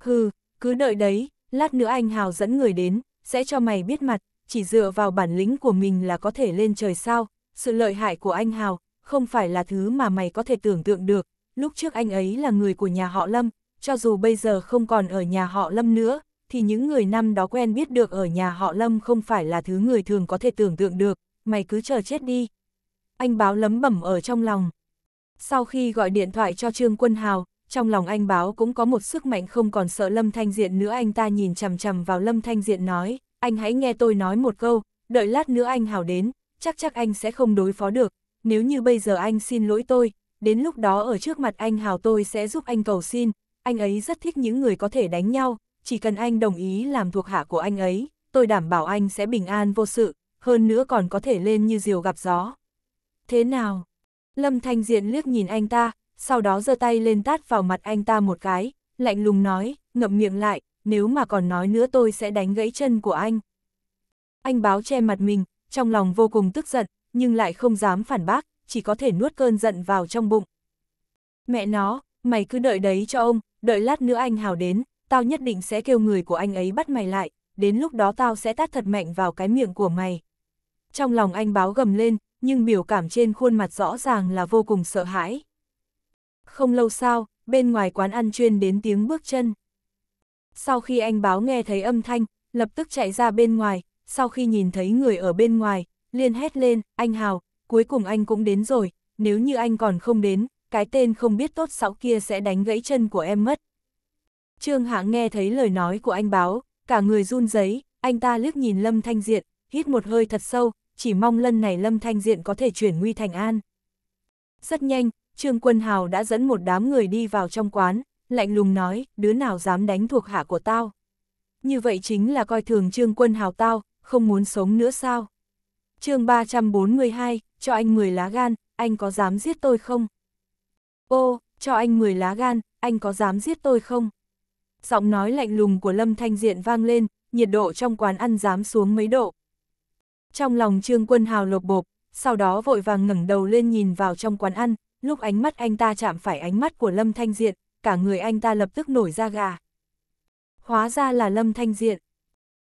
Hừ, cứ đợi đấy, lát nữa anh Hào dẫn người đến, sẽ cho mày biết mặt, chỉ dựa vào bản lĩnh của mình là có thể lên trời sao, sự lợi hại của anh Hào, không phải là thứ mà mày có thể tưởng tượng được, lúc trước anh ấy là người của nhà họ Lâm, cho dù bây giờ không còn ở nhà họ Lâm nữa, thì những người năm đó quen biết được ở nhà họ Lâm không phải là thứ người thường có thể tưởng tượng được, mày cứ chờ chết đi. Anh báo lấm bẩm ở trong lòng. Sau khi gọi điện thoại cho Trương Quân Hào, trong lòng anh báo cũng có một sức mạnh không còn sợ Lâm Thanh Diện nữa anh ta nhìn chằm chằm vào Lâm Thanh Diện nói, anh hãy nghe tôi nói một câu, đợi lát nữa anh hảo đến, chắc chắc anh sẽ không đối phó được, nếu như bây giờ anh xin lỗi tôi, đến lúc đó ở trước mặt anh hảo tôi sẽ giúp anh cầu xin, anh ấy rất thích những người có thể đánh nhau, chỉ cần anh đồng ý làm thuộc hạ của anh ấy, tôi đảm bảo anh sẽ bình an vô sự, hơn nữa còn có thể lên như diều gặp gió. Thế nào? Lâm Thanh Diện liếc nhìn anh ta, sau đó giơ tay lên tát vào mặt anh ta một cái, lạnh lùng nói, ngậm miệng lại, nếu mà còn nói nữa tôi sẽ đánh gãy chân của anh. Anh báo che mặt mình, trong lòng vô cùng tức giận, nhưng lại không dám phản bác, chỉ có thể nuốt cơn giận vào trong bụng. Mẹ nó, mày cứ đợi đấy cho ông, đợi lát nữa anh hào đến, tao nhất định sẽ kêu người của anh ấy bắt mày lại, đến lúc đó tao sẽ tát thật mạnh vào cái miệng của mày. Trong lòng anh báo gầm lên, nhưng biểu cảm trên khuôn mặt rõ ràng là vô cùng sợ hãi. Không lâu sau, bên ngoài quán ăn chuyên đến tiếng bước chân. Sau khi anh báo nghe thấy âm thanh, lập tức chạy ra bên ngoài, sau khi nhìn thấy người ở bên ngoài, liền hét lên, anh Hào, cuối cùng anh cũng đến rồi, nếu như anh còn không đến, cái tên không biết tốt xạo kia sẽ đánh gãy chân của em mất. Trương hạng nghe thấy lời nói của anh báo, cả người run giấy, anh ta liếc nhìn Lâm Thanh Diện, hít một hơi thật sâu, chỉ mong lần này Lâm Thanh Diện có thể chuyển nguy thành an. Rất nhanh, Trương Quân Hào đã dẫn một đám người đi vào trong quán, lạnh lùng nói, đứa nào dám đánh thuộc hạ của tao. Như vậy chính là coi thường trương quân hào tao, không muốn sống nữa sao. chương 342, cho anh 10 lá gan, anh có dám giết tôi không? Ô, cho anh 10 lá gan, anh có dám giết tôi không? Giọng nói lạnh lùng của Lâm Thanh Diện vang lên, nhiệt độ trong quán ăn dám xuống mấy độ. Trong lòng Trương Quân Hào lột bộp, sau đó vội vàng ngẩng đầu lên nhìn vào trong quán ăn, lúc ánh mắt anh ta chạm phải ánh mắt của Lâm Thanh Diện, cả người anh ta lập tức nổi ra gà. Hóa ra là Lâm Thanh Diện.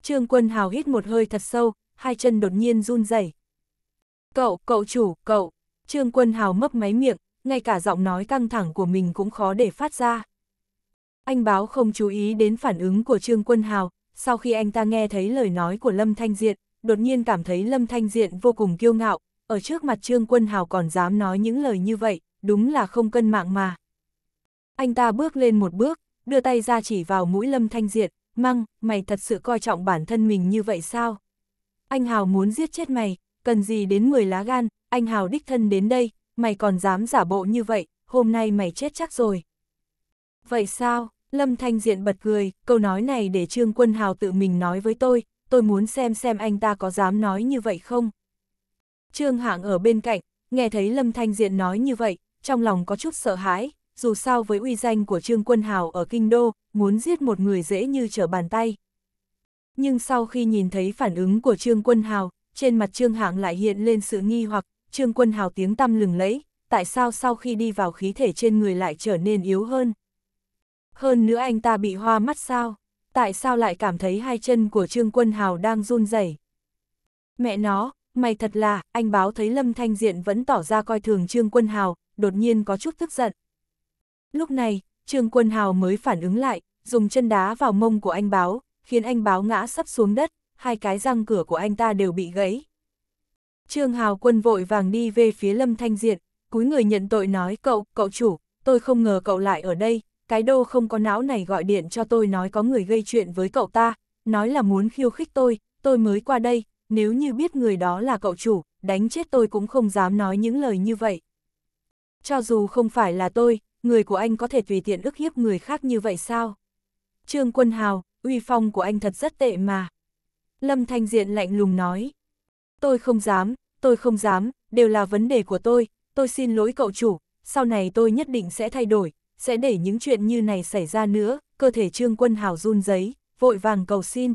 Trương Quân Hào hít một hơi thật sâu, hai chân đột nhiên run rẩy. Cậu, cậu chủ, cậu. Trương Quân Hào mấp máy miệng, ngay cả giọng nói căng thẳng của mình cũng khó để phát ra. Anh báo không chú ý đến phản ứng của Trương Quân Hào, sau khi anh ta nghe thấy lời nói của Lâm Thanh Diện, đột nhiên cảm thấy Lâm Thanh Diện vô cùng kiêu ngạo, ở trước mặt Trương Quân Hào còn dám nói những lời như vậy, đúng là không cân mạng mà. Anh ta bước lên một bước, đưa tay ra chỉ vào mũi Lâm Thanh Diệt, măng, mày thật sự coi trọng bản thân mình như vậy sao? Anh Hào muốn giết chết mày, cần gì đến 10 lá gan, anh Hào đích thân đến đây, mày còn dám giả bộ như vậy, hôm nay mày chết chắc rồi. Vậy sao? Lâm Thanh Diện bật cười, câu nói này để Trương Quân Hào tự mình nói với tôi, tôi muốn xem xem anh ta có dám nói như vậy không. Trương Hạng ở bên cạnh, nghe thấy Lâm Thanh Diện nói như vậy, trong lòng có chút sợ hãi, dù sao với uy danh của Trương Quân Hào ở Kinh Đô, muốn giết một người dễ như trở bàn tay. Nhưng sau khi nhìn thấy phản ứng của Trương Quân Hào, trên mặt Trương Hạng lại hiện lên sự nghi hoặc, Trương Quân Hào tiếng tăm lừng lẫy, tại sao sau khi đi vào khí thể trên người lại trở nên yếu hơn? Hơn nữa anh ta bị hoa mắt sao? Tại sao lại cảm thấy hai chân của Trương Quân Hào đang run rẩy? Mẹ nó, mày thật là, anh báo thấy Lâm Thanh Diện vẫn tỏ ra coi thường Trương Quân Hào, đột nhiên có chút tức giận, Lúc này, Trương Quân Hào mới phản ứng lại, dùng chân đá vào mông của anh báo, khiến anh báo ngã sắp xuống đất, hai cái răng cửa của anh ta đều bị gãy. Trương Hào Quân vội vàng đi về phía Lâm Thanh Diện, cúi người nhận tội nói cậu, cậu chủ, tôi không ngờ cậu lại ở đây, cái đô không có não này gọi điện cho tôi nói có người gây chuyện với cậu ta, nói là muốn khiêu khích tôi, tôi mới qua đây, nếu như biết người đó là cậu chủ, đánh chết tôi cũng không dám nói những lời như vậy. Cho dù không phải là tôi, người của anh có thể tùy tiện ức hiếp người khác như vậy sao? Trương Quân Hào, uy phong của anh thật rất tệ mà. Lâm Thanh Diện lạnh lùng nói. Tôi không dám, tôi không dám, đều là vấn đề của tôi, tôi xin lỗi cậu chủ, sau này tôi nhất định sẽ thay đổi, sẽ để những chuyện như này xảy ra nữa, cơ thể Trương Quân Hào run giấy, vội vàng cầu xin.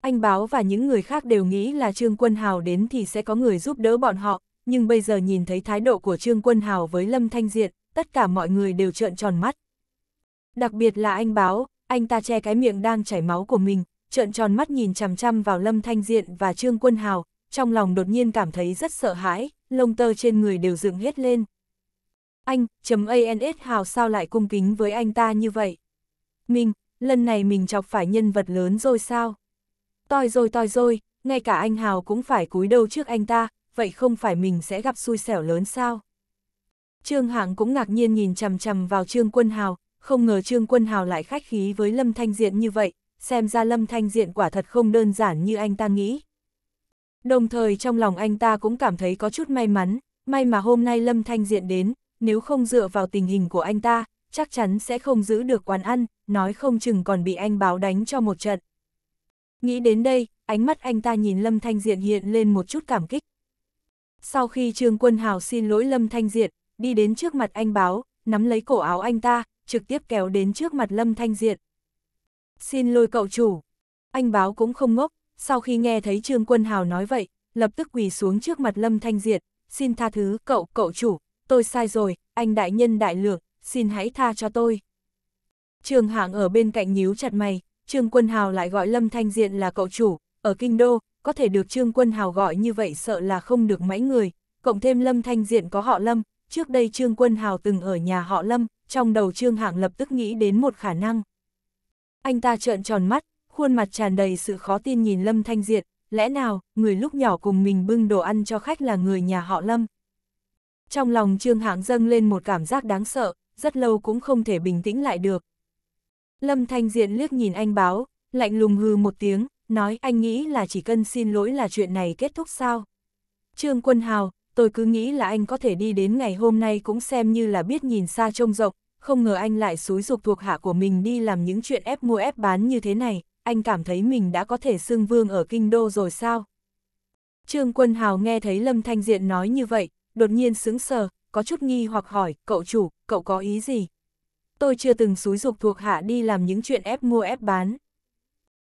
Anh Báo và những người khác đều nghĩ là Trương Quân Hào đến thì sẽ có người giúp đỡ bọn họ, nhưng bây giờ nhìn thấy thái độ của Trương Quân Hào với Lâm Thanh Diện, tất cả mọi người đều trợn tròn mắt. Đặc biệt là anh báo, anh ta che cái miệng đang chảy máu của mình, trợn tròn mắt nhìn chằm chằm vào Lâm Thanh Diện và Trương Quân Hào, trong lòng đột nhiên cảm thấy rất sợ hãi, lông tơ trên người đều dựng hết lên. Anh, chấm ANS Hào sao lại cung kính với anh ta như vậy? Mình, lần này mình chọc phải nhân vật lớn rồi sao? Toi rồi toi rồi, ngay cả anh Hào cũng phải cúi đầu trước anh ta, vậy không phải mình sẽ gặp xui xẻo lớn sao? Trương Hạng cũng ngạc nhiên nhìn chằm chằm vào Trương Quân Hào, không ngờ Trương Quân Hào lại khách khí với Lâm Thanh Diện như vậy, xem ra Lâm Thanh Diện quả thật không đơn giản như anh ta nghĩ. Đồng thời trong lòng anh ta cũng cảm thấy có chút may mắn, may mà hôm nay Lâm Thanh Diện đến, nếu không dựa vào tình hình của anh ta, chắc chắn sẽ không giữ được quán ăn, nói không chừng còn bị anh báo đánh cho một trận. Nghĩ đến đây, ánh mắt anh ta nhìn Lâm Thanh Diện hiện lên một chút cảm kích. Sau khi Trương Quân Hào xin lỗi Lâm Thanh Diện, đi đến trước mặt anh báo, nắm lấy cổ áo anh ta, trực tiếp kéo đến trước mặt Lâm Thanh Diện. Xin lôi cậu chủ. Anh báo cũng không ngốc, sau khi nghe thấy Trương Quân Hào nói vậy, lập tức quỳ xuống trước mặt Lâm Thanh Diện, xin tha thứ, cậu, cậu chủ, tôi sai rồi, anh đại nhân đại lượng, xin hãy tha cho tôi. Trường Hạng ở bên cạnh nhíu chặt mày, Trương Quân Hào lại gọi Lâm Thanh Diện là cậu chủ, ở Kinh Đô, có thể được Trương Quân Hào gọi như vậy sợ là không được mãnh người, cộng thêm Lâm Thanh Diện có họ Lâm, trước đây Trương Quân Hào từng ở nhà họ Lâm, trong đầu Trương Hạng lập tức nghĩ đến một khả năng. Anh ta trợn tròn mắt, khuôn mặt tràn đầy sự khó tin nhìn Lâm Thanh Diệt, lẽ nào, người lúc nhỏ cùng mình bưng đồ ăn cho khách là người nhà họ Lâm. Trong lòng Trương Hạng dâng lên một cảm giác đáng sợ, rất lâu cũng không thể bình tĩnh lại được. Lâm Thanh Diện liếc nhìn anh báo, lạnh lùng hư một tiếng, nói anh nghĩ là chỉ cần xin lỗi là chuyện này kết thúc sao. Trương Quân Hào, tôi cứ nghĩ là anh có thể đi đến ngày hôm nay cũng xem như là biết nhìn xa trông rộng, không ngờ anh lại xúi dục thuộc hạ của mình đi làm những chuyện ép mua ép bán như thế này, anh cảm thấy mình đã có thể xưng vương ở kinh đô rồi sao? Trương Quân Hào nghe thấy Lâm Thanh Diện nói như vậy, đột nhiên sững sờ, có chút nghi hoặc hỏi, cậu chủ, cậu có ý gì? Tôi chưa từng xúi dục thuộc hạ đi làm những chuyện ép mua ép bán.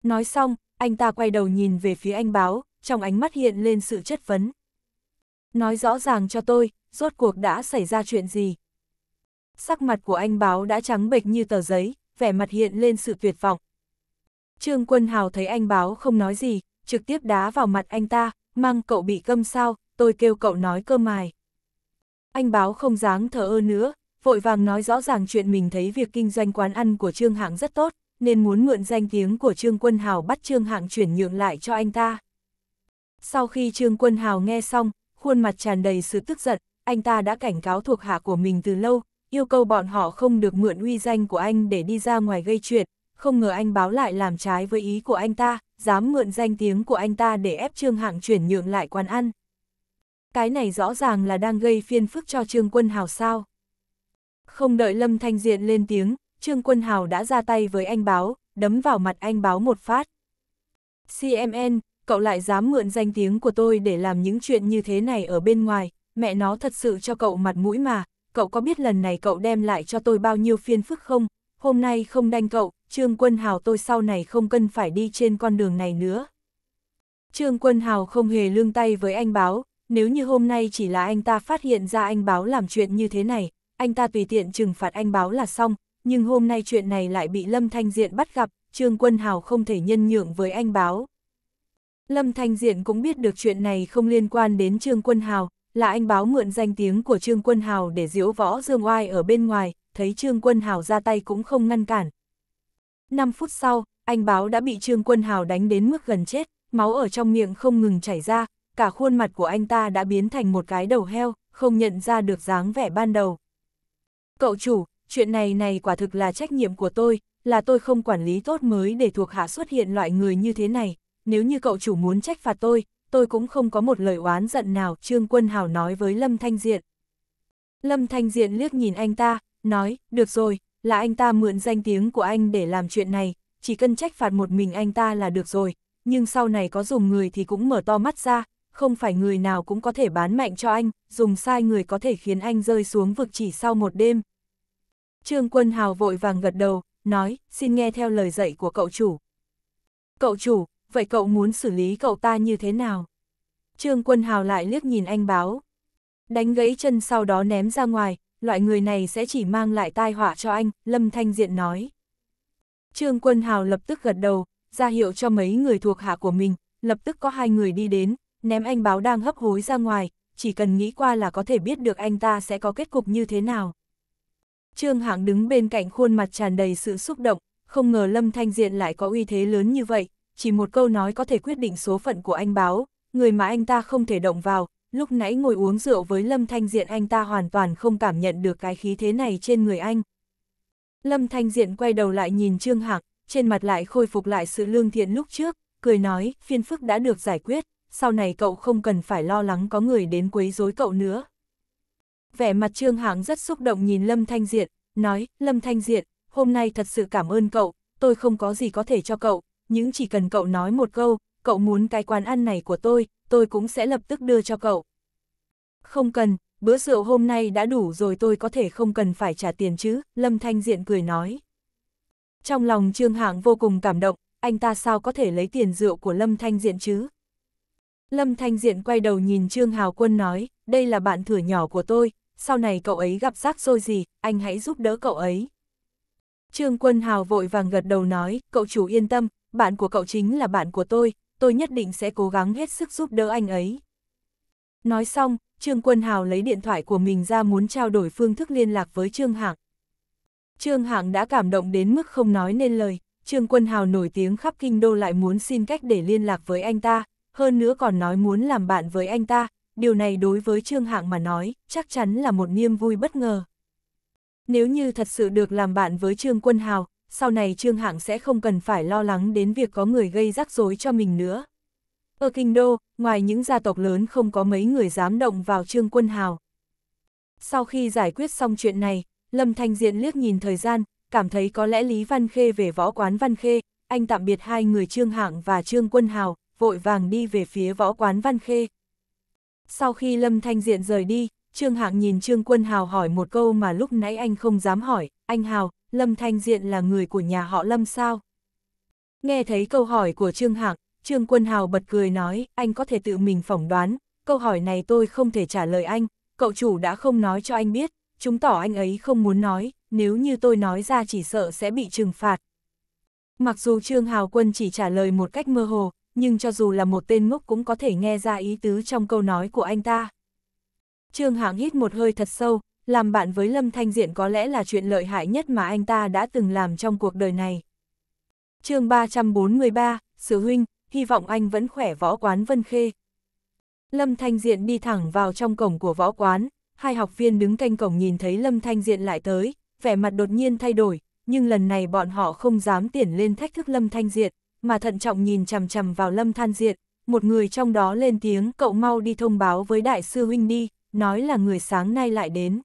Nói xong, anh ta quay đầu nhìn về phía anh báo, trong ánh mắt hiện lên sự chất vấn. Nói rõ ràng cho tôi, rốt cuộc đã xảy ra chuyện gì? Sắc mặt của anh báo đã trắng bệch như tờ giấy, vẻ mặt hiện lên sự tuyệt vọng. Trương Quân Hào thấy anh báo không nói gì, trực tiếp đá vào mặt anh ta, mang cậu bị câm sao, tôi kêu cậu nói cơ mài. Anh báo không dáng thở ơ nữa, vội vàng nói rõ ràng chuyện mình thấy việc kinh doanh quán ăn của Trương Hạng rất tốt, nên muốn mượn danh tiếng của Trương Quân Hào bắt Trương Hạng chuyển nhượng lại cho anh ta. Sau khi Trương Quân Hào nghe xong, khuôn mặt tràn đầy sự tức giận, anh ta đã cảnh cáo thuộc hạ của mình từ lâu, yêu cầu bọn họ không được mượn uy danh của anh để đi ra ngoài gây chuyện, không ngờ anh báo lại làm trái với ý của anh ta, dám mượn danh tiếng của anh ta để ép Trương Hạng chuyển nhượng lại quán ăn. Cái này rõ ràng là đang gây phiền phức cho Trương Quân Hào sao. Không đợi Lâm Thanh Diện lên tiếng, Trương Quân Hào đã ra tay với anh báo, đấm vào mặt anh báo một phát. CMN, cậu lại dám mượn danh tiếng của tôi để làm những chuyện như thế này ở bên ngoài, mẹ nó thật sự cho cậu mặt mũi mà, cậu có biết lần này cậu đem lại cho tôi bao nhiêu phiên phức không? Hôm nay không đanh cậu, Trương Quân Hào tôi sau này không cần phải đi trên con đường này nữa. Trương Quân Hào không hề lương tay với anh báo, nếu như hôm nay chỉ là anh ta phát hiện ra anh báo làm chuyện như thế này, anh ta tùy tiện trừng phạt anh báo là xong, nhưng hôm nay chuyện này lại bị Lâm Thanh Diện bắt gặp, Trương Quân Hào không thể nhân nhượng với anh báo. Lâm Thanh Diện cũng biết được chuyện này không liên quan đến Trương Quân Hào, là anh báo mượn danh tiếng của Trương Quân Hào để diễu võ Dương Oai ở bên ngoài, thấy Trương Quân Hào ra tay cũng không ngăn cản. 5 phút sau, anh báo đã bị Trương Quân Hào đánh đến mức gần chết, máu ở trong miệng không ngừng chảy ra, cả khuôn mặt của anh ta đã biến thành một cái đầu heo, không nhận ra được dáng vẻ ban đầu. Cậu chủ, chuyện này này quả thực là trách nhiệm của tôi, là tôi không quản lý tốt mới để thuộc hạ xuất hiện loại người như thế này, nếu như cậu chủ muốn trách phạt tôi, tôi cũng không có một lời oán giận nào, Trương Quân Hào nói với Lâm Thanh Diện. Lâm Thanh Diện liếc nhìn anh ta, nói, được rồi, là anh ta mượn danh tiếng của anh để làm chuyện này, chỉ cần trách phạt một mình anh ta là được rồi, nhưng sau này có dùng người thì cũng mở to mắt ra, không phải người nào cũng có thể bán mạnh cho anh, dùng sai người có thể khiến anh rơi xuống vực chỉ sau một đêm. Trương Quân Hào vội vàng gật đầu, nói, xin nghe theo lời dạy của cậu chủ. Cậu chủ, vậy cậu muốn xử lý cậu ta như thế nào? Trương Quân Hào lại liếc nhìn anh báo. Đánh gãy chân sau đó ném ra ngoài, loại người này sẽ chỉ mang lại tai họa cho anh, Lâm Thanh Diện nói. Trương Quân Hào lập tức gật đầu, ra hiệu cho mấy người thuộc hạ của mình, lập tức có hai người đi đến, ném anh báo đang hấp hối ra ngoài, chỉ cần nghĩ qua là có thể biết được anh ta sẽ có kết cục như thế nào. Trương Hạng đứng bên cạnh khuôn mặt tràn đầy sự xúc động, không ngờ Lâm Thanh Diện lại có uy thế lớn như vậy, chỉ một câu nói có thể quyết định số phận của anh báo, người mà anh ta không thể động vào, lúc nãy ngồi uống rượu với Lâm Thanh Diện anh ta hoàn toàn không cảm nhận được cái khí thế này trên người anh. Lâm Thanh Diện quay đầu lại nhìn Trương Hạc, trên mặt lại khôi phục lại sự lương thiện lúc trước, cười nói, phiên phức đã được giải quyết, sau này cậu không cần phải lo lắng có người đến quấy rối cậu nữa. Vẻ mặt Trương Hạng rất xúc động nhìn Lâm Thanh Diện, nói, Lâm Thanh Diện, hôm nay thật sự cảm ơn cậu, tôi không có gì có thể cho cậu, những chỉ cần cậu nói một câu, cậu muốn cái quán ăn này của tôi, tôi cũng sẽ lập tức đưa cho cậu. Không cần, bữa rượu hôm nay đã đủ rồi tôi có thể không cần phải trả tiền chứ, Lâm Thanh Diện cười nói. Trong lòng Trương Hạng vô cùng cảm động, anh ta sao có thể lấy tiền rượu của Lâm Thanh Diện chứ? Lâm Thanh Diện quay đầu nhìn Trương Hào Quân nói, đây là bạn thửa nhỏ của tôi, sau này cậu ấy gặp rắc rối gì, anh hãy giúp đỡ cậu ấy. Trương Quân Hào vội vàng gật đầu nói, cậu chủ yên tâm, bạn của cậu chính là bạn của tôi, tôi nhất định sẽ cố gắng hết sức giúp đỡ anh ấy. Nói xong, Trương Quân Hào lấy điện thoại của mình ra muốn trao đổi phương thức liên lạc với Trương Hạng. Trương Hạng đã cảm động đến mức không nói nên lời, Trương Quân Hào nổi tiếng khắp kinh đô lại muốn xin cách để liên lạc với anh ta, hơn nữa còn nói muốn làm bạn với anh ta, điều này đối với Trương Hạng mà nói, chắc chắn là một niềm vui bất ngờ. Nếu như thật sự được làm bạn với Trương Quân Hào, sau này Trương Hạng sẽ không cần phải lo lắng đến việc có người gây rắc rối cho mình nữa. Ở Kinh Đô, ngoài những gia tộc lớn không có mấy người dám động vào Trương Quân Hào. Sau khi giải quyết xong chuyện này, Lâm Thanh Diện liếc nhìn thời gian, cảm thấy có lẽ Lý Văn Khê về võ quán Văn Khê, anh tạm biệt hai người Trương Hạng và Trương Quân Hào, vội vàng đi về phía võ quán Văn Khê. Sau khi Lâm Thanh Diện rời đi, Trương Hạng nhìn Trương Quân Hào hỏi một câu mà lúc nãy anh không dám hỏi, anh Hào, Lâm Thanh Diện là người của nhà họ Lâm sao? Nghe thấy câu hỏi của Trương Hạc, Trương Quân Hào bật cười nói, anh có thể tự mình phỏng đoán, câu hỏi này tôi không thể trả lời anh, cậu chủ đã không nói cho anh biết, chứng tỏ anh ấy không muốn nói, nếu như tôi nói ra chỉ sợ sẽ bị trừng phạt. Mặc dù Trương Hào Quân chỉ trả lời một cách mơ hồ, nhưng cho dù là một tên ngốc cũng có thể nghe ra ý tứ trong câu nói của anh ta. Trương Hạng hít một hơi thật sâu, làm bạn với Lâm Thanh Diện có lẽ là chuyện lợi hại nhất mà anh ta đã từng làm trong cuộc đời này. chương 343, Sư Huynh, hy vọng anh vẫn khỏe võ quán Vân Khê. Lâm Thanh Diện đi thẳng vào trong cổng của võ quán, hai học viên đứng canh cổng nhìn thấy Lâm Thanh Diện lại tới, vẻ mặt đột nhiên thay đổi, nhưng lần này bọn họ không dám tiền lên thách thức Lâm Thanh Diện, mà thận trọng nhìn chằm chằm vào Lâm Thanh Diện, một người trong đó lên tiếng cậu mau đi thông báo với đại sư huynh đi, nói là người sáng nay lại đến.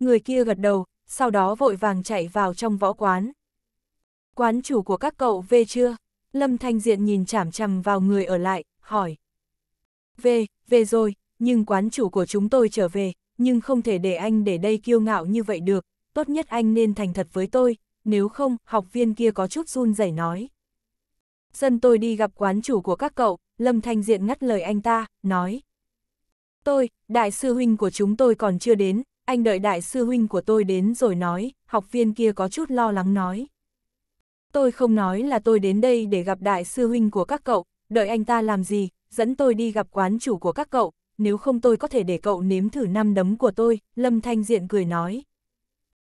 Người kia gật đầu, sau đó vội vàng chạy vào trong võ quán. Quán chủ của các cậu về chưa? Lâm Thanh Diện nhìn chảm chằm vào người ở lại, hỏi. Về, về rồi, nhưng quán chủ của chúng tôi trở về, nhưng không thể để anh để đây kiêu ngạo như vậy được, tốt nhất anh nên thành thật với tôi, nếu không, học viên kia có chút run rẩy nói. Dân tôi đi gặp quán chủ của các cậu, Lâm Thanh Diện ngắt lời anh ta, nói. Tôi, đại sư huynh của chúng tôi còn chưa đến, anh đợi đại sư huynh của tôi đến rồi nói, học viên kia có chút lo lắng nói. Tôi không nói là tôi đến đây để gặp đại sư huynh của các cậu, đợi anh ta làm gì, dẫn tôi đi gặp quán chủ của các cậu, nếu không tôi có thể để cậu nếm thử năm đấm của tôi, Lâm Thanh Diện cười nói.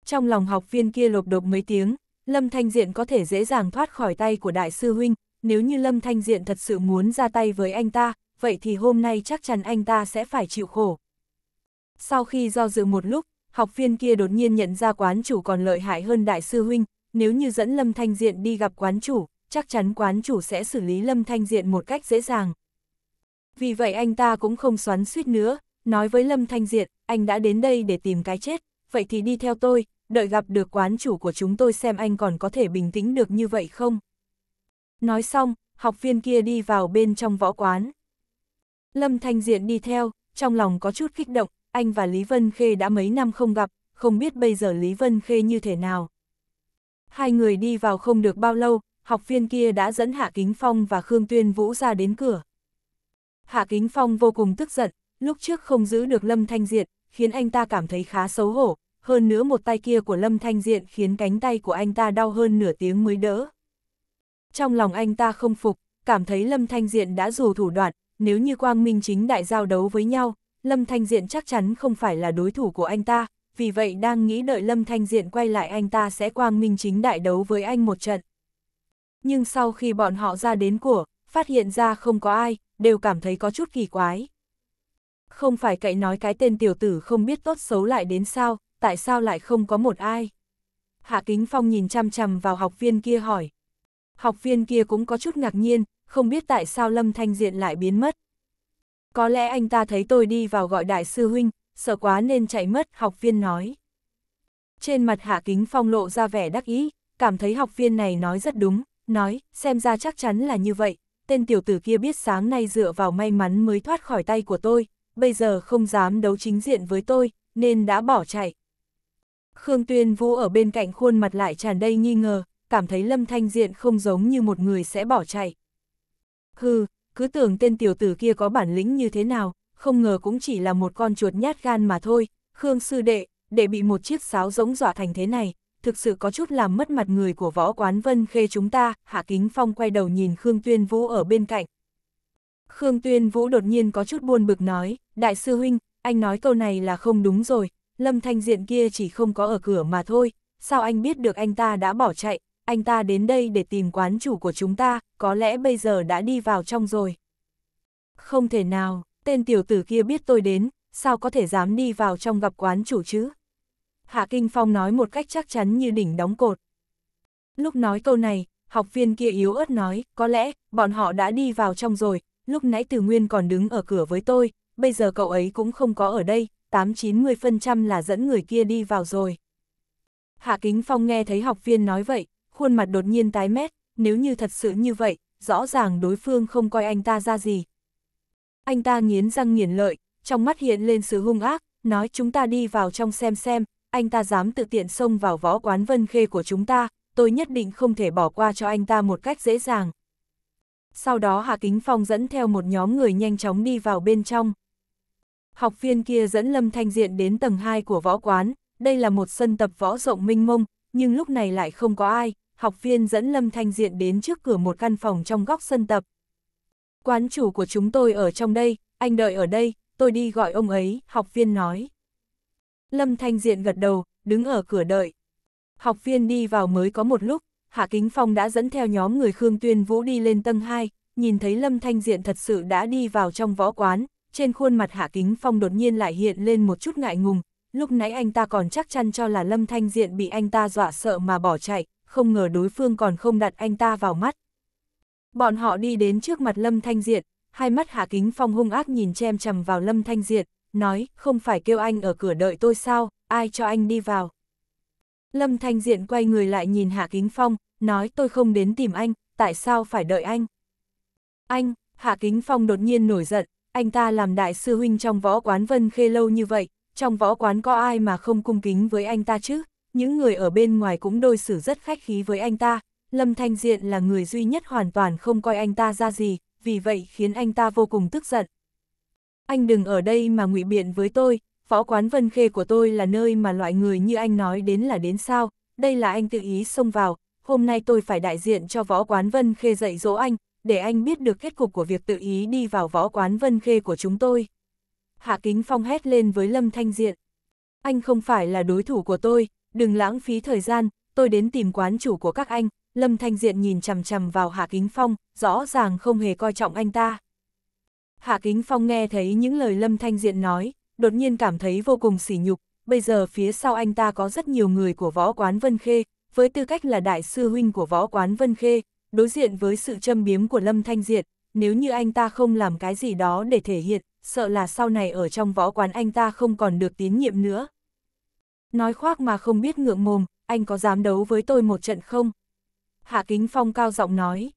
Trong lòng học viên kia lột đột mấy tiếng, Lâm Thanh Diện có thể dễ dàng thoát khỏi tay của đại sư huynh, nếu như Lâm Thanh Diện thật sự muốn ra tay với anh ta, vậy thì hôm nay chắc chắn anh ta sẽ phải chịu khổ. Sau khi do dự một lúc, học viên kia đột nhiên nhận ra quán chủ còn lợi hại hơn đại sư huynh, nếu như dẫn Lâm Thanh Diện đi gặp quán chủ, chắc chắn quán chủ sẽ xử lý Lâm Thanh Diện một cách dễ dàng. Vì vậy anh ta cũng không xoắn suýt nữa, nói với Lâm Thanh Diện, anh đã đến đây để tìm cái chết, vậy thì đi theo tôi, đợi gặp được quán chủ của chúng tôi xem anh còn có thể bình tĩnh được như vậy không. Nói xong, học viên kia đi vào bên trong võ quán. Lâm Thanh Diện đi theo, trong lòng có chút kích động, anh và Lý Vân Khê đã mấy năm không gặp, không biết bây giờ Lý Vân Khê như thế nào. Hai người đi vào không được bao lâu, học viên kia đã dẫn Hạ Kính Phong và Khương Tuyên Vũ ra đến cửa. Hạ Kính Phong vô cùng tức giận, lúc trước không giữ được Lâm Thanh Diện, khiến anh ta cảm thấy khá xấu hổ, hơn nữa một tay kia của Lâm Thanh Diện khiến cánh tay của anh ta đau hơn nửa tiếng mới đỡ. Trong lòng anh ta không phục, cảm thấy Lâm Thanh Diện đã dù thủ đoạn, nếu như Quang Minh chính đại giao đấu với nhau, Lâm Thanh Diện chắc chắn không phải là đối thủ của anh ta, vì vậy đang nghĩ đợi Lâm Thanh Diện quay lại anh ta sẽ quang minh chính đại đấu với anh một trận. Nhưng sau khi bọn họ ra đến của, phát hiện ra không có ai, đều cảm thấy có chút kỳ quái. Không phải cậy nói cái tên tiểu tử không biết tốt xấu lại đến sao, tại sao lại không có một ai. Hạ Kính Phong nhìn chăm chằm vào học viên kia hỏi. Học viên kia cũng có chút ngạc nhiên, không biết tại sao Lâm Thanh Diện lại biến mất. Có lẽ anh ta thấy tôi đi vào gọi đại sư huynh, sợ quá nên chạy mất, học viên nói. Trên mặt Hạ Kính Phong lộ ra vẻ đắc ý, cảm thấy học viên này nói rất đúng, nói, xem ra chắc chắn là như vậy, tên tiểu tử kia biết sáng nay dựa vào may mắn mới thoát khỏi tay của tôi, bây giờ không dám đấu chính diện với tôi, nên đã bỏ chạy. Khương Tuyên Vũ ở bên cạnh khuôn mặt lại tràn đầy nghi ngờ, cảm thấy Lâm Thanh Diện không giống như một người sẽ bỏ chạy. Hừ, cứ tưởng tên tiểu tử kia có bản lĩnh như thế nào, không ngờ cũng chỉ là một con chuột nhát gan mà thôi, Khương sư đệ, để bị một chiếc sáo giống dọa thành thế này, thực sự có chút làm mất mặt người của võ quán vân khê chúng ta, Hạ Kính Phong quay đầu nhìn Khương Tuyên Vũ ở bên cạnh. Khương Tuyên Vũ đột nhiên có chút buồn bực nói, đại sư huynh, anh nói câu này là không đúng rồi, lâm thanh diện kia chỉ không có ở cửa mà thôi, sao anh biết được anh ta đã bỏ chạy, anh ta đến đây để tìm quán chủ của chúng ta, có lẽ bây giờ đã đi vào trong rồi. Không thể nào, tên tiểu tử kia biết tôi đến, sao có thể dám đi vào trong gặp quán chủ chứ? Hạ Kinh Phong nói một cách chắc chắn như đỉnh đóng cột. Lúc nói câu này, học viên kia yếu ớt nói, có lẽ, bọn họ đã đi vào trong rồi, lúc nãy Từ Nguyên còn đứng ở cửa với tôi, bây giờ cậu ấy cũng không có ở đây, 8-90% là dẫn người kia đi vào rồi. Hạ Kính Phong nghe thấy học viên nói vậy, khuôn mặt đột nhiên tái mét, nếu như thật sự như vậy, rõ ràng đối phương không coi anh ta ra gì. Anh ta nghiến răng nghiền lợi, trong mắt hiện lên sự hung ác, nói chúng ta đi vào trong xem xem, anh ta dám tự tiện xông vào võ quán vân khê của chúng ta, tôi nhất định không thể bỏ qua cho anh ta một cách dễ dàng. Sau đó Hạ Kính Phong dẫn theo một nhóm người nhanh chóng đi vào bên trong. Học viên kia dẫn Lâm Thanh Diện đến tầng 2 của võ quán, đây là một sân tập võ rộng minh mông, nhưng lúc này lại không có ai, học viên dẫn Lâm Thanh Diện đến trước cửa một căn phòng trong góc sân tập. Quán chủ của chúng tôi ở trong đây, anh đợi ở đây, tôi đi gọi ông ấy, học viên nói. Lâm Thanh Diện gật đầu, đứng ở cửa đợi. Học viên đi vào mới có một lúc, Hạ Kính Phong đã dẫn theo nhóm người Khương Tuyên Vũ đi lên tầng 2, nhìn thấy Lâm Thanh Diện thật sự đã đi vào trong võ quán, trên khuôn mặt Hạ Kính Phong đột nhiên lại hiện lên một chút ngại ngùng, lúc nãy anh ta còn chắc chắn cho là Lâm Thanh Diện bị anh ta dọa sợ mà bỏ chạy, không ngờ đối phương còn không đặt anh ta vào mắt. Bọn họ đi đến trước mặt Lâm Thanh Diệt, hai mắt Hạ Kính Phong hung ác nhìn chem chằm vào Lâm Thanh Diệt, nói, không phải kêu anh ở cửa đợi tôi sao, ai cho anh đi vào. Lâm Thanh Diện quay người lại nhìn Hạ Kính Phong, nói tôi không đến tìm anh, tại sao phải đợi anh? Anh, Hạ Kính Phong đột nhiên nổi giận, anh ta làm đại sư huynh trong võ quán Vân Khê lâu như vậy, trong võ quán có ai mà không cung kính với anh ta chứ? những người ở bên ngoài cũng đôi xử rất khách khí với anh ta, Lâm Thanh Diện là người duy nhất hoàn toàn không coi anh ta ra gì, vì vậy khiến anh ta vô cùng tức giận. Anh đừng ở đây mà ngụy biện với tôi, võ quán vân khê của tôi là nơi mà loại người như anh nói đến là đến sao, đây là anh tự ý xông vào, hôm nay tôi phải đại diện cho võ quán vân khê dạy dỗ anh, để anh biết được kết cục của việc tự ý đi vào võ quán vân khê của chúng tôi. Hạ Kính Phong hét lên với Lâm Thanh Diện. Anh không phải là đối thủ của tôi, đừng lãng phí thời gian, tôi đến tìm quán chủ của các anh, Lâm Thanh Diện nhìn chằm chằm vào Hạ Kính Phong, rõ ràng không hề coi trọng anh ta. Hạ Kính Phong nghe thấy những lời Lâm Thanh Diện nói, đột nhiên cảm thấy vô cùng sỉ nhục, bây giờ phía sau anh ta có rất nhiều người của võ quán Vân Khê, với tư cách là đại sư huynh của võ quán Vân Khê, đối diện với sự châm biếm của Lâm Thanh Diện, nếu như anh ta không làm cái gì đó để thể hiện, sợ là sau này ở trong võ quán anh ta không còn được tín nhiệm nữa. Nói khoác mà không biết ngượng mồm, anh có dám đấu với tôi một trận không? Hạ Kính Phong cao giọng nói.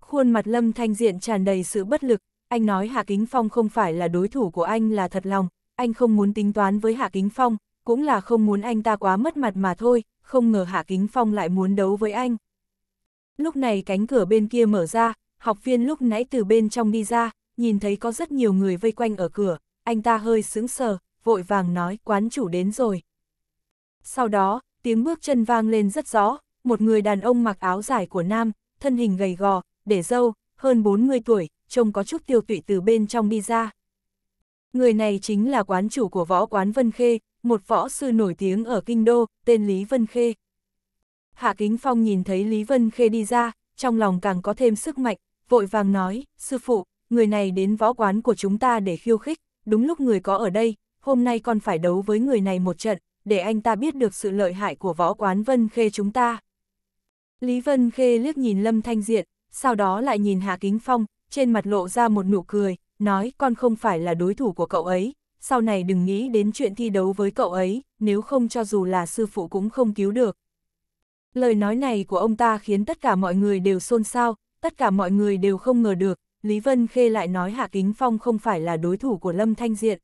Khuôn mặt Lâm Thanh Diện tràn đầy sự bất lực, anh nói Hạ Kính Phong không phải là đối thủ của anh là thật lòng, anh không muốn tính toán với Hạ Kính Phong, cũng là không muốn anh ta quá mất mặt mà thôi, không ngờ Hạ Kính Phong lại muốn đấu với anh. Lúc này cánh cửa bên kia mở ra, học viên lúc nãy từ bên trong đi ra, nhìn thấy có rất nhiều người vây quanh ở cửa, anh ta hơi sững sờ, vội vàng nói quán chủ đến rồi. Sau đó, tiếng bước chân vang lên rất rõ, một người đàn ông mặc áo dài của nam, thân hình gầy gò, để dâu, hơn 40 tuổi, trông có chút tiêu tụy từ bên trong đi ra. Người này chính là quán chủ của võ quán Vân Khê, một võ sư nổi tiếng ở Kinh Đô, tên Lý Vân Khê. Hạ Kính Phong nhìn thấy Lý Vân Khê đi ra, trong lòng càng có thêm sức mạnh, vội vàng nói, sư phụ, người này đến võ quán của chúng ta để khiêu khích, đúng lúc người có ở đây, hôm nay con phải đấu với người này một trận, để anh ta biết được sự lợi hại của võ quán Vân Khê chúng ta. Lý Vân Khê liếc nhìn Lâm Thanh Diện, sau đó lại nhìn Hạ Kính Phong, trên mặt lộ ra một nụ cười, nói con không phải là đối thủ của cậu ấy, sau này đừng nghĩ đến chuyện thi đấu với cậu ấy, nếu không cho dù là sư phụ cũng không cứu được. Lời nói này của ông ta khiến tất cả mọi người đều xôn xao, tất cả mọi người đều không ngờ được, Lý Vân Khê lại nói Hạ Kính Phong không phải là đối thủ của Lâm Thanh Diện.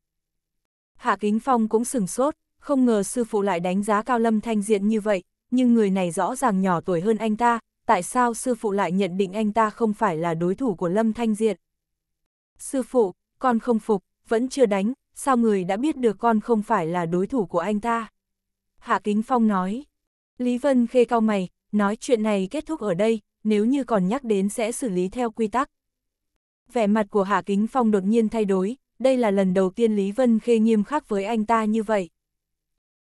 Hạ Kính Phong cũng sừng sốt, không ngờ sư phụ lại đánh giá cao Lâm Thanh Diện như vậy, nhưng người này rõ ràng nhỏ tuổi hơn anh ta, tại sao sư phụ lại nhận định anh ta không phải là đối thủ của Lâm Thanh Diện? Sư phụ, con không phục, vẫn chưa đánh, sao người đã biết được con không phải là đối thủ của anh ta? Hạ Kính Phong nói. Lý Vân khê cao mày, nói chuyện này kết thúc ở đây, nếu như còn nhắc đến sẽ xử lý theo quy tắc. Vẻ mặt của Hạ Kính Phong đột nhiên thay đổi, đây là lần đầu tiên Lý Vân khê nghiêm khắc với anh ta như vậy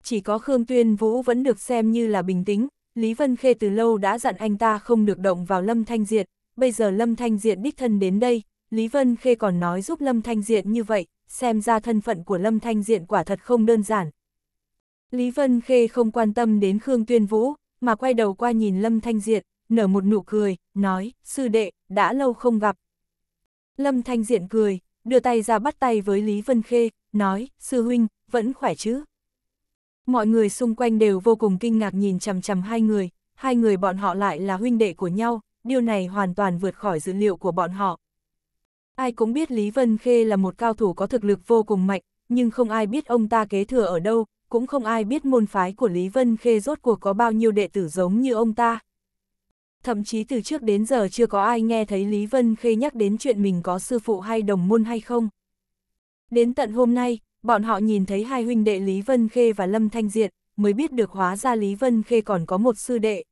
chỉ có Khương Tuyên Vũ vẫn được xem như là bình tĩnh, Lý Vân Khê từ lâu đã dặn anh ta không được động vào Lâm Thanh Diệt, bây giờ Lâm Thanh Diệt đích thân đến đây, Lý Vân Khê còn nói giúp Lâm Thanh Diệt như vậy, xem ra thân phận của Lâm Thanh Diệt quả thật không đơn giản. Lý Vân Khê không quan tâm đến Khương Tuyên Vũ, mà quay đầu qua nhìn Lâm Thanh Diệt, nở một nụ cười, nói, sư đệ, đã lâu không gặp. Lâm Thanh Diện cười, đưa tay ra bắt tay với Lý Vân Khê, nói, sư huynh, vẫn khỏe chứ. Mọi người xung quanh đều vô cùng kinh ngạc nhìn chằm chằm hai người, hai người bọn họ lại là huynh đệ của nhau, điều này hoàn toàn vượt khỏi dữ liệu của bọn họ. Ai cũng biết Lý Vân Khê là một cao thủ có thực lực vô cùng mạnh, nhưng không ai biết ông ta kế thừa ở đâu, cũng không ai biết môn phái của Lý Vân Khê rốt cuộc có bao nhiêu đệ tử giống như ông ta. Thậm chí từ trước đến giờ chưa có ai nghe thấy Lý Vân Khê nhắc đến chuyện mình có sư phụ hay đồng môn hay không. Đến tận hôm nay, bọn họ nhìn thấy hai huynh đệ Lý Vân Khê và Lâm Thanh Diệt, mới biết được hóa ra Lý Vân Khê còn có một sư đệ.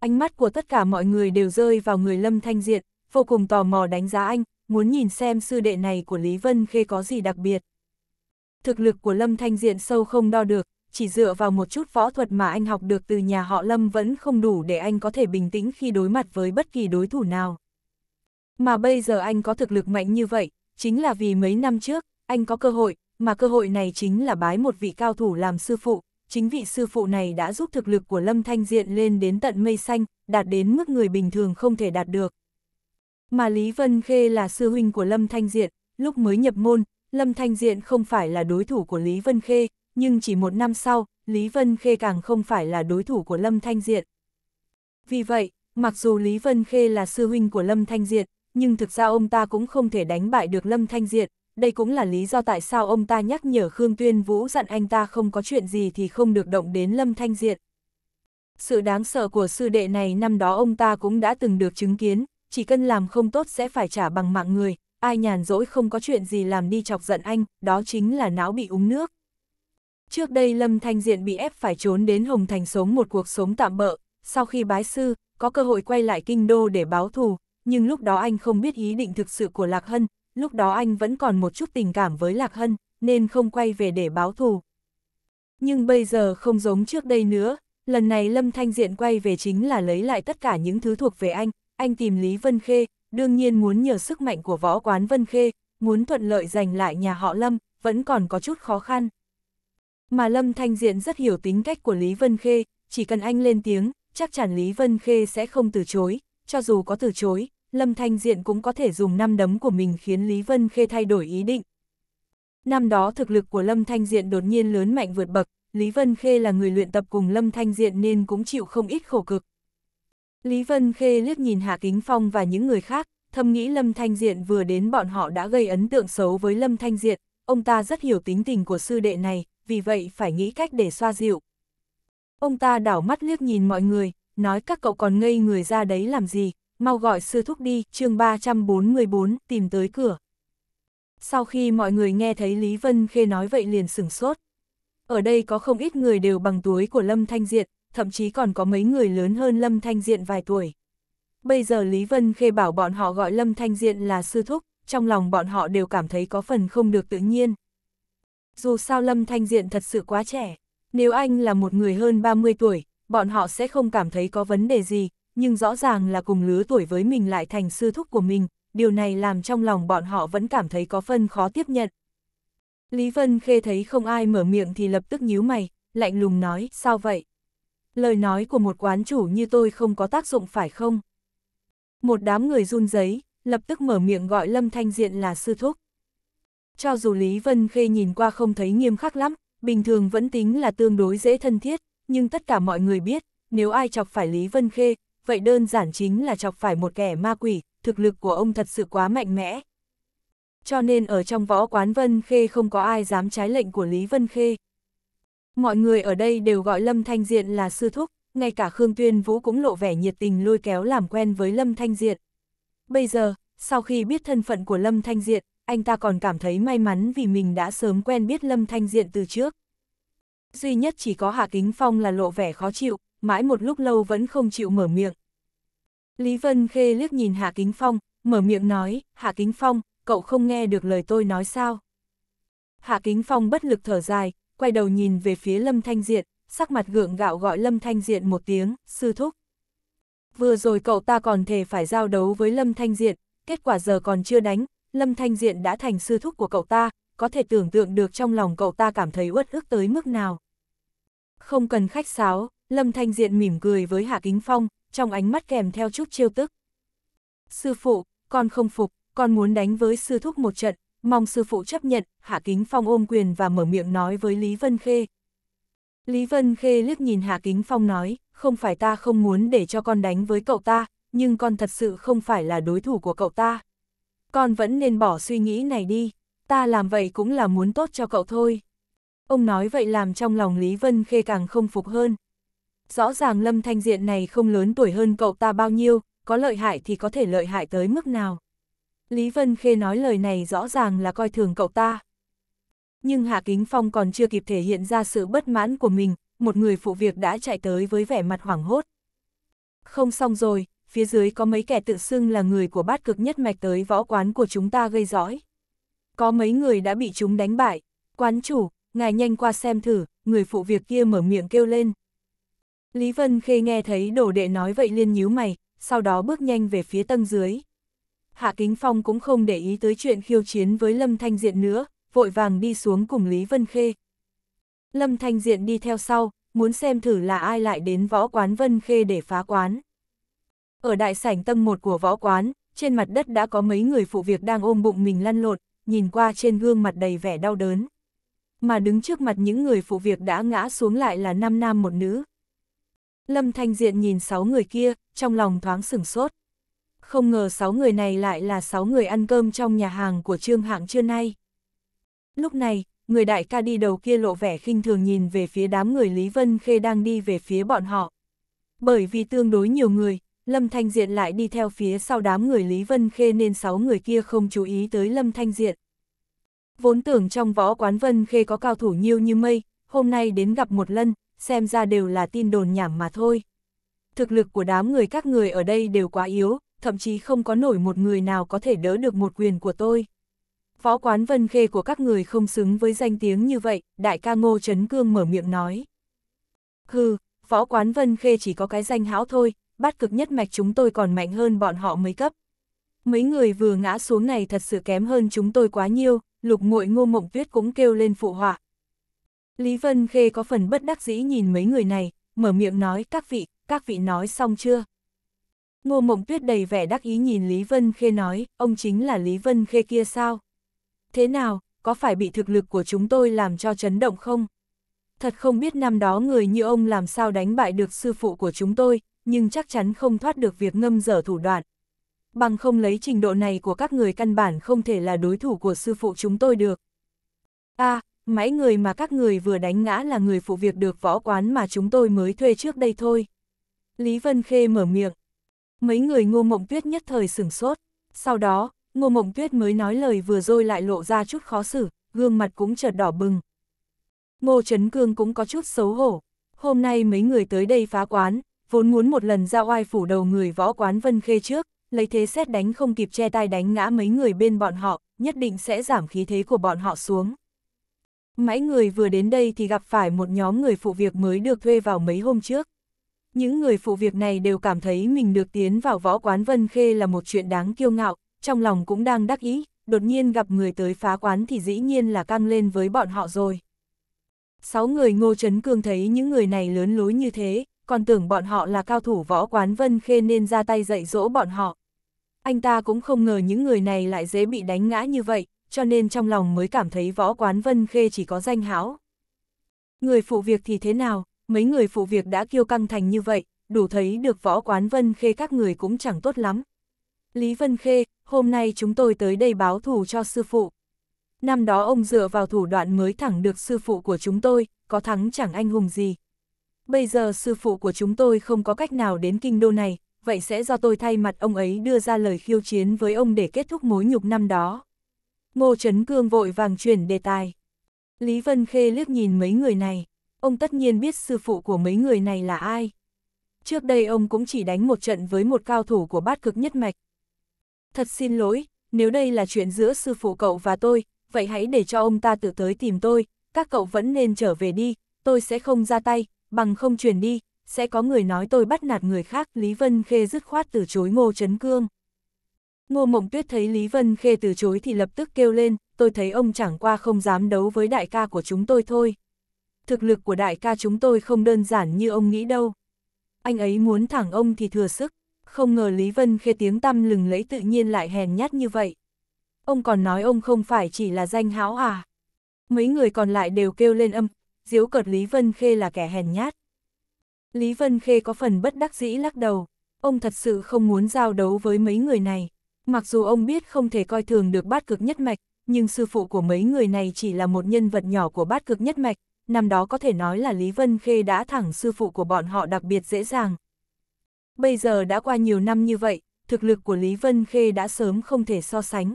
Ánh mắt của tất cả mọi người đều rơi vào người Lâm Thanh Diệt, vô cùng tò mò đánh giá anh, muốn nhìn xem sư đệ này của Lý Vân Khê có gì đặc biệt. Thực lực của Lâm Thanh Diện sâu không đo được, chỉ dựa vào một chút võ thuật mà anh học được từ nhà họ Lâm vẫn không đủ để anh có thể bình tĩnh khi đối mặt với bất kỳ đối thủ nào. Mà bây giờ anh có thực lực mạnh như vậy, chính là vì mấy năm trước, anh có cơ hội, mà cơ hội này chính là bái một vị cao thủ làm sư phụ, chính vị sư phụ này đã giúp thực lực của Lâm Thanh Diện lên đến tận mây xanh, đạt đến mức người bình thường không thể đạt được. Mà Lý Vân Khê là sư huynh của Lâm Thanh Diện, lúc mới nhập môn, Lâm Thanh Diện không phải là đối thủ của Lý Vân Khê, nhưng chỉ một năm sau, Lý Vân Khê càng không phải là đối thủ của Lâm Thanh Diện. Vì vậy, mặc dù Lý Vân Khê là sư huynh của Lâm Thanh Diện, nhưng thực ra ông ta cũng không thể đánh bại được Lâm Thanh Diện, đây cũng là lý do tại sao ông ta nhắc nhở Khương Tuyên Vũ dặn anh ta không có chuyện gì thì không được động đến Lâm Thanh Diện. Sự đáng sợ của sư đệ này năm đó ông ta cũng đã từng được chứng kiến, chỉ cần làm không tốt sẽ phải trả bằng mạng người, ai nhàn rỗi không có chuyện gì làm đi chọc giận anh, đó chính là não bị uống nước. Trước đây Lâm Thanh Diện bị ép phải trốn đến Hồng Thành sống một cuộc sống tạm bỡ, sau khi bái sư, có cơ hội quay lại kinh đô để báo thù, nhưng lúc đó anh không biết ý định thực sự của Lạc Hân, lúc đó anh vẫn còn một chút tình cảm với Lạc Hân, nên không quay về để báo thù. Nhưng bây giờ không giống trước đây nữa, lần này Lâm Thanh Diện quay về chính là lấy lại tất cả những thứ thuộc về anh, anh tìm Lý Vân Khê, đương nhiên muốn nhờ sức mạnh của võ quán Vân Khê, muốn thuận lợi giành lại nhà họ Lâm, vẫn còn có chút khó khăn. Mà Lâm Thanh Diện rất hiểu tính cách của Lý Vân Khê, chỉ cần anh lên tiếng, chắc chắn Lý Vân Khê sẽ không từ chối, cho dù có từ chối, Lâm Thanh Diện cũng có thể dùng năm đấm của mình khiến Lý Vân Khê thay đổi ý định. Năm đó thực lực của Lâm Thanh Diện đột nhiên lớn mạnh vượt bậc, Lý Vân Khê là người luyện tập cùng Lâm Thanh Diện nên cũng chịu không ít khổ cực. Lý Vân Khê liếc nhìn Hạ Kính Phong và những người khác, thầm nghĩ Lâm Thanh Diện vừa đến bọn họ đã gây ấn tượng xấu với Lâm Thanh Diện, ông ta rất hiểu tính tình của sư đệ này, vì vậy phải nghĩ cách để xoa dịu. Ông ta đảo mắt liếc nhìn mọi người, nói các cậu còn ngây người ra đấy làm gì, mau gọi sư thúc đi, chương 344, tìm tới cửa. Sau khi mọi người nghe thấy Lý Vân Khê nói vậy liền sửng sốt. Ở đây có không ít người đều bằng tuổi của Lâm Thanh Diện, thậm chí còn có mấy người lớn hơn Lâm Thanh Diện vài tuổi. Bây giờ Lý Vân Khê bảo bọn họ gọi Lâm Thanh Diện là sư thúc, trong lòng bọn họ đều cảm thấy có phần không được tự nhiên. Dù sao Lâm Thanh Diện thật sự quá trẻ, nếu anh là một người hơn 30 tuổi, bọn họ sẽ không cảm thấy có vấn đề gì, nhưng rõ ràng là cùng lứa tuổi với mình lại thành sư thúc của mình, điều này làm trong lòng bọn họ vẫn cảm thấy có phân khó tiếp nhận. Lý Vân Khê thấy không ai mở miệng thì lập tức nhíu mày, lạnh lùng nói, sao vậy? Lời nói của một quán chủ như tôi không có tác dụng phải không? Một đám người run giấy, lập tức mở miệng gọi Lâm Thanh Diện là sư thúc. Cho dù Lý Vân Khê nhìn qua không thấy nghiêm khắc lắm, bình thường vẫn tính là tương đối dễ thân thiết, nhưng tất cả mọi người biết, nếu ai chọc phải Lý Vân Khê, vậy đơn giản chính là chọc phải một kẻ ma quỷ, thực lực của ông thật sự quá mạnh mẽ. Cho nên ở trong võ quán Vân Khê không có ai dám trái lệnh của Lý Vân Khê. Mọi người ở đây đều gọi Lâm Thanh Diện là sư thúc, ngay cả Khương Tuyên Vũ cũng lộ vẻ nhiệt tình lôi kéo làm quen với Lâm Thanh Diện. Bây giờ, sau khi biết thân phận của Lâm Thanh Diện, anh ta còn cảm thấy may mắn vì mình đã sớm quen biết Lâm Thanh Diện từ trước. Duy nhất chỉ có Hạ Kính Phong là lộ vẻ khó chịu, mãi một lúc lâu vẫn không chịu mở miệng. Lý Vân Khê liếc nhìn Hạ Kính Phong, mở miệng nói, Hạ Kính Phong, cậu không nghe được lời tôi nói sao? Hạ Kính Phong bất lực thở dài, quay đầu nhìn về phía Lâm Thanh Diện, sắc mặt gượng gạo gọi Lâm Thanh Diện một tiếng, sư thúc. Vừa rồi cậu ta còn thề phải giao đấu với Lâm Thanh Diện, kết quả giờ còn chưa đánh, Lâm Thanh Diện đã thành sư thúc của cậu ta, có thể tưởng tượng được trong lòng cậu ta cảm thấy uất ức tới mức nào. Không cần khách sáo, Lâm Thanh Diện mỉm cười với Hạ Kính Phong, trong ánh mắt kèm theo chút trêu tức. Sư phụ, con không phục, con muốn đánh với sư thúc một trận, mong sư phụ chấp nhận, Hạ Kính Phong ôm quyền và mở miệng nói với Lý Vân Khê. Lý Vân Khê liếc nhìn Hạ Kính Phong nói, không phải ta không muốn để cho con đánh với cậu ta, nhưng con thật sự không phải là đối thủ của cậu ta. Con vẫn nên bỏ suy nghĩ này đi, ta làm vậy cũng là muốn tốt cho cậu thôi. Ông nói vậy làm trong lòng Lý Vân Khê càng không phục hơn rõ ràng Lâm Thanh Diện này không lớn tuổi hơn cậu ta bao nhiêu, có lợi hại thì có thể lợi hại tới mức nào. Lý Vân Khê nói lời này rõ ràng là coi thường cậu ta. Nhưng Hạ Kính Phong còn chưa kịp thể hiện ra sự bất mãn của mình, một người phụ việc đã chạy tới với vẻ mặt hoảng hốt. Không xong rồi, phía dưới có mấy kẻ tự xưng là người của bát cực nhất mạch tới võ quán của chúng ta gây rõi. Có mấy người đã bị chúng đánh bại. Quán chủ, ngài nhanh qua xem thử, người phụ việc kia mở miệng kêu lên. Lý Vân Khê nghe thấy đồ đệ nói vậy liên nhíu mày, sau đó bước nhanh về phía tầng dưới. Hạ Kính Phong cũng không để ý tới chuyện khiêu chiến với Lâm Thanh Diện nữa, vội vàng đi xuống cùng Lý Vân Khê. Lâm Thanh Diện đi theo sau, muốn xem thử là ai lại đến võ quán Vân Khê để phá quán. Ở đại sảnh tầng 1 của võ quán, trên mặt đất đã có mấy người phụ việc đang ôm bụng mình lăn lộn, nhìn qua trên gương mặt đầy vẻ đau đớn. Mà đứng trước mặt những người phụ việc đã ngã xuống lại là năm nam một nữ, Lâm Thanh Diện nhìn sáu người kia, trong lòng thoáng sửng sốt. Không ngờ sáu người này lại là sáu người ăn cơm trong nhà hàng của Trương Hạng trưa nay. Lúc này, người đại ca đi đầu kia lộ vẻ khinh thường nhìn về phía đám người Lý Vân Khê đang đi về phía bọn họ. Bởi vì tương đối nhiều người, Lâm Thanh Diện lại đi theo phía sau đám người Lý Vân Khê nên sáu người kia không chú ý tới Lâm Thanh Diện. Vốn tưởng trong võ quán Vân Khê có cao thủ nhiêu như mây, hôm nay đến gặp một lần, xem ra đều là tin đồn nhảm mà thôi. Thực lực của đám người các người ở đây đều quá yếu, thậm chí không có nổi một người nào có thể đỡ được một quyền của tôi. phó quán vân khê của các người không xứng với danh tiếng như vậy, đại ca ngô Trấn Cương mở miệng nói. Hừ, phó quán vân khê chỉ có cái danh hão thôi, bát cực nhất mạch chúng tôi còn mạnh hơn bọn họ mấy cấp. Mấy người vừa ngã xuống này thật sự kém hơn chúng tôi quá nhiều, lục muội ngô mộng tuyết cũng kêu lên phụ họa, Lý Vân Khê có phần bất đắc dĩ nhìn mấy người này, mở miệng nói các vị, các vị nói xong chưa? Ngô Mộng Tuyết đầy vẻ đắc ý nhìn Lý Vân Khê nói, ông chính là Lý Vân Khê kia sao? Thế nào, có phải bị thực lực của chúng tôi làm cho chấn động không? Thật không biết năm đó người như ông làm sao đánh bại được sư phụ của chúng tôi, nhưng chắc chắn không thoát được việc ngâm dở thủ đoạn. Bằng không lấy trình độ này của các người căn bản không thể là đối thủ của sư phụ chúng tôi được. a à, mấy người mà các người vừa đánh ngã là người phụ việc được võ quán mà chúng tôi mới thuê trước đây thôi. Lý Vân Khê mở miệng. Mấy người ngô mộng tuyết nhất thời sửng sốt. Sau đó, ngô mộng tuyết mới nói lời vừa rồi lại lộ ra chút khó xử, gương mặt cũng chợt đỏ bừng. Ngô Trấn Cương cũng có chút xấu hổ. Hôm nay mấy người tới đây phá quán, vốn muốn một lần ra oai phủ đầu người võ quán Vân Khê trước, lấy thế xét đánh không kịp che tay đánh ngã mấy người bên bọn họ, nhất định sẽ giảm khí thế của bọn họ xuống. Mãi người vừa đến đây thì gặp phải một nhóm người phụ việc mới được thuê vào mấy hôm trước. Những người phụ việc này đều cảm thấy mình được tiến vào võ quán Vân Khê là một chuyện đáng kiêu ngạo, trong lòng cũng đang đắc ý, đột nhiên gặp người tới phá quán thì dĩ nhiên là căng lên với bọn họ rồi. Sáu người ngô chấn cương thấy những người này lớn lối như thế, còn tưởng bọn họ là cao thủ võ quán Vân Khê nên ra tay dạy dỗ bọn họ. Anh ta cũng không ngờ những người này lại dễ bị đánh ngã như vậy, cho nên trong lòng mới cảm thấy võ quán Vân Khê chỉ có danh hão. Người phụ việc thì thế nào, mấy người phụ việc đã kiêu căng thành như vậy, đủ thấy được võ quán Vân Khê các người cũng chẳng tốt lắm. Lý Vân Khê, hôm nay chúng tôi tới đây báo thù cho sư phụ. Năm đó ông dựa vào thủ đoạn mới thẳng được sư phụ của chúng tôi, có thắng chẳng anh hùng gì. Bây giờ sư phụ của chúng tôi không có cách nào đến kinh đô này, vậy sẽ do tôi thay mặt ông ấy đưa ra lời khiêu chiến với ông để kết thúc mối nhục năm đó. Ngô Trấn Cương vội vàng chuyển đề tài. Lý Vân Khê liếc nhìn mấy người này, ông tất nhiên biết sư phụ của mấy người này là ai. Trước đây ông cũng chỉ đánh một trận với một cao thủ của bát cực nhất mạch. Thật xin lỗi, nếu đây là chuyện giữa sư phụ cậu và tôi, vậy hãy để cho ông ta tự tới tìm tôi, các cậu vẫn nên trở về đi, tôi sẽ không ra tay, bằng không truyền đi, sẽ có người nói tôi bắt nạt người khác. Lý Vân Khê dứt khoát từ chối Ngô Trấn Cương. Ngô Mộng Tuyết thấy Lý Vân Khê từ chối thì lập tức kêu lên, tôi thấy ông chẳng qua không dám đấu với đại ca của chúng tôi thôi. Thực lực của đại ca chúng tôi không đơn giản như ông nghĩ đâu. Anh ấy muốn thẳng ông thì thừa sức, không ngờ Lý Vân Khê tiếng tăm lừng lấy tự nhiên lại hèn nhát như vậy. Ông còn nói ông không phải chỉ là danh hão à. Mấy người còn lại đều kêu lên âm, diếu cợt Lý Vân Khê là kẻ hèn nhát. Lý Vân Khê có phần bất đắc dĩ lắc đầu, ông thật sự không muốn giao đấu với mấy người này. Mặc dù ông biết không thể coi thường được bát cực nhất mạch, nhưng sư phụ của mấy người này chỉ là một nhân vật nhỏ của bát cực nhất mạch, năm đó có thể nói là Lý Vân Khê đã thẳng sư phụ của bọn họ đặc biệt dễ dàng. Bây giờ đã qua nhiều năm như vậy, thực lực của Lý Vân Khê đã sớm không thể so sánh.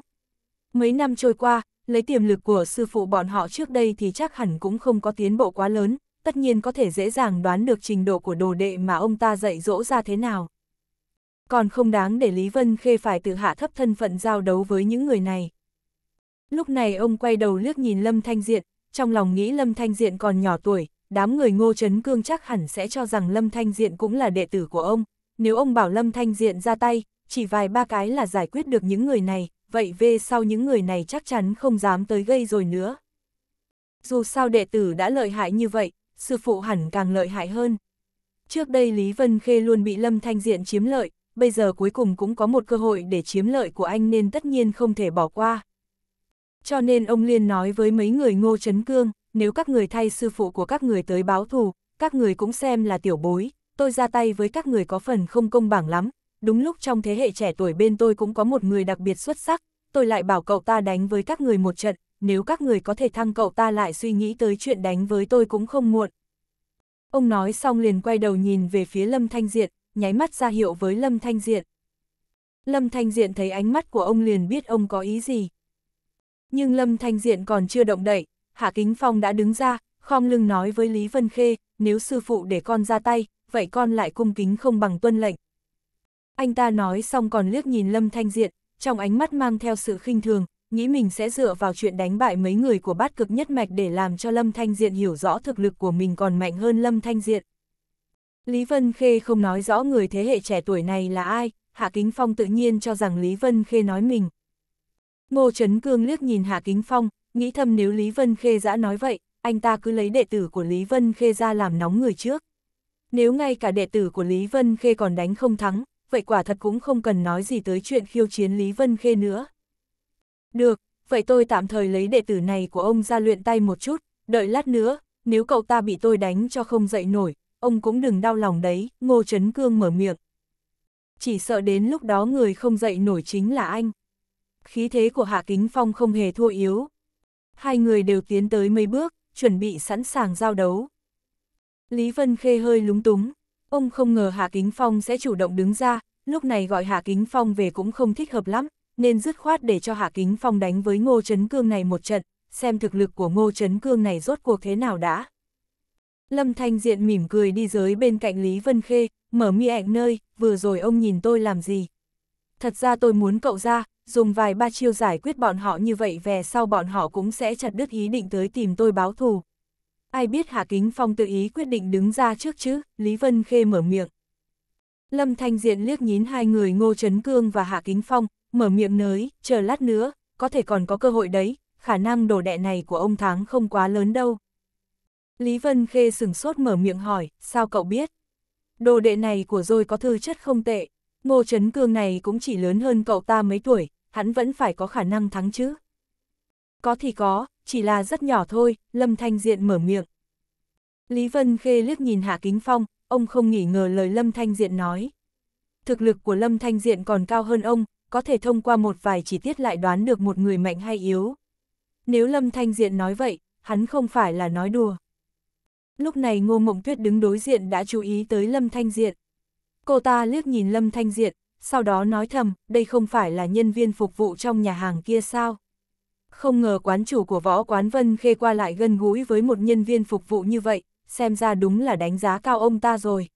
Mấy năm trôi qua, lấy tiềm lực của sư phụ bọn họ trước đây thì chắc hẳn cũng không có tiến bộ quá lớn, tất nhiên có thể dễ dàng đoán được trình độ của đồ đệ mà ông ta dạy dỗ ra thế nào còn không đáng để Lý Vân Khê phải tự hạ thấp thân phận giao đấu với những người này. Lúc này ông quay đầu liếc nhìn Lâm Thanh Diện, trong lòng nghĩ Lâm Thanh Diện còn nhỏ tuổi, đám người ngô Trấn cương chắc hẳn sẽ cho rằng Lâm Thanh Diện cũng là đệ tử của ông. Nếu ông bảo Lâm Thanh Diện ra tay, chỉ vài ba cái là giải quyết được những người này, vậy về sau những người này chắc chắn không dám tới gây rồi nữa. Dù sao đệ tử đã lợi hại như vậy, sư phụ hẳn càng lợi hại hơn. Trước đây Lý Vân Khê luôn bị Lâm Thanh Diện chiếm lợi, bây giờ cuối cùng cũng có một cơ hội để chiếm lợi của anh nên tất nhiên không thể bỏ qua. Cho nên ông Liên nói với mấy người ngô chấn cương, nếu các người thay sư phụ của các người tới báo thù, các người cũng xem là tiểu bối, tôi ra tay với các người có phần không công bằng lắm, đúng lúc trong thế hệ trẻ tuổi bên tôi cũng có một người đặc biệt xuất sắc, tôi lại bảo cậu ta đánh với các người một trận, nếu các người có thể thăng cậu ta lại suy nghĩ tới chuyện đánh với tôi cũng không muộn. Ông nói xong liền quay đầu nhìn về phía Lâm Thanh Diện, nháy mắt ra hiệu với Lâm Thanh Diện. Lâm Thanh Diện thấy ánh mắt của ông liền biết ông có ý gì. Nhưng Lâm Thanh Diện còn chưa động đậy, Hạ Kính Phong đã đứng ra, khom lưng nói với Lý Vân Khê, nếu sư phụ để con ra tay, vậy con lại cung kính không bằng tuân lệnh. Anh ta nói xong còn liếc nhìn Lâm Thanh Diện, trong ánh mắt mang theo sự khinh thường, nghĩ mình sẽ dựa vào chuyện đánh bại mấy người của bát cực nhất mạch để làm cho Lâm Thanh Diện hiểu rõ thực lực của mình còn mạnh hơn Lâm Thanh Diện. Lý Vân Khê không nói rõ người thế hệ trẻ tuổi này là ai, Hạ Kính Phong tự nhiên cho rằng Lý Vân Khê nói mình. Ngô Trấn Cương liếc nhìn Hạ Kính Phong, nghĩ thầm nếu Lý Vân Khê dã nói vậy, anh ta cứ lấy đệ tử của Lý Vân Khê ra làm nóng người trước. Nếu ngay cả đệ tử của Lý Vân Khê còn đánh không thắng, vậy quả thật cũng không cần nói gì tới chuyện khiêu chiến Lý Vân Khê nữa. Được, vậy tôi tạm thời lấy đệ tử này của ông ra luyện tay một chút, đợi lát nữa, nếu cậu ta bị tôi đánh cho không dậy nổi, ông cũng đừng đau lòng đấy, Ngô Trấn Cương mở miệng. Chỉ sợ đến lúc đó người không dậy nổi chính là anh. Khí thế của Hạ Kính Phong không hề thua yếu. Hai người đều tiến tới mấy bước, chuẩn bị sẵn sàng giao đấu. Lý Vân Khê hơi lúng túng, ông không ngờ Hạ Kính Phong sẽ chủ động đứng ra, lúc này gọi Hạ Kính Phong về cũng không thích hợp lắm, nên dứt khoát để cho Hạ Kính Phong đánh với Ngô Trấn Cương này một trận, xem thực lực của Ngô Trấn Cương này rốt cuộc thế nào đã. Lâm Thanh Diện mỉm cười đi giới bên cạnh Lý Vân Khê, mở miệng nơi, vừa rồi ông nhìn tôi làm gì. Thật ra tôi muốn cậu ra, dùng vài ba chiêu giải quyết bọn họ như vậy về sau bọn họ cũng sẽ chặt đứt ý định tới tìm tôi báo thù. Ai biết Hạ Kính Phong tự ý quyết định đứng ra trước chứ, Lý Vân Khê mở miệng. Lâm Thanh Diện liếc nhín hai người Ngô Trấn Cương và Hạ Kính Phong, mở miệng nới, chờ lát nữa, có thể còn có cơ hội đấy, khả năng đồ đệ này của ông Thắng không quá lớn đâu. Lý Vân Khê sửng sốt mở miệng hỏi, sao cậu biết? Đồ đệ này của rồi có thư chất không tệ, Ngô Trấn Cương này cũng chỉ lớn hơn cậu ta mấy tuổi, hắn vẫn phải có khả năng thắng chứ. Có thì có, chỉ là rất nhỏ thôi, Lâm Thanh Diện mở miệng. Lý Vân Khê liếc nhìn Hạ Kính Phong, ông không nghĩ ngờ lời Lâm Thanh Diện nói. Thực lực của Lâm Thanh Diện còn cao hơn ông, có thể thông qua một vài chi tiết lại đoán được một người mạnh hay yếu. Nếu Lâm Thanh Diện nói vậy, hắn không phải là nói đùa. Lúc này Ngô Mộng Tuyết đứng đối diện đã chú ý tới Lâm Thanh Diện. Cô ta liếc nhìn Lâm Thanh Diện, sau đó nói thầm, đây không phải là nhân viên phục vụ trong nhà hàng kia sao? Không ngờ quán chủ của võ quán Vân Khê qua lại gân gũi với một nhân viên phục vụ như vậy, xem ra đúng là đánh giá cao ông ta rồi.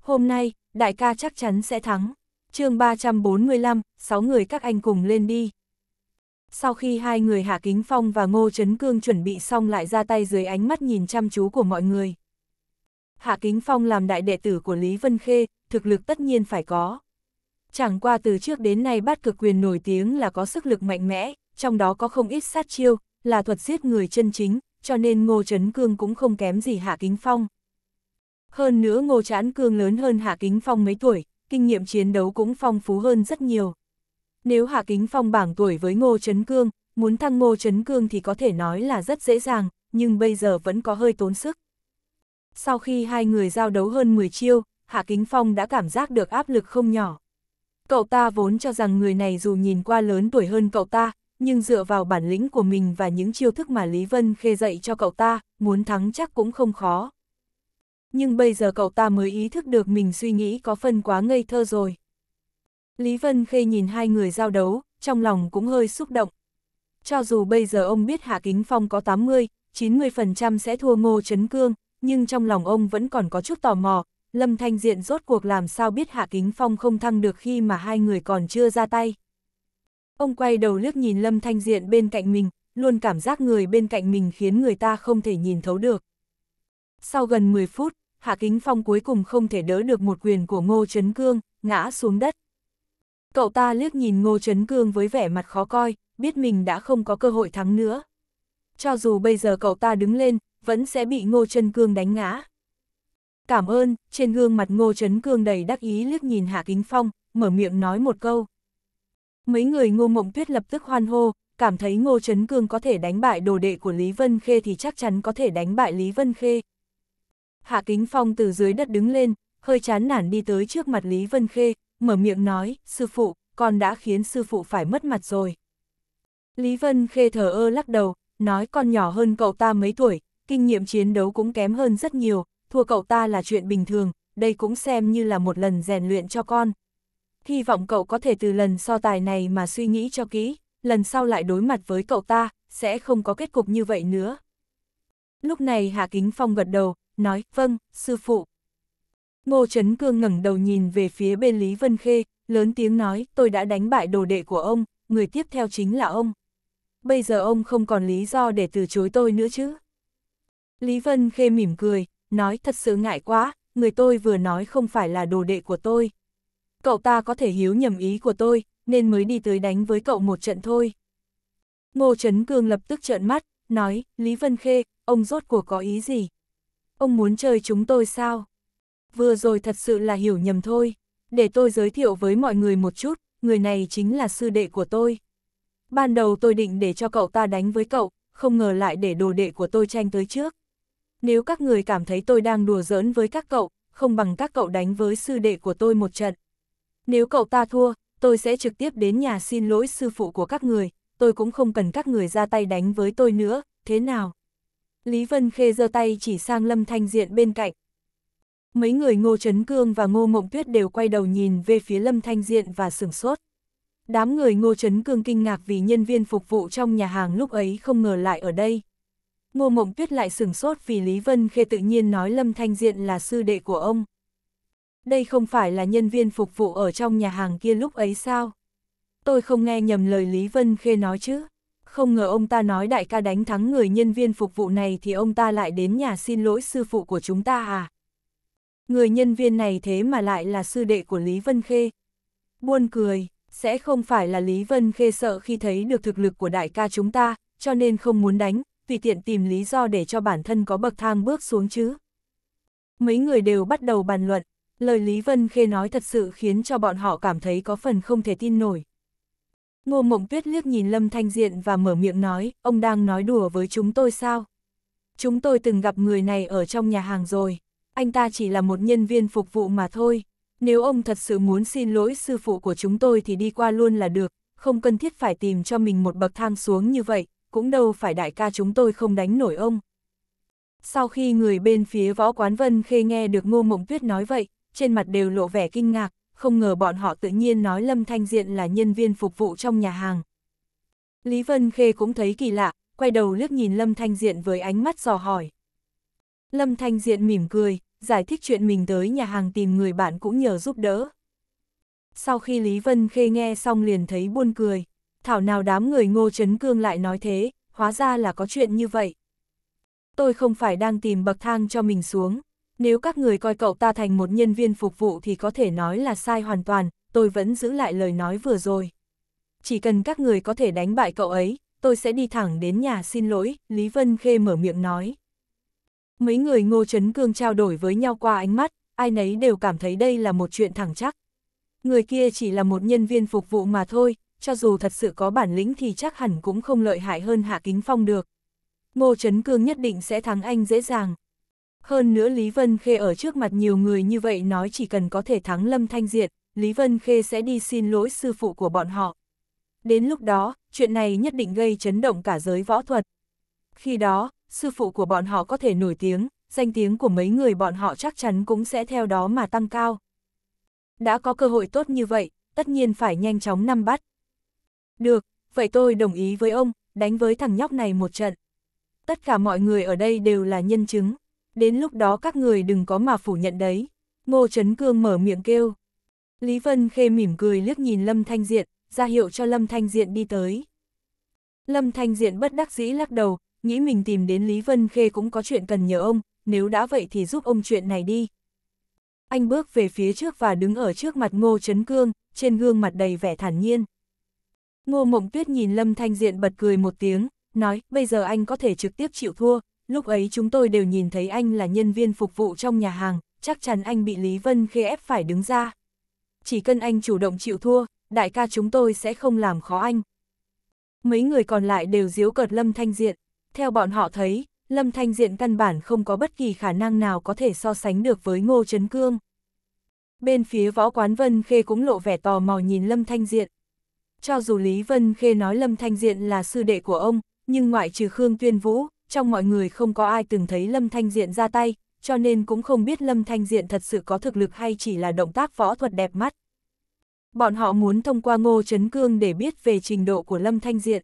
Hôm nay, đại ca chắc chắn sẽ thắng. chương 345, 6 người các anh cùng lên đi. Sau khi hai người Hạ Kính Phong và Ngô Trấn Cương chuẩn bị xong lại ra tay dưới ánh mắt nhìn chăm chú của mọi người. Hạ Kính Phong làm đại đệ tử của Lý Vân Khê, thực lực tất nhiên phải có. Chẳng qua từ trước đến nay bát cực quyền nổi tiếng là có sức lực mạnh mẽ, trong đó có không ít sát chiêu, là thuật giết người chân chính, cho nên Ngô Trấn Cương cũng không kém gì Hạ Kính Phong. Hơn nữa Ngô Trán Cương lớn hơn Hạ Kính Phong mấy tuổi, kinh nghiệm chiến đấu cũng phong phú hơn rất nhiều. Nếu Hạ Kính Phong bảng tuổi với Ngô Trấn Cương, muốn thăng Ngô Trấn Cương thì có thể nói là rất dễ dàng, nhưng bây giờ vẫn có hơi tốn sức. Sau khi hai người giao đấu hơn 10 chiêu, Hạ Kính Phong đã cảm giác được áp lực không nhỏ. Cậu ta vốn cho rằng người này dù nhìn qua lớn tuổi hơn cậu ta, nhưng dựa vào bản lĩnh của mình và những chiêu thức mà Lý Vân khê dạy cho cậu ta, muốn thắng chắc cũng không khó. Nhưng bây giờ cậu ta mới ý thức được mình suy nghĩ có phần quá ngây thơ rồi. Lý Vân Khê nhìn hai người giao đấu, trong lòng cũng hơi xúc động. Cho dù bây giờ ông biết Hạ Kính Phong có 80, 90% sẽ thua Ngô Trấn Cương, nhưng trong lòng ông vẫn còn có chút tò mò, Lâm Thanh Diện rốt cuộc làm sao biết Hạ Kính Phong không thăng được khi mà hai người còn chưa ra tay. Ông quay đầu liếc nhìn Lâm Thanh Diện bên cạnh mình, luôn cảm giác người bên cạnh mình khiến người ta không thể nhìn thấu được. Sau gần 10 phút, Hạ Kính Phong cuối cùng không thể đỡ được một quyền của Ngô Trấn Cương, ngã xuống đất. Cậu ta liếc nhìn Ngô Trấn Cương với vẻ mặt khó coi, biết mình đã không có cơ hội thắng nữa. Cho dù bây giờ cậu ta đứng lên, vẫn sẽ bị Ngô Trấn Cương đánh ngã. Cảm ơn, trên gương mặt Ngô Trấn Cương đầy đắc ý liếc nhìn Hạ Kính Phong, mở miệng nói một câu. Mấy người Ngô Mộng Tuyết lập tức hoan hô, cảm thấy Ngô Trấn Cương có thể đánh bại đồ đệ của Lý Vân Khê thì chắc chắn có thể đánh bại Lý Vân Khê. Hạ Kính Phong từ dưới đất đứng lên, hơi chán nản đi tới trước mặt Lý Vân Khê, mở miệng nói, sư phụ, con đã khiến sư phụ phải mất mặt rồi. Lý Vân Khê thở ơ lắc đầu, nói con nhỏ hơn cậu ta mấy tuổi, kinh nghiệm chiến đấu cũng kém hơn rất nhiều, thua cậu ta là chuyện bình thường, đây cũng xem như là một lần rèn luyện cho con. Hy vọng cậu có thể từ lần so tài này mà suy nghĩ cho kỹ, lần sau lại đối mặt với cậu ta, sẽ không có kết cục như vậy nữa. Lúc này Hạ Kính Phong gật đầu, nói, vâng, sư phụ. Ngô Trấn Cương ngẩng đầu nhìn về phía bên Lý Vân Khê, lớn tiếng nói, tôi đã đánh bại đồ đệ của ông, người tiếp theo chính là ông. Bây giờ ông không còn lý do để từ chối tôi nữa chứ. Lý Vân Khê mỉm cười, nói thật sự ngại quá, người tôi vừa nói không phải là đồ đệ của tôi. Cậu ta có thể hiếu nhầm ý của tôi, nên mới đi tới đánh với cậu một trận thôi. Ngô Trấn Cương lập tức trợn mắt, nói, Lý Vân Khê, ông rốt cuộc có ý gì? Ông muốn chơi chúng tôi sao? vừa rồi thật sự là hiểu nhầm thôi, để tôi giới thiệu với mọi người một chút, người này chính là sư đệ của tôi. Ban đầu tôi định để cho cậu ta đánh với cậu, không ngờ lại để đồ đệ của tôi tranh tới trước. Nếu các người cảm thấy tôi đang đùa giỡn với các cậu, không bằng các cậu đánh với sư đệ của tôi một trận. Nếu cậu ta thua, tôi sẽ trực tiếp đến nhà xin lỗi sư phụ của các người, tôi cũng không cần các người ra tay đánh với tôi nữa, thế nào? Lý Vân Khê giơ tay chỉ sang Lâm Thanh Diện bên cạnh, Mấy người Ngô Trấn Cương và Ngô Mộng Tuyết đều quay đầu nhìn về phía Lâm Thanh Diện và sửng sốt. Đám người Ngô Trấn Cương kinh ngạc vì nhân viên phục vụ trong nhà hàng lúc ấy không ngờ lại ở đây. Ngô Mộng Tuyết lại sửng sốt vì Lý Vân Khê tự nhiên nói Lâm Thanh Diện là sư đệ của ông. Đây không phải là nhân viên phục vụ ở trong nhà hàng kia lúc ấy sao? Tôi không nghe nhầm lời Lý Vân Khê nói chứ. Không ngờ ông ta nói đại ca đánh thắng người nhân viên phục vụ này thì ông ta lại đến nhà xin lỗi sư phụ của chúng ta à? Người nhân viên này thế mà lại là sư đệ của Lý Vân Khê. Buồn cười, sẽ không phải là Lý Vân Khê sợ khi thấy được thực lực của đại ca chúng ta, cho nên không muốn đánh, tùy tiện tìm lý do để cho bản thân có bậc thang bước xuống chứ. Mấy người đều bắt đầu bàn luận, lời Lý Vân Khê nói thật sự khiến cho bọn họ cảm thấy có phần không thể tin nổi. Ngô Mộng Tuyết liếc nhìn Lâm Thanh Diện và mở miệng nói, ông đang nói đùa với chúng tôi sao? Chúng tôi từng gặp người này ở trong nhà hàng rồi anh ta chỉ là một nhân viên phục vụ mà thôi. Nếu ông thật sự muốn xin lỗi sư phụ của chúng tôi thì đi qua luôn là được, không cần thiết phải tìm cho mình một bậc thang xuống như vậy, cũng đâu phải đại ca chúng tôi không đánh nổi ông. Sau khi người bên phía võ quán Vân Khê nghe được Ngô Mộng Tuyết nói vậy, trên mặt đều lộ vẻ kinh ngạc, không ngờ bọn họ tự nhiên nói Lâm Thanh Diện là nhân viên phục vụ trong nhà hàng. Lý Vân Khê cũng thấy kỳ lạ, quay đầu liếc nhìn Lâm Thanh Diện với ánh mắt dò hỏi. Lâm Thanh Diện mỉm cười, giải thích chuyện mình tới nhà hàng tìm người bạn cũng nhờ giúp đỡ. Sau khi Lý Vân Khê nghe xong liền thấy buôn cười, thảo nào đám người ngô chấn cương lại nói thế, hóa ra là có chuyện như vậy. Tôi không phải đang tìm bậc thang cho mình xuống, nếu các người coi cậu ta thành một nhân viên phục vụ thì có thể nói là sai hoàn toàn, tôi vẫn giữ lại lời nói vừa rồi. Chỉ cần các người có thể đánh bại cậu ấy, tôi sẽ đi thẳng đến nhà xin lỗi, Lý Vân Khê mở miệng nói. Mấy người Ngô Trấn Cương trao đổi với nhau qua ánh mắt, ai nấy đều cảm thấy đây là một chuyện thẳng chắc. Người kia chỉ là một nhân viên phục vụ mà thôi, cho dù thật sự có bản lĩnh thì chắc hẳn cũng không lợi hại hơn Hạ Kính Phong được. Ngô Trấn Cương nhất định sẽ thắng anh dễ dàng. Hơn nữa Lý Vân Khê ở trước mặt nhiều người như vậy nói chỉ cần có thể thắng Lâm Thanh Diệt, Lý Vân Khê sẽ đi xin lỗi sư phụ của bọn họ. Đến lúc đó, chuyện này nhất định gây chấn động cả giới võ thuật. Khi đó, sư phụ của bọn họ có thể nổi tiếng, danh tiếng của mấy người bọn họ chắc chắn cũng sẽ theo đó mà tăng cao. Đã có cơ hội tốt như vậy, tất nhiên phải nhanh chóng nắm bắt. Được, vậy tôi đồng ý với ông, đánh với thằng nhóc này một trận. Tất cả mọi người ở đây đều là nhân chứng, đến lúc đó các người đừng có mà phủ nhận đấy. Ngô Trấn Cương mở miệng kêu. Lý Vân Khê mỉm cười liếc nhìn Lâm Thanh Diện, ra hiệu cho Lâm Thanh Diện đi tới. Lâm Thanh Diện bất đắc dĩ lắc đầu, nghĩ mình tìm đến Lý Vân Khê cũng có chuyện cần nhờ ông, nếu đã vậy thì giúp ông chuyện này đi. Anh bước về phía trước và đứng ở trước mặt Ngô Trấn Cương, trên gương mặt đầy vẻ thản nhiên. Ngô Mộng Tuyết nhìn Lâm Thanh Diện bật cười một tiếng, nói, bây giờ anh có thể trực tiếp chịu thua, lúc ấy chúng tôi đều nhìn thấy anh là nhân viên phục vụ trong nhà hàng, chắc chắn anh bị Lý Vân Khê ép phải đứng ra. Chỉ cần anh chủ động chịu thua, đại ca chúng tôi sẽ không làm khó anh. Mấy người còn lại đều diếu cợt Lâm Thanh Diện. Theo bọn họ thấy, Lâm Thanh Diện căn bản không có bất kỳ khả năng nào có thể so sánh được với Ngô Trấn Cương. Bên phía võ quán Vân Khê cũng lộ vẻ tò mò nhìn Lâm Thanh Diện. Cho dù Lý Vân Khê nói Lâm Thanh Diện là sư đệ của ông, nhưng ngoại trừ Khương Tuyên Vũ, trong mọi người không có ai từng thấy Lâm Thanh Diện ra tay, cho nên cũng không biết Lâm Thanh Diện thật sự có thực lực hay chỉ là động tác võ thuật đẹp mắt. Bọn họ muốn thông qua Ngô Trấn Cương để biết về trình độ của Lâm Thanh Diện.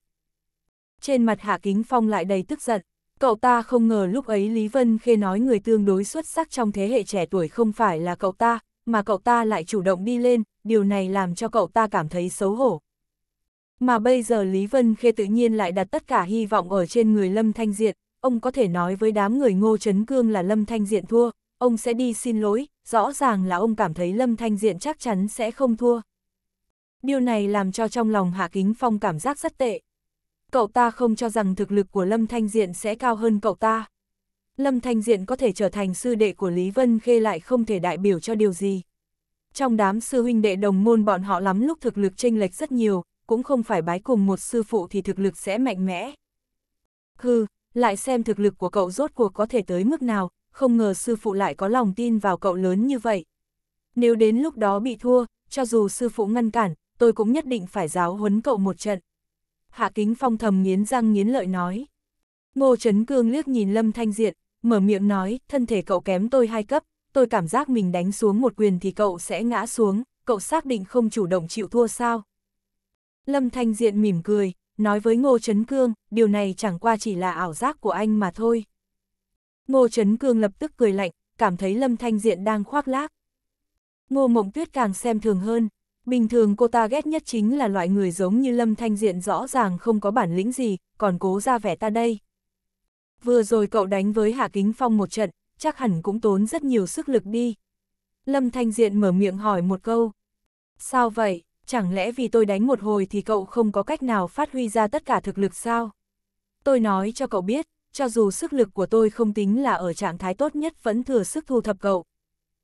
Trên mặt Hạ Kính Phong lại đầy tức giận, cậu ta không ngờ lúc ấy Lý Vân Khê nói người tương đối xuất sắc trong thế hệ trẻ tuổi không phải là cậu ta, mà cậu ta lại chủ động đi lên, điều này làm cho cậu ta cảm thấy xấu hổ. Mà bây giờ Lý Vân Khê tự nhiên lại đặt tất cả hy vọng ở trên người Lâm Thanh Diện, ông có thể nói với đám người Ngô Trấn Cương là Lâm Thanh Diện thua, ông sẽ đi xin lỗi, rõ ràng là ông cảm thấy Lâm Thanh Diện chắc chắn sẽ không thua. Điều này làm cho trong lòng Hạ Kính Phong cảm giác rất tệ cậu ta không cho rằng thực lực của Lâm Thanh Diện sẽ cao hơn cậu ta. Lâm Thanh Diện có thể trở thành sư đệ của Lý Vân Khê lại không thể đại biểu cho điều gì. Trong đám sư huynh đệ đồng môn bọn họ lắm lúc thực lực chênh lệch rất nhiều, cũng không phải bái cùng một sư phụ thì thực lực sẽ mạnh mẽ. Hừ, lại xem thực lực của cậu rốt cuộc có thể tới mức nào, không ngờ sư phụ lại có lòng tin vào cậu lớn như vậy. Nếu đến lúc đó bị thua, cho dù sư phụ ngăn cản, tôi cũng nhất định phải giáo huấn cậu một trận. Hạ Kính Phong thầm nghiến răng nghiến lợi nói. Ngô Trấn Cương liếc nhìn Lâm Thanh Diện, mở miệng nói, thân thể cậu kém tôi hai cấp, tôi cảm giác mình đánh xuống một quyền thì cậu sẽ ngã xuống, cậu xác định không chủ động chịu thua sao. Lâm Thanh Diện mỉm cười, nói với Ngô Trấn Cương, điều này chẳng qua chỉ là ảo giác của anh mà thôi. Ngô Trấn Cương lập tức cười lạnh, cảm thấy Lâm Thanh Diện đang khoác lác. Ngô Mộng Tuyết càng xem thường hơn, Bình thường cô ta ghét nhất chính là loại người giống như Lâm Thanh Diện rõ ràng không có bản lĩnh gì, còn cố ra vẻ ta đây. Vừa rồi cậu đánh với Hạ Kính Phong một trận, chắc hẳn cũng tốn rất nhiều sức lực đi. Lâm Thanh Diện mở miệng hỏi một câu. Sao vậy, chẳng lẽ vì tôi đánh một hồi thì cậu không có cách nào phát huy ra tất cả thực lực sao? Tôi nói cho cậu biết, cho dù sức lực của tôi không tính là ở trạng thái tốt nhất vẫn thừa sức thu thập cậu.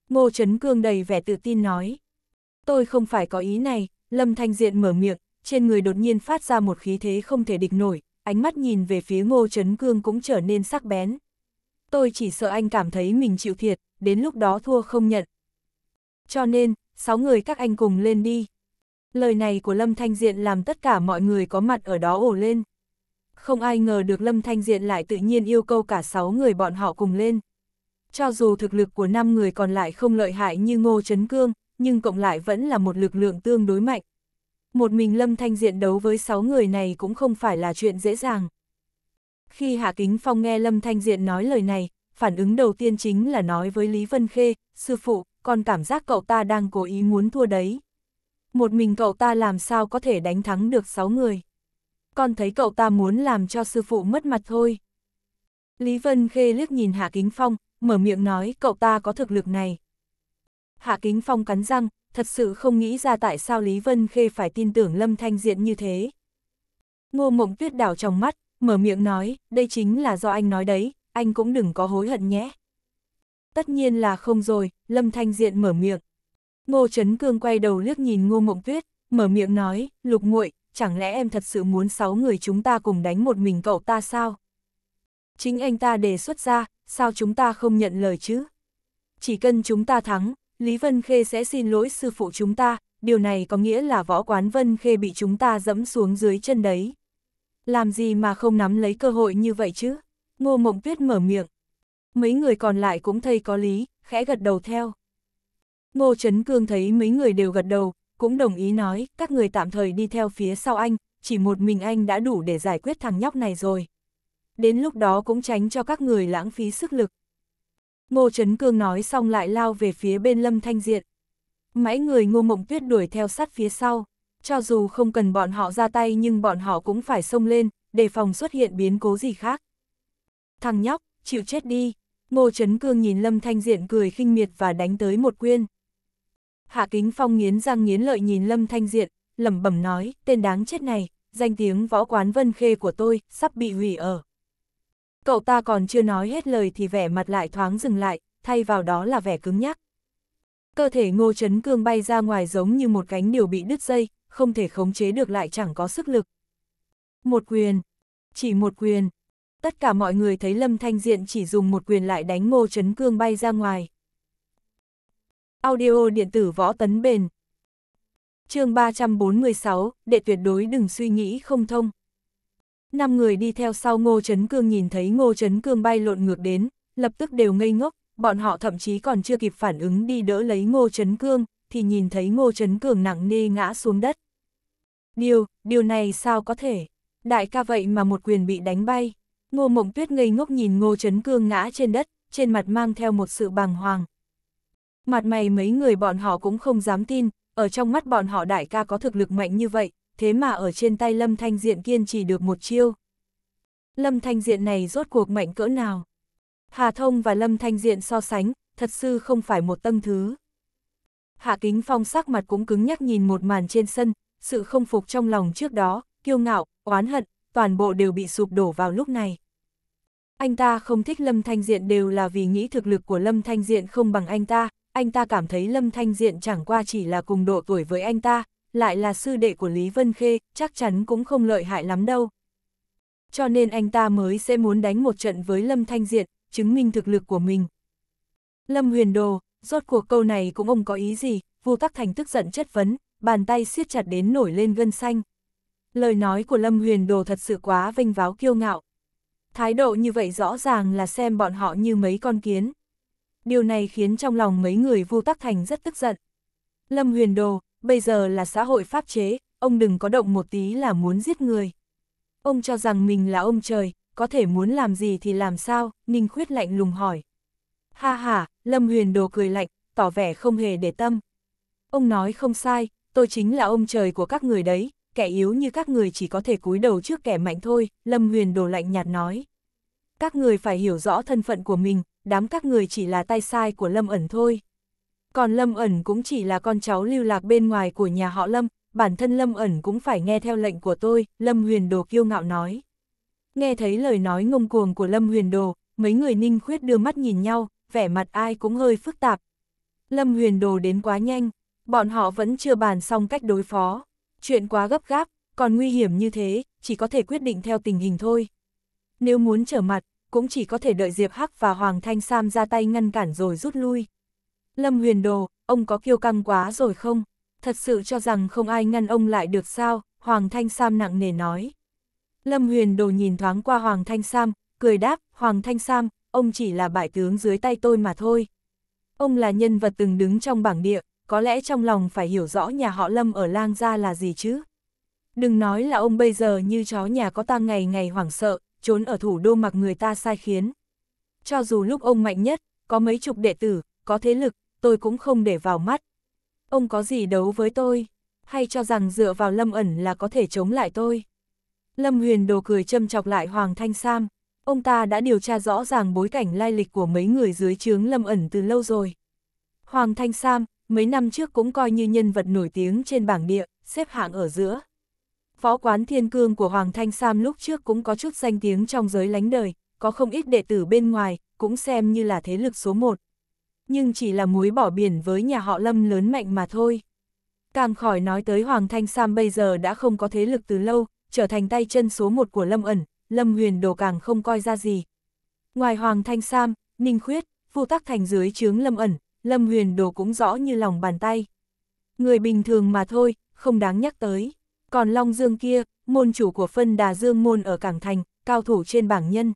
Ngô Trấn Cương đầy vẻ tự tin nói. Tôi không phải có ý này, Lâm Thanh Diện mở miệng, trên người đột nhiên phát ra một khí thế không thể địch nổi, ánh mắt nhìn về phía Ngô Trấn Cương cũng trở nên sắc bén. Tôi chỉ sợ anh cảm thấy mình chịu thiệt, đến lúc đó thua không nhận. Cho nên, sáu người các anh cùng lên đi. Lời này của Lâm Thanh Diện làm tất cả mọi người có mặt ở đó ổ lên. Không ai ngờ được Lâm Thanh Diện lại tự nhiên yêu cầu cả sáu người bọn họ cùng lên. Cho dù thực lực của năm người còn lại không lợi hại như Ngô Trấn Cương, nhưng cộng lại vẫn là một lực lượng tương đối mạnh. Một mình Lâm Thanh diện đấu với sáu người này cũng không phải là chuyện dễ dàng. Khi Hạ Kính Phong nghe Lâm Thanh Diện nói lời này, phản ứng đầu tiên chính là nói với Lý Vân Khê, sư phụ, con cảm giác cậu ta đang cố ý muốn thua đấy. Một mình cậu ta làm sao có thể đánh thắng được sáu người. Con thấy cậu ta muốn làm cho sư phụ mất mặt thôi. Lý Vân Khê liếc nhìn Hạ Kính Phong, mở miệng nói cậu ta có thực lực này, Hạ Kính Phong cắn răng, thật sự không nghĩ ra tại sao Lý Vân Khê phải tin tưởng Lâm Thanh Diện như thế. Ngô Mộng Tuyết đảo trong mắt, mở miệng nói, đây chính là do anh nói đấy, anh cũng đừng có hối hận nhé. Tất nhiên là không rồi, Lâm Thanh Diện mở miệng. Ngô Trấn Cương quay đầu liếc nhìn Ngô Mộng Tuyết, mở miệng nói, lục nguội chẳng lẽ em thật sự muốn sáu người chúng ta cùng đánh một mình cậu ta sao? Chính anh ta đề xuất ra, sao chúng ta không nhận lời chứ? Chỉ cần chúng ta thắng, Lý Vân Khê sẽ xin lỗi sư phụ chúng ta, điều này có nghĩa là võ quán Vân Khê bị chúng ta dẫm xuống dưới chân đấy. Làm gì mà không nắm lấy cơ hội như vậy chứ? Ngô Mộng Tuyết mở miệng. Mấy người còn lại cũng thấy có lý, khẽ gật đầu theo. Ngô Trấn Cương thấy mấy người đều gật đầu, cũng đồng ý nói, các người tạm thời đi theo phía sau anh, chỉ một mình anh đã đủ để giải quyết thằng nhóc này rồi. Đến lúc đó cũng tránh cho các người lãng phí sức lực. Ngô Trấn Cương nói xong lại lao về phía bên Lâm Thanh Diện. Mãi người Ngô Mộng Tuyết đuổi theo sát phía sau, cho dù không cần bọn họ ra tay nhưng bọn họ cũng phải xông lên, đề phòng xuất hiện biến cố gì khác. Thằng nhóc, chịu chết đi, Ngô Trấn Cương nhìn Lâm Thanh Diện cười khinh miệt và đánh tới một quyên. Hạ Kính Phong nghiến răng nghiến lợi nhìn Lâm Thanh Diện, lẩm bẩm nói, tên đáng chết này, danh tiếng võ quán vân khê của tôi, sắp bị hủy ở. Cậu ta còn chưa nói hết lời thì vẻ mặt lại thoáng dừng lại, thay vào đó là vẻ cứng nhắc. Cơ thể ngô chấn cương bay ra ngoài giống như một cánh điều bị đứt dây, không thể khống chế được lại chẳng có sức lực. Một quyền, chỉ một quyền. Tất cả mọi người thấy Lâm Thanh Diện chỉ dùng một quyền lại đánh ngô chấn cương bay ra ngoài. Audio điện tử võ tấn bền. chương 346, đệ tuyệt đối đừng suy nghĩ không thông năm người đi theo sau Ngô Trấn Cương nhìn thấy Ngô Trấn Cương bay lộn ngược đến, lập tức đều ngây ngốc, bọn họ thậm chí còn chưa kịp phản ứng đi đỡ lấy Ngô Trấn Cương, thì nhìn thấy Ngô Trấn Cương nặng nề ngã xuống đất. Điều, điều này sao có thể? Đại ca vậy mà một quyền bị đánh bay. Ngô Mộng Tuyết ngây ngốc nhìn Ngô Trấn Cương ngã trên đất, trên mặt mang theo một sự bàng hoàng. Mặt mày mấy người bọn họ cũng không dám tin, ở trong mắt bọn họ đại ca có thực lực mạnh như vậy, thế mà ở trên tay Lâm Thanh Diện kiên trì được một chiêu. Lâm Thanh Diện này rốt cuộc mạnh cỡ nào? Hà Thông và Lâm Thanh Diện so sánh, thật sự không phải một tâm thứ. Hạ Kính Phong sắc mặt cũng cứng nhắc nhìn một màn trên sân, sự không phục trong lòng trước đó, kiêu ngạo, oán hận, toàn bộ đều bị sụp đổ vào lúc này. Anh ta không thích Lâm Thanh Diện đều là vì nghĩ thực lực của Lâm Thanh Diện không bằng anh ta, anh ta cảm thấy Lâm Thanh Diện chẳng qua chỉ là cùng độ tuổi với anh ta, lại là sư đệ của Lý Vân Khê, chắc chắn cũng không lợi hại lắm đâu. Cho nên anh ta mới sẽ muốn đánh một trận với Lâm Thanh Diện, chứng minh thực lực của mình. Lâm Huyền Đồ, rốt cuộc câu này cũng ông có ý gì, Vu Tắc Thành tức giận chất vấn, bàn tay siết chặt đến nổi lên gân xanh. Lời nói của Lâm Huyền Đồ thật sự quá vinh váo kiêu ngạo. Thái độ như vậy rõ ràng là xem bọn họ như mấy con kiến. Điều này khiến trong lòng mấy người Vu Tắc Thành rất tức giận. Lâm Huyền Đồ, bây giờ là xã hội pháp chế, ông đừng có động một tí là muốn giết người. Ông cho rằng mình là ông trời, có thể muốn làm gì thì làm sao, Ninh Khuyết lạnh lùng hỏi. Ha ha, Lâm Huyền đồ cười lạnh, tỏ vẻ không hề để tâm. Ông nói không sai, tôi chính là ông trời của các người đấy, kẻ yếu như các người chỉ có thể cúi đầu trước kẻ mạnh thôi, Lâm Huyền đồ lạnh nhạt nói. Các người phải hiểu rõ thân phận của mình, đám các người chỉ là tay sai của Lâm ẩn thôi. Còn Lâm ẩn cũng chỉ là con cháu lưu lạc bên ngoài của nhà họ Lâm, bản thân Lâm ẩn cũng phải nghe theo lệnh của tôi, Lâm huyền đồ kiêu ngạo nói. Nghe thấy lời nói ngông cuồng của Lâm huyền đồ, mấy người ninh khuyết đưa mắt nhìn nhau, vẻ mặt ai cũng hơi phức tạp. Lâm huyền đồ đến quá nhanh, bọn họ vẫn chưa bàn xong cách đối phó. Chuyện quá gấp gáp, còn nguy hiểm như thế, chỉ có thể quyết định theo tình hình thôi. Nếu muốn trở mặt, cũng chỉ có thể đợi Diệp Hắc và Hoàng Thanh Sam ra tay ngăn cản rồi rút lui. Lâm huyền đồ, ông có kiêu căng quá rồi không? Thật sự cho rằng không ai ngăn ông lại được sao? Hoàng Thanh Sam nặng nề nói. Lâm huyền đồ nhìn thoáng qua Hoàng Thanh Sam, cười đáp, Hoàng Thanh Sam, ông chỉ là bại tướng dưới tay tôi mà thôi. Ông là nhân vật từng đứng trong bảng địa, có lẽ trong lòng phải hiểu rõ nhà họ Lâm ở lang gia là gì chứ. Đừng nói là ông bây giờ như chó nhà có ta ngày ngày hoảng sợ, trốn ở thủ đô mặc người ta sai khiến. Cho dù lúc ông mạnh nhất, có mấy chục đệ tử, có thế lực, tôi cũng không để vào mắt. Ông có gì đấu với tôi, hay cho rằng dựa vào Lâm ẩn là có thể chống lại tôi. Lâm Huyền đồ cười châm chọc lại Hoàng Thanh Sam, ông ta đã điều tra rõ ràng bối cảnh lai lịch của mấy người dưới trướng Lâm ẩn từ lâu rồi. Hoàng Thanh Sam, mấy năm trước cũng coi như nhân vật nổi tiếng trên bảng địa, xếp hạng ở giữa. Phó quán thiên cương của Hoàng Thanh Sam lúc trước cũng có chút danh tiếng trong giới lánh đời, có không ít đệ tử bên ngoài, cũng xem như là thế lực số một nhưng chỉ là muối bỏ biển với nhà họ Lâm lớn mạnh mà thôi. Càng khỏi nói tới Hoàng Thanh Sam bây giờ đã không có thế lực từ lâu, trở thành tay chân số một của Lâm ẩn, Lâm huyền đồ càng không coi ra gì. Ngoài Hoàng Thanh Sam, Ninh Khuyết, Phu Tắc Thành dưới chướng Lâm ẩn, Lâm huyền đồ cũng rõ như lòng bàn tay. Người bình thường mà thôi, không đáng nhắc tới. Còn Long Dương kia, môn chủ của phân đà Dương môn ở Cảng Thành, cao thủ trên bảng nhân.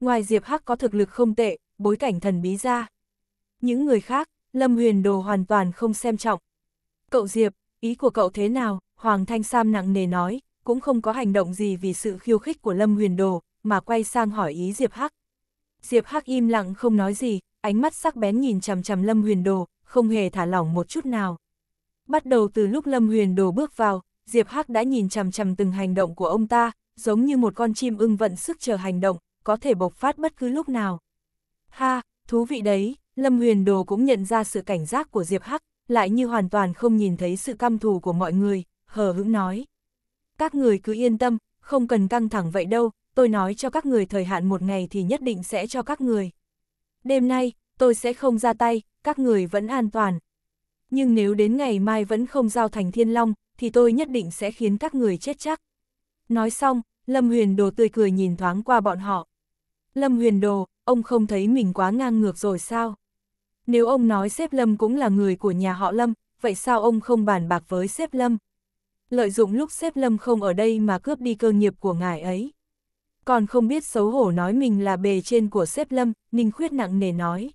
Ngoài Diệp Hắc có thực lực không tệ, bối cảnh thần bí ra, những người khác, Lâm Huyền Đồ hoàn toàn không xem trọng. Cậu Diệp, ý của cậu thế nào? Hoàng Thanh Sam nặng nề nói, cũng không có hành động gì vì sự khiêu khích của Lâm Huyền Đồ, mà quay sang hỏi ý Diệp Hắc. Diệp Hắc im lặng không nói gì, ánh mắt sắc bén nhìn chằm chằm Lâm Huyền Đồ, không hề thả lỏng một chút nào. Bắt đầu từ lúc Lâm Huyền Đồ bước vào, Diệp Hắc đã nhìn chằm chằm từng hành động của ông ta, giống như một con chim ưng vận sức chờ hành động, có thể bộc phát bất cứ lúc nào. Ha, thú vị đấy, Lâm Huyền Đồ cũng nhận ra sự cảnh giác của Diệp Hắc, lại như hoàn toàn không nhìn thấy sự căm thù của mọi người, hờ hững nói. Các người cứ yên tâm, không cần căng thẳng vậy đâu, tôi nói cho các người thời hạn một ngày thì nhất định sẽ cho các người. Đêm nay, tôi sẽ không ra tay, các người vẫn an toàn. Nhưng nếu đến ngày mai vẫn không giao thành thiên long, thì tôi nhất định sẽ khiến các người chết chắc. Nói xong, Lâm Huyền Đồ tươi cười nhìn thoáng qua bọn họ. Lâm Huyền Đồ, ông không thấy mình quá ngang ngược rồi sao? Nếu ông nói xếp Lâm cũng là người của nhà họ Lâm, vậy sao ông không bàn bạc với xếp Lâm? Lợi dụng lúc xếp Lâm không ở đây mà cướp đi cơ nghiệp của ngài ấy. Còn không biết xấu hổ nói mình là bề trên của xếp Lâm, Ninh Khuyết nặng nề nói.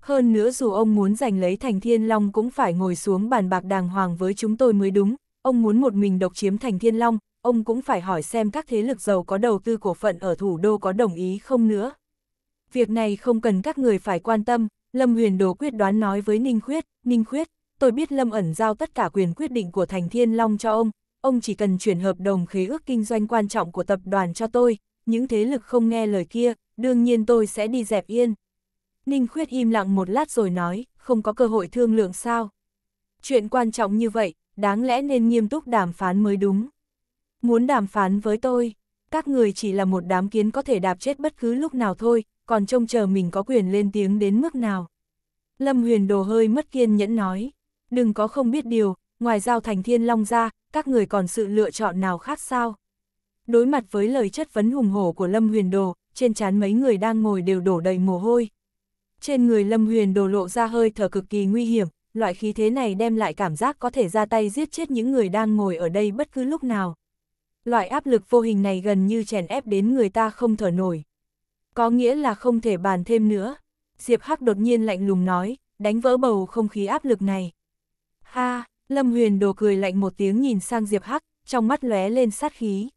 Hơn nữa dù ông muốn giành lấy thành thiên long cũng phải ngồi xuống bàn bạc đàng hoàng với chúng tôi mới đúng, ông muốn một mình độc chiếm thành thiên long, ông cũng phải hỏi xem các thế lực giàu có đầu tư cổ phận ở thủ đô có đồng ý không nữa. Việc này không cần các người phải quan tâm, Lâm huyền đồ quyết đoán nói với Ninh Khuyết, Ninh Khuyết, tôi biết Lâm ẩn giao tất cả quyền quyết định của Thành Thiên Long cho ông, ông chỉ cần chuyển hợp đồng khế ước kinh doanh quan trọng của tập đoàn cho tôi, những thế lực không nghe lời kia, đương nhiên tôi sẽ đi dẹp yên. Ninh Khuyết im lặng một lát rồi nói, không có cơ hội thương lượng sao. Chuyện quan trọng như vậy, đáng lẽ nên nghiêm túc đàm phán mới đúng. Muốn đàm phán với tôi, các người chỉ là một đám kiến có thể đạp chết bất cứ lúc nào thôi, còn trông chờ mình có quyền lên tiếng đến mức nào. Lâm huyền đồ hơi mất kiên nhẫn nói, đừng có không biết điều, ngoài giao thành thiên long ra, các người còn sự lựa chọn nào khác sao? Đối mặt với lời chất vấn hùng hổ của Lâm huyền đồ, trên chán mấy người đang ngồi đều đổ đầy mồ hôi. Trên người Lâm huyền đồ lộ ra hơi thở cực kỳ nguy hiểm, loại khí thế này đem lại cảm giác có thể ra tay giết chết những người đang ngồi ở đây bất cứ lúc nào. Loại áp lực vô hình này gần như chèn ép đến người ta không thở nổi. Có nghĩa là không thể bàn thêm nữa. Diệp Hắc đột nhiên lạnh lùng nói, đánh vỡ bầu không khí áp lực này. Ha, Lâm Huyền đồ cười lạnh một tiếng nhìn sang Diệp Hắc, trong mắt lóe lên sát khí.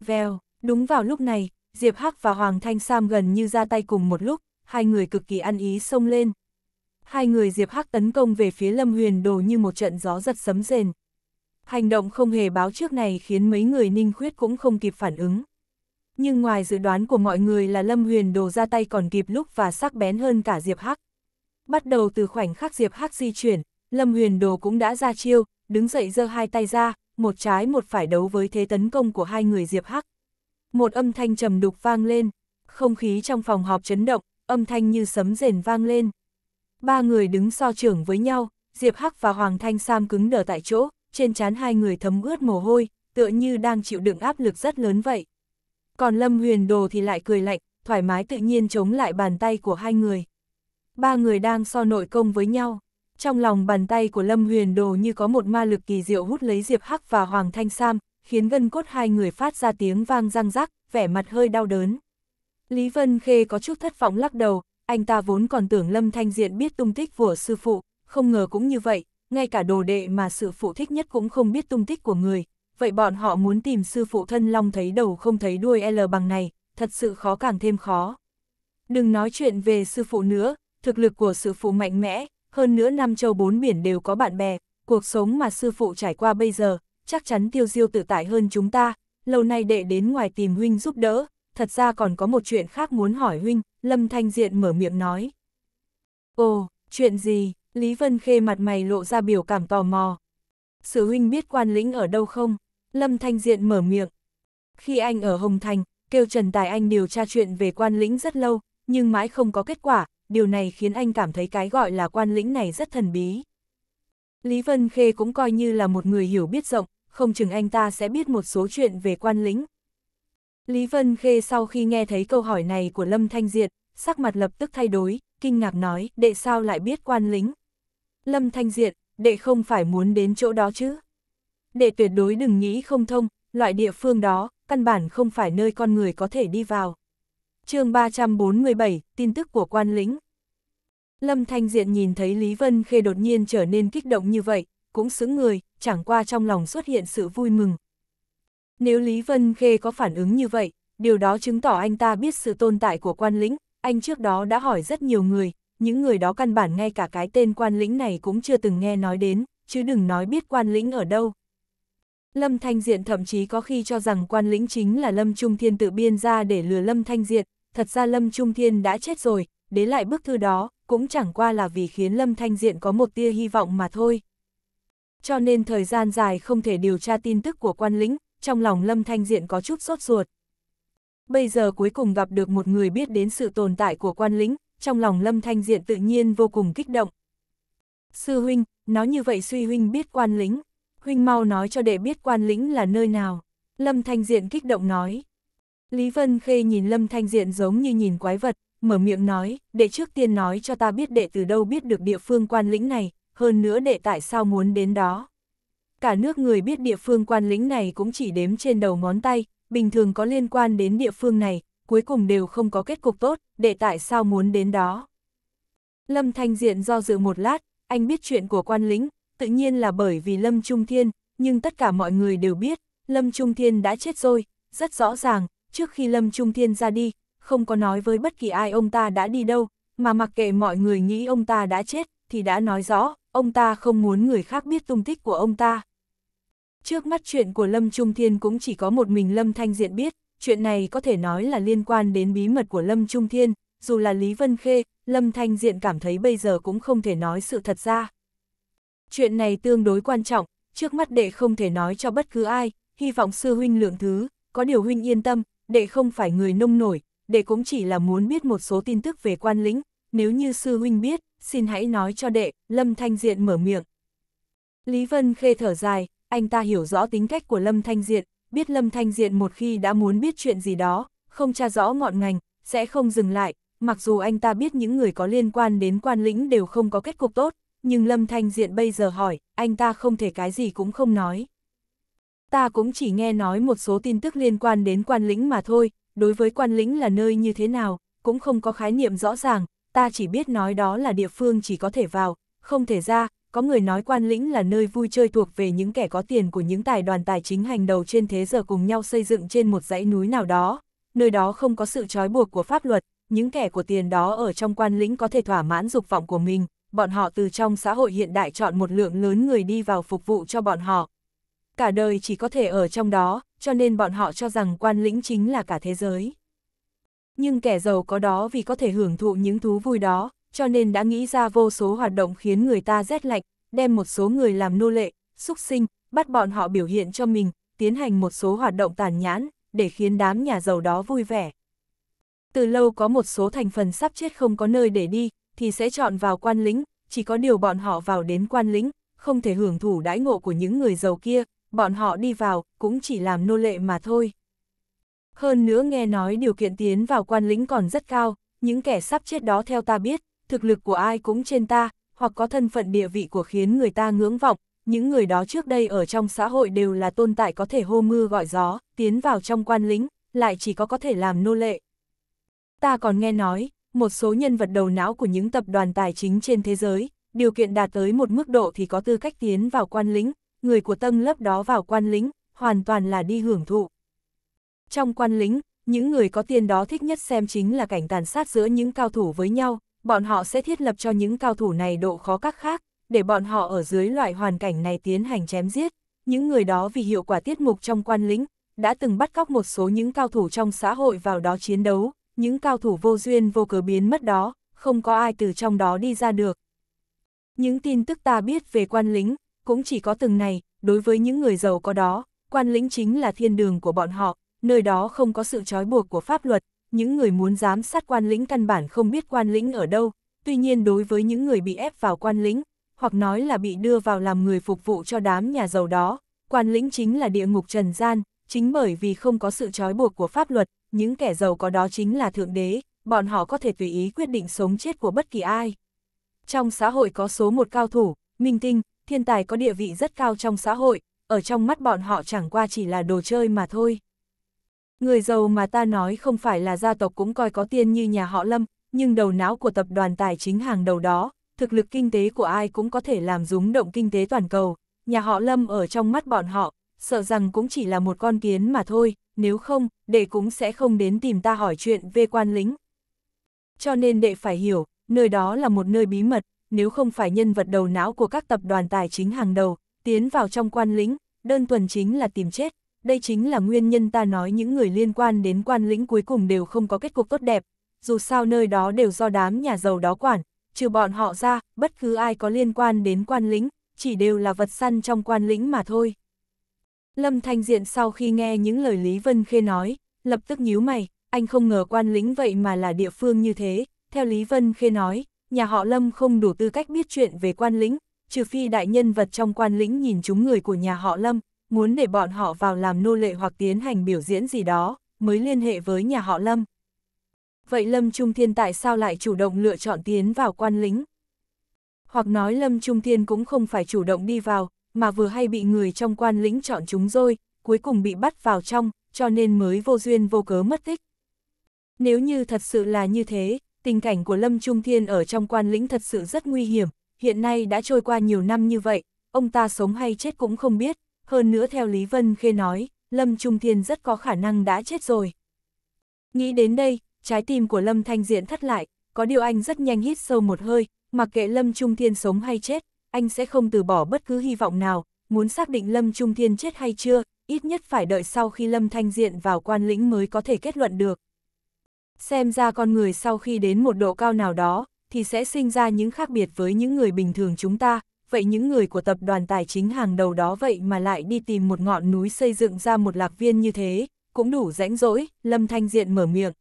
Vèo, đúng vào lúc này, Diệp Hắc và Hoàng Thanh Sam gần như ra tay cùng một lúc, hai người cực kỳ ăn ý xông lên. Hai người Diệp Hắc tấn công về phía Lâm Huyền đồ như một trận gió giật sấm rền. Hành động không hề báo trước này khiến mấy người ninh khuyết cũng không kịp phản ứng nhưng ngoài dự đoán của mọi người là Lâm Huyền đồ ra tay còn kịp lúc và sắc bén hơn cả Diệp Hắc. Bắt đầu từ khoảnh khắc Diệp Hắc di chuyển, Lâm Huyền đồ cũng đã ra chiêu, đứng dậy giơ hai tay ra, một trái một phải đấu với thế tấn công của hai người Diệp Hắc. Một âm thanh trầm đục vang lên, không khí trong phòng họp chấn động, âm thanh như sấm rền vang lên. Ba người đứng so trưởng với nhau, Diệp Hắc và Hoàng Thanh Sam cứng đờ tại chỗ, trên trán hai người thấm ướt mồ hôi, tựa như đang chịu đựng áp lực rất lớn vậy. Còn Lâm Huyền Đồ thì lại cười lạnh, thoải mái tự nhiên chống lại bàn tay của hai người. Ba người đang so nội công với nhau. Trong lòng bàn tay của Lâm Huyền Đồ như có một ma lực kỳ diệu hút lấy Diệp Hắc và Hoàng Thanh Sam, khiến gân cốt hai người phát ra tiếng vang răng rắc, vẻ mặt hơi đau đớn. Lý Vân Khê có chút thất vọng lắc đầu, anh ta vốn còn tưởng Lâm Thanh Diện biết tung tích của sư phụ, không ngờ cũng như vậy, ngay cả đồ đệ mà sư phụ thích nhất cũng không biết tung tích của người, vậy bọn họ muốn tìm sư phụ thân long thấy đầu không thấy đuôi L bằng này, thật sự khó càng thêm khó. Đừng nói chuyện về sư phụ nữa, thực lực của sư phụ mạnh mẽ, hơn nữa năm châu bốn biển đều có bạn bè, cuộc sống mà sư phụ trải qua bây giờ, chắc chắn tiêu diêu tự tại hơn chúng ta, lâu nay đệ đến ngoài tìm huynh giúp đỡ, thật ra còn có một chuyện khác muốn hỏi huynh, Lâm Thanh Diện mở miệng nói. Ồ, chuyện gì? Lý Vân Khê mặt mày lộ ra biểu cảm tò mò. Sự huynh biết quan lĩnh ở đâu không? Lâm Thanh Diện mở miệng. Khi anh ở Hồng Thành, kêu Trần Tài Anh điều tra chuyện về quan lĩnh rất lâu, nhưng mãi không có kết quả, điều này khiến anh cảm thấy cái gọi là quan lĩnh này rất thần bí. Lý Vân Khê cũng coi như là một người hiểu biết rộng, không chừng anh ta sẽ biết một số chuyện về quan lĩnh. Lý Vân Khê sau khi nghe thấy câu hỏi này của Lâm Thanh Diện, sắc mặt lập tức thay đổi, kinh ngạc nói, đệ sao lại biết quan lĩnh? Lâm Thanh Diện, đệ không phải muốn đến chỗ đó chứ? đệ tuyệt đối đừng nghĩ không thông, loại địa phương đó, căn bản không phải nơi con người có thể đi vào. chương 347, tin tức của quan lĩnh. Lâm Thanh Diện nhìn thấy Lý Vân Khê đột nhiên trở nên kích động như vậy, cũng xứng người, chẳng qua trong lòng xuất hiện sự vui mừng. Nếu Lý Vân Khê có phản ứng như vậy, điều đó chứng tỏ anh ta biết sự tồn tại của quan lĩnh, anh trước đó đã hỏi rất nhiều người, những người đó căn bản ngay cả cái tên quan lĩnh này cũng chưa từng nghe nói đến, chứ đừng nói biết quan lĩnh ở đâu. Lâm Thanh Diện thậm chí có khi cho rằng quan lĩnh chính là Lâm Trung Thiên tự biên ra để lừa Lâm Thanh Diện, thật ra Lâm Trung Thiên đã chết rồi, đế lại bức thư đó, cũng chẳng qua là vì khiến Lâm Thanh Diện có một tia hy vọng mà thôi. Cho nên thời gian dài không thể điều tra tin tức của quan lĩnh, trong lòng Lâm Thanh Diện có chút sốt ruột. Bây giờ cuối cùng gặp được một người biết đến sự tồn tại của quan lĩnh, trong lòng Lâm Thanh Diện tự nhiên vô cùng kích động. Sư huynh, nói như vậy suy huynh biết quan lĩnh huynh mau nói cho đệ biết quan lĩnh là nơi nào. Lâm Thanh Diện kích động nói. Lý Vân Khê nhìn Lâm Thanh Diện giống như nhìn quái vật, mở miệng nói, đệ trước tiên nói cho ta biết đệ từ đâu biết được địa phương quan lĩnh này, hơn nữa đệ tại sao muốn đến đó. Cả nước người biết địa phương quan lĩnh này cũng chỉ đếm trên đầu ngón tay, bình thường có liên quan đến địa phương này, cuối cùng đều không có kết cục tốt, đệ tại sao muốn đến đó. Lâm Thanh Diện do dự một lát, anh biết chuyện của quan lĩnh, tự nhiên là bởi vì Lâm Trung Thiên, nhưng tất cả mọi người đều biết, Lâm Trung Thiên đã chết rồi, rất rõ ràng, trước khi Lâm Trung Thiên ra đi, không có nói với bất kỳ ai ông ta đã đi đâu, mà mặc kệ mọi người nghĩ ông ta đã chết, thì đã nói rõ, ông ta không muốn người khác biết tung tích của ông ta. Trước mắt chuyện của Lâm Trung Thiên cũng chỉ có một mình Lâm Thanh Diện biết, chuyện này có thể nói là liên quan đến bí mật của Lâm Trung Thiên, dù là Lý Vân Khê, Lâm Thanh Diện cảm thấy bây giờ cũng không thể nói sự thật ra chuyện này tương đối quan trọng, trước mắt đệ không thể nói cho bất cứ ai, hy vọng sư huynh lượng thứ, có điều huynh yên tâm, đệ không phải người nông nổi, đệ cũng chỉ là muốn biết một số tin tức về quan lĩnh, nếu như sư huynh biết, xin hãy nói cho đệ, Lâm Thanh Diện mở miệng. Lý Vân khê thở dài, anh ta hiểu rõ tính cách của Lâm Thanh Diện, biết Lâm Thanh Diện một khi đã muốn biết chuyện gì đó, không tra rõ ngọn ngành, sẽ không dừng lại, mặc dù anh ta biết những người có liên quan đến quan lĩnh đều không có kết cục tốt, nhưng Lâm Thanh Diện bây giờ hỏi, anh ta không thể cái gì cũng không nói. Ta cũng chỉ nghe nói một số tin tức liên quan đến quan lĩnh mà thôi, đối với quan lĩnh là nơi như thế nào, cũng không có khái niệm rõ ràng, ta chỉ biết nói đó là địa phương chỉ có thể vào, không thể ra, có người nói quan lĩnh là nơi vui chơi thuộc về những kẻ có tiền của những tài đoàn tài chính hành đầu trên thế giờ cùng nhau xây dựng trên một dãy núi nào đó, nơi đó không có sự trói buộc của pháp luật, những kẻ của tiền đó ở trong quan lĩnh có thể thỏa mãn dục vọng của mình, bọn họ từ trong xã hội hiện đại chọn một lượng lớn người đi vào phục vụ cho bọn họ. Cả đời chỉ có thể ở trong đó, cho nên bọn họ cho rằng quan lĩnh chính là cả thế giới. Nhưng kẻ giàu có đó vì có thể hưởng thụ những thú vui đó, cho nên đã nghĩ ra vô số hoạt động khiến người ta rét lạnh, đem một số người làm nô lệ, xúc sinh, bắt bọn họ biểu hiện cho mình, tiến hành một số hoạt động tàn nhãn, để khiến đám nhà giàu đó vui vẻ. Từ lâu có một số thành phần sắp chết không có nơi để đi, thì sẽ chọn vào quan lính, chỉ có điều bọn họ vào đến quan lính, không thể hưởng thủ đãi ngộ của những người giàu kia, bọn họ đi vào cũng chỉ làm nô lệ mà thôi. Hơn nữa nghe nói điều kiện tiến vào quan lính còn rất cao, những kẻ sắp chết đó theo ta biết, thực lực của ai cũng trên ta, hoặc có thân phận địa vị của khiến người ta ngưỡng vọng, những người đó trước đây ở trong xã hội đều là tồn tại có thể hô mưa gọi gió, tiến vào trong quan lính, lại chỉ có có thể làm nô lệ. Ta còn nghe nói, một số nhân vật đầu não của những tập đoàn tài chính trên thế giới, điều kiện đạt tới một mức độ thì có tư cách tiến vào quan lĩnh, người của tầng lớp đó vào quan lĩnh, hoàn toàn là đi hưởng thụ. Trong quan lĩnh, những người có tiền đó thích nhất xem chính là cảnh tàn sát giữa những cao thủ với nhau, bọn họ sẽ thiết lập cho những cao thủ này độ khó các khác, để bọn họ ở dưới loại hoàn cảnh này tiến hành chém giết. Những người đó vì hiệu quả tiết mục trong quan lĩnh, đã từng bắt cóc một số những cao thủ trong xã hội vào đó chiến đấu, những cao thủ vô duyên vô cớ biến mất đó, không có ai từ trong đó đi ra được. Những tin tức ta biết về quan lính, cũng chỉ có từng này, đối với những người giàu có đó, quan lính chính là thiên đường của bọn họ, nơi đó không có sự trói buộc của pháp luật, những người muốn giám sát quan lính căn bản không biết quan lính ở đâu, tuy nhiên đối với những người bị ép vào quan lính hoặc nói là bị đưa vào làm người phục vụ cho đám nhà giàu đó, quan lính chính là địa ngục trần gian, chính bởi vì không có sự trói buộc của pháp luật, những kẻ giàu có đó chính là thượng đế, bọn họ có thể tùy ý quyết định sống chết của bất kỳ ai. Trong xã hội có số một cao thủ, minh tinh, thiên tài có địa vị rất cao trong xã hội, ở trong mắt bọn họ chẳng qua chỉ là đồ chơi mà thôi. Người giàu mà ta nói không phải là gia tộc cũng coi có tiên như nhà họ Lâm, nhưng đầu não của tập đoàn tài chính hàng đầu đó, thực lực kinh tế của ai cũng có thể làm rúng động kinh tế toàn cầu. Nhà họ Lâm ở trong mắt bọn họ, sợ rằng cũng chỉ là một con kiến mà thôi, nếu không, đệ cũng sẽ không đến tìm ta hỏi chuyện về quan lính. Cho nên đệ phải hiểu, nơi đó là một nơi bí mật, nếu không phải nhân vật đầu não của các tập đoàn tài chính hàng đầu, tiến vào trong quan lính đơn thuần chính là tìm chết. Đây chính là nguyên nhân ta nói những người liên quan đến quan lĩnh cuối cùng đều không có kết cục tốt đẹp, dù sao nơi đó đều do đám nhà giàu đó quản, trừ bọn họ ra, bất cứ ai có liên quan đến quan lĩnh, chỉ đều là vật săn trong quan lĩnh mà thôi. Lâm Thanh Diện sau khi nghe những lời Lý Vân Khê nói, lập tức nhíu mày, anh không ngờ quan lĩnh vậy mà là địa phương như thế, theo Lý Vân Khê nói, nhà họ Lâm không đủ tư cách biết chuyện về quan lĩnh, trừ phi đại nhân vật trong quan lĩnh nhìn chúng người của nhà họ Lâm, muốn để bọn họ vào làm nô lệ hoặc tiến hành biểu diễn gì đó, mới liên hệ với nhà họ Lâm. Vậy Lâm Trung Thiên tại sao lại chủ động lựa chọn tiến vào quan lĩnh? Hoặc nói Lâm Trung Thiên cũng không phải chủ động đi vào, mà vừa hay bị người trong quan lĩnh chọn chúng rồi, cuối cùng bị bắt vào trong, cho nên mới vô duyên vô cớ mất tích. Nếu như thật sự là như thế, tình cảnh của Lâm Trung Thiên ở trong quan lĩnh thật sự rất nguy hiểm, hiện nay đã trôi qua nhiều năm như vậy, ông ta sống hay chết cũng không biết, hơn nữa theo Lý Vân Khê nói, Lâm Trung Thiên rất có khả năng đã chết rồi. Nghĩ đến đây, trái tim của Lâm Thanh Diện thất lại, có điều anh rất nhanh hít sâu một hơi, mặc kệ Lâm Trung Thiên sống hay chết, anh sẽ không từ bỏ bất cứ hy vọng nào, muốn xác định Lâm Trung Thiên chết hay chưa, ít nhất phải đợi sau khi Lâm Thanh Diện vào quan lĩnh mới có thể kết luận được. Xem ra con người sau khi đến một độ cao nào đó, thì sẽ sinh ra những khác biệt với những người bình thường chúng ta, vậy những người của tập đoàn tài chính hàng đầu đó vậy mà lại đi tìm một ngọn núi xây dựng ra một lạc viên như thế, cũng đủ rãnh rỗi, Lâm Thanh Diện mở miệng.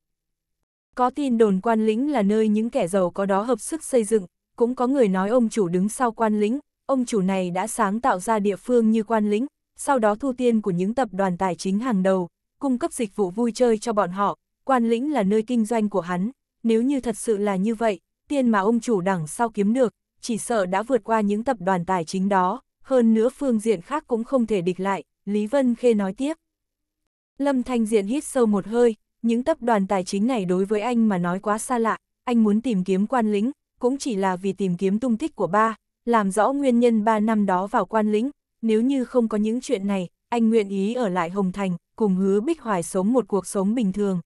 Có tin đồn quan lĩnh là nơi những kẻ giàu có đó hợp sức xây dựng, cũng có người nói ông chủ đứng sau quan lĩnh, ông chủ này đã sáng tạo ra địa phương như quan lĩnh, sau đó thu tiền của những tập đoàn tài chính hàng đầu, cung cấp dịch vụ vui chơi cho bọn họ, quan lĩnh là nơi kinh doanh của hắn, nếu như thật sự là như vậy, tiền mà ông chủ đằng sau kiếm được, chỉ sợ đã vượt qua những tập đoàn tài chính đó, hơn nữa phương diện khác cũng không thể địch lại, Lý Vân Khê nói tiếp. Lâm Thanh Diện hít sâu một hơi, những tập đoàn tài chính này đối với anh mà nói quá xa lạ, anh muốn tìm kiếm quan lĩnh, cũng chỉ là vì tìm kiếm tung tích của ba, làm rõ nguyên nhân ba năm đó vào quan lĩnh, nếu như không có những chuyện này, anh nguyện ý ở lại Hồng Thành, cùng hứa Bích Hoài sống một cuộc sống bình thường.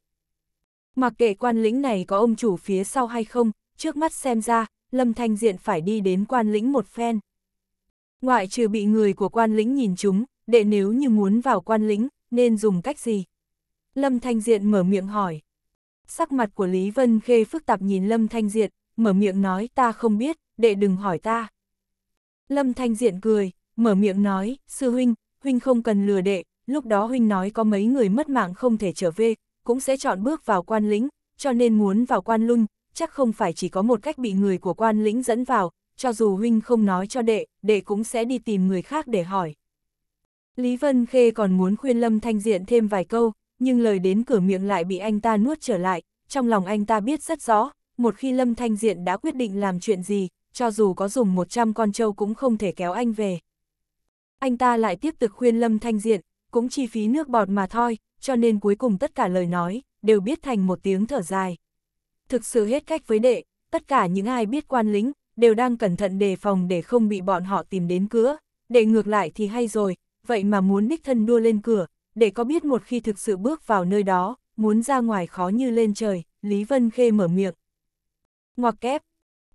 Mặc kệ quan lĩnh này có ông chủ phía sau hay không, trước mắt xem ra, Lâm Thanh Diện phải đi đến quan lĩnh một phen. Ngoại trừ bị người của quan lĩnh nhìn chúng, để nếu như muốn vào quan lĩnh, nên dùng cách gì? Lâm Thanh Diện mở miệng hỏi. Sắc mặt của Lý Vân Khê phức tạp nhìn Lâm Thanh Diện, mở miệng nói ta không biết, đệ đừng hỏi ta. Lâm Thanh Diện cười, mở miệng nói, sư huynh, huynh không cần lừa đệ, lúc đó huynh nói có mấy người mất mạng không thể trở về, cũng sẽ chọn bước vào quan lĩnh, cho nên muốn vào quan lung, chắc không phải chỉ có một cách bị người của quan lĩnh dẫn vào, cho dù huynh không nói cho đệ, đệ cũng sẽ đi tìm người khác để hỏi. Lý Vân Khê còn muốn khuyên Lâm Thanh Diện thêm vài câu, nhưng lời đến cửa miệng lại bị anh ta nuốt trở lại, trong lòng anh ta biết rất rõ, một khi Lâm Thanh Diện đã quyết định làm chuyện gì, cho dù có dùng 100 con trâu cũng không thể kéo anh về. Anh ta lại tiếp tục khuyên Lâm Thanh Diện, cũng chi phí nước bọt mà thôi, cho nên cuối cùng tất cả lời nói, đều biết thành một tiếng thở dài. Thực sự hết cách với đệ, tất cả những ai biết quan lính, đều đang cẩn thận đề phòng để không bị bọn họ tìm đến cửa, đệ ngược lại thì hay rồi, vậy mà muốn đích thân đua lên cửa, để có biết một khi thực sự bước vào nơi đó, muốn ra ngoài khó như lên trời, Lý Vân Khê mở miệng. Ngoặc kép,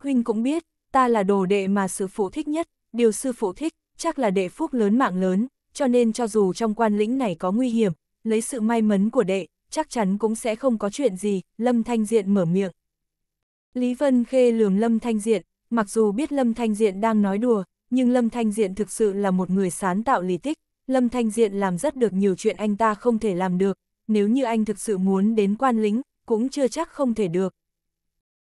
huynh cũng biết, ta là đồ đệ mà sư phụ thích nhất, điều sư phụ thích, chắc là đệ phúc lớn mạng lớn, cho nên cho dù trong quan lĩnh này có nguy hiểm, lấy sự may mắn của đệ, chắc chắn cũng sẽ không có chuyện gì, Lâm Thanh Diện mở miệng. Lý Vân Khê lườm Lâm Thanh Diện, mặc dù biết Lâm Thanh Diện đang nói đùa, nhưng Lâm Thanh Diện thực sự là một người sáng tạo lý tích, Lâm Thanh Diện làm rất được nhiều chuyện anh ta không thể làm được, nếu như anh thực sự muốn đến quan lĩnh cũng chưa chắc không thể được,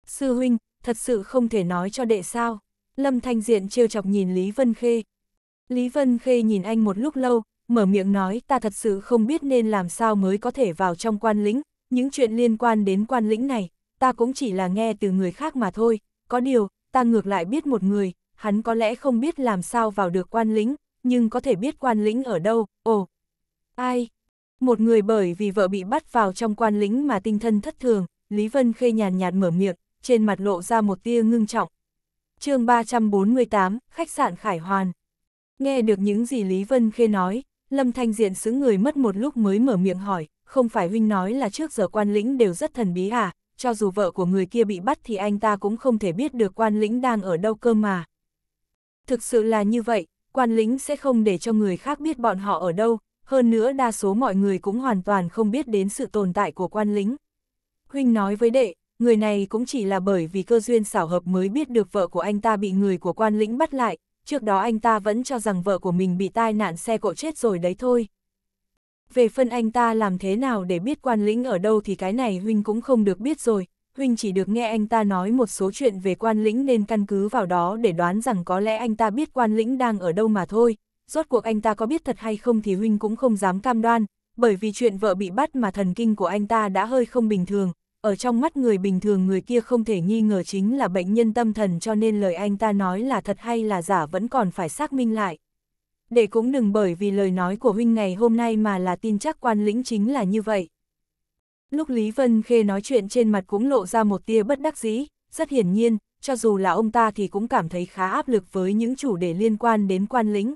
Sư huynh, thật sự không thể nói cho đệ sao. Lâm Thanh Diện trêu chọc nhìn Lý Vân Khê. Lý Vân Khê nhìn anh một lúc lâu, mở miệng nói ta thật sự không biết nên làm sao mới có thể vào trong quan lĩnh, những chuyện liên quan đến quan lĩnh này, ta cũng chỉ là nghe từ người khác mà thôi, có điều, ta ngược lại biết một người, hắn có lẽ không biết làm sao vào được quan lĩnh, nhưng có thể biết quan lĩnh ở đâu, ồ. Ai? Một người bởi vì vợ bị bắt vào trong quan lĩnh mà tinh thần thất thường, Lý Vân Khê nhàn nhạt mở miệng, trên mặt lộ ra một tia ngưng trọng. chương 348, khách sạn Khải Hoàn. Nghe được những gì Lý Vân Khê nói, Lâm Thanh Diện xứ người mất một lúc mới mở miệng hỏi, không phải huynh nói là trước giờ quan lĩnh đều rất thần bí à, cho dù vợ của người kia bị bắt thì anh ta cũng không thể biết được quan lĩnh đang ở đâu cơ mà. Thực sự là như vậy, quan lĩnh sẽ không để cho người khác biết bọn họ ở đâu, hơn nữa đa số mọi người cũng hoàn toàn không biết đến sự tồn tại của quan lĩnh. Huynh nói với đệ, người này cũng chỉ là bởi vì cơ duyên xảo hợp mới biết được vợ của anh ta bị người của quan lĩnh bắt lại, trước đó anh ta vẫn cho rằng vợ của mình bị tai nạn xe cộ chết rồi đấy thôi. Về phân anh ta làm thế nào để biết quan lĩnh ở đâu thì cái này Huynh cũng không được biết rồi, Huynh chỉ được nghe anh ta nói một số chuyện về quan lĩnh nên căn cứ vào đó để đoán rằng có lẽ anh ta biết quan lĩnh đang ở đâu mà thôi, rốt cuộc anh ta có biết thật hay không thì Huynh cũng không dám cam đoan, bởi vì chuyện vợ bị bắt mà thần kinh của anh ta đã hơi không bình thường, ở trong mắt người bình thường người kia không thể nghi ngờ chính là bệnh nhân tâm thần cho nên lời anh ta nói là thật hay là giả vẫn còn phải xác minh lại. Để cũng đừng bởi vì lời nói của huynh ngày hôm nay mà là tin chắc quan lĩnh chính là như vậy. Lúc Lý Vân Khê nói chuyện trên mặt cũng lộ ra một tia bất đắc dĩ, rất hiển nhiên, cho dù là ông ta thì cũng cảm thấy khá áp lực với những chủ đề liên quan đến quan lĩnh.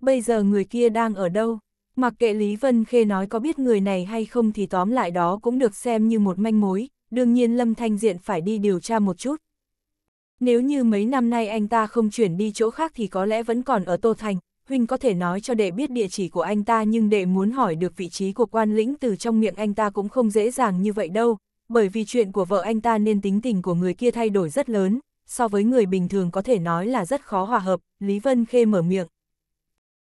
Bây giờ người kia đang ở đâu? Mặc kệ Lý Vân Khê nói có biết người này hay không thì tóm lại đó cũng được xem như một manh mối, đương nhiên Lâm Thanh Diện phải đi điều tra một chút. Nếu như mấy năm nay anh ta không chuyển đi chỗ khác thì có lẽ vẫn còn ở Tô Thành, Huynh có thể nói cho đệ biết địa chỉ của anh ta nhưng đệ muốn hỏi được vị trí của quan lĩnh từ trong miệng anh ta cũng không dễ dàng như vậy đâu, bởi vì chuyện của vợ anh ta nên tính tình của người kia thay đổi rất lớn, so với người bình thường có thể nói là rất khó hòa hợp, Lý Vân Khê mở miệng.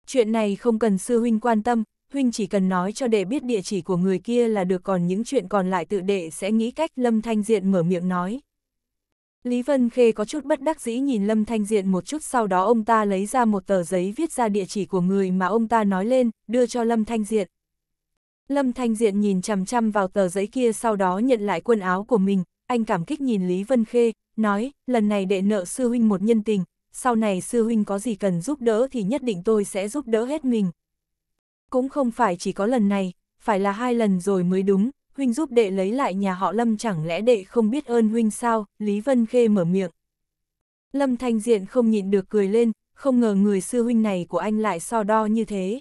Chuyện này không cần sư huynh quan tâm, huynh chỉ cần nói cho đệ biết địa chỉ của người kia là được còn những chuyện còn lại tự đệ sẽ nghĩ cách Lâm Thanh Diện mở miệng nói. Lý Vân Khê có chút bất đắc dĩ nhìn Lâm Thanh Diện một chút sau đó ông ta lấy ra một tờ giấy viết ra địa chỉ của người mà ông ta nói lên, đưa cho Lâm Thanh Diện. Lâm Thanh Diện nhìn chằm chằm vào tờ giấy kia sau đó nhận lại quần áo của mình, anh cảm kích nhìn Lý Vân Khê, nói, lần này đệ nợ sư huynh một nhân tình, sau này sư huynh có gì cần giúp đỡ thì nhất định tôi sẽ giúp đỡ hết mình. Cũng không phải chỉ có lần này, phải là hai lần rồi mới đúng, huynh giúp đệ lấy lại nhà họ Lâm chẳng lẽ đệ không biết ơn huynh sao, Lý Vân Khê mở miệng. Lâm Thanh Diện không nhịn được cười lên, không ngờ người sư huynh này của anh lại so đo như thế.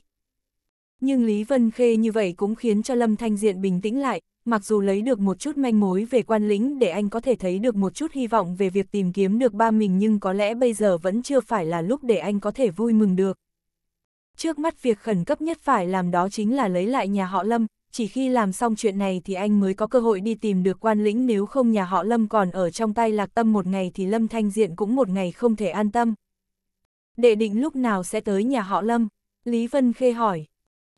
Nhưng Lý Vân Khê như vậy cũng khiến cho Lâm Thanh Diện bình tĩnh lại, mặc dù lấy được một chút manh mối về quan lĩnh để anh có thể thấy được một chút hy vọng về việc tìm kiếm được ba mình nhưng có lẽ bây giờ vẫn chưa phải là lúc để anh có thể vui mừng được. Trước mắt việc khẩn cấp nhất phải làm đó chính là lấy lại nhà họ Lâm, chỉ khi làm xong chuyện này thì anh mới có cơ hội đi tìm được quan lĩnh nếu không nhà họ Lâm còn ở trong tay lạc tâm một ngày thì Lâm Thanh Diện cũng một ngày không thể an tâm. Đệ định lúc nào sẽ tới nhà họ Lâm? Lý Vân Khê hỏi.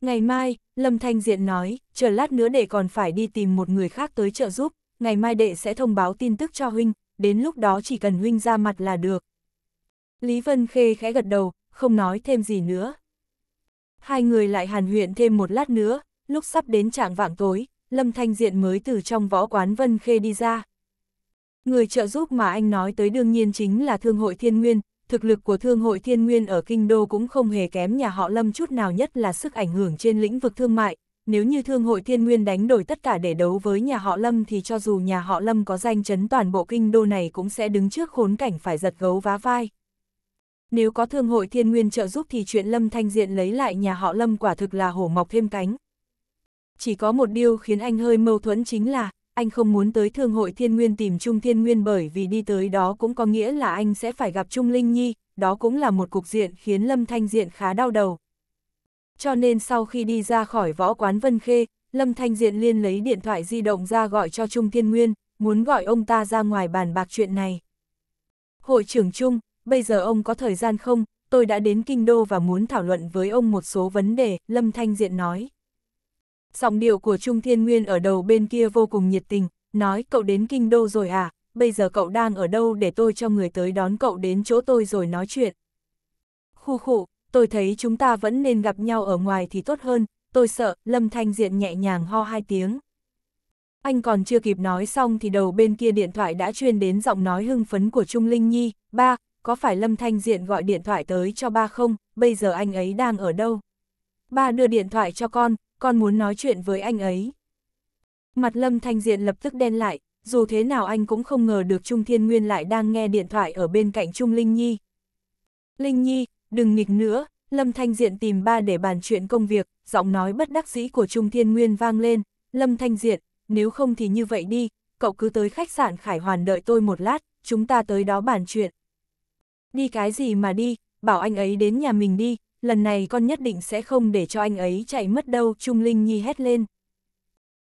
Ngày mai, Lâm Thanh Diện nói, chờ lát nữa đệ còn phải đi tìm một người khác tới trợ giúp, ngày mai đệ sẽ thông báo tin tức cho huynh, đến lúc đó chỉ cần huynh ra mặt là được. Lý Vân Khê khẽ gật đầu, không nói thêm gì nữa. Hai người lại hàn huyện thêm một lát nữa, lúc sắp đến trạng vạng tối, Lâm Thanh Diện mới từ trong võ quán Vân Khê đi ra. Người trợ giúp mà anh nói tới đương nhiên chính là Thương hội Thiên Nguyên, thực lực của Thương hội Thiên Nguyên ở Kinh Đô cũng không hề kém nhà họ Lâm chút nào nhất là sức ảnh hưởng trên lĩnh vực thương mại. Nếu như Thương hội Thiên Nguyên đánh đổi tất cả để đấu với nhà họ Lâm thì cho dù nhà họ Lâm có danh chấn toàn bộ Kinh Đô này cũng sẽ đứng trước khốn cảnh phải giật gấu vá vai. Nếu có Thương hội Thiên Nguyên trợ giúp thì chuyện Lâm Thanh Diện lấy lại nhà họ Lâm quả thực là hổ mọc thêm cánh. Chỉ có một điều khiến anh hơi mâu thuẫn chính là, anh không muốn tới Thương hội Thiên Nguyên tìm Trung Thiên Nguyên bởi vì đi tới đó cũng có nghĩa là anh sẽ phải gặp Trung Linh Nhi, đó cũng là một cục diện khiến Lâm Thanh Diện khá đau đầu. Cho nên sau khi đi ra khỏi võ quán Vân Khê, Lâm Thanh Diện liên lấy điện thoại di động ra gọi cho Trung Thiên Nguyên, muốn gọi ông ta ra ngoài bàn bạc chuyện này. Hội trưởng Trung, bây giờ ông có thời gian không? Tôi đã đến Kinh Đô và muốn thảo luận với ông một số vấn đề, Lâm Thanh Diện nói. Giọng điệu của Trung Thiên Nguyên ở đầu bên kia vô cùng nhiệt tình, nói cậu đến kinh đô rồi à, bây giờ cậu đang ở đâu để tôi cho người tới đón cậu đến chỗ tôi rồi nói chuyện. Khu khu, tôi thấy chúng ta vẫn nên gặp nhau ở ngoài thì tốt hơn, tôi sợ, Lâm Thanh Diện nhẹ nhàng ho hai tiếng. Anh còn chưa kịp nói xong thì đầu bên kia điện thoại đã truyền đến giọng nói hưng phấn của Trung Linh Nhi, ba, có phải Lâm Thanh Diện gọi điện thoại tới cho ba không, bây giờ anh ấy đang ở đâu? Ba đưa điện thoại cho con, con muốn nói chuyện với anh ấy. Mặt Lâm Thanh Diện lập tức đen lại, dù thế nào anh cũng không ngờ được Trung Thiên Nguyên lại đang nghe điện thoại ở bên cạnh Trung Linh Nhi. Linh Nhi, đừng nghịch nữa, Lâm Thanh Diện tìm ba để bàn chuyện công việc, giọng nói bất đắc dĩ của Trung Thiên Nguyên vang lên, Lâm Thanh Diện, nếu không thì như vậy đi, cậu cứ tới khách sạn Khải Hoàn đợi tôi một lát, chúng ta tới đó bàn chuyện. Đi cái gì mà đi, bảo anh ấy đến nhà mình đi, lần này con nhất định sẽ không để cho anh ấy chạy mất đâu, Trung Linh Nhi hét lên.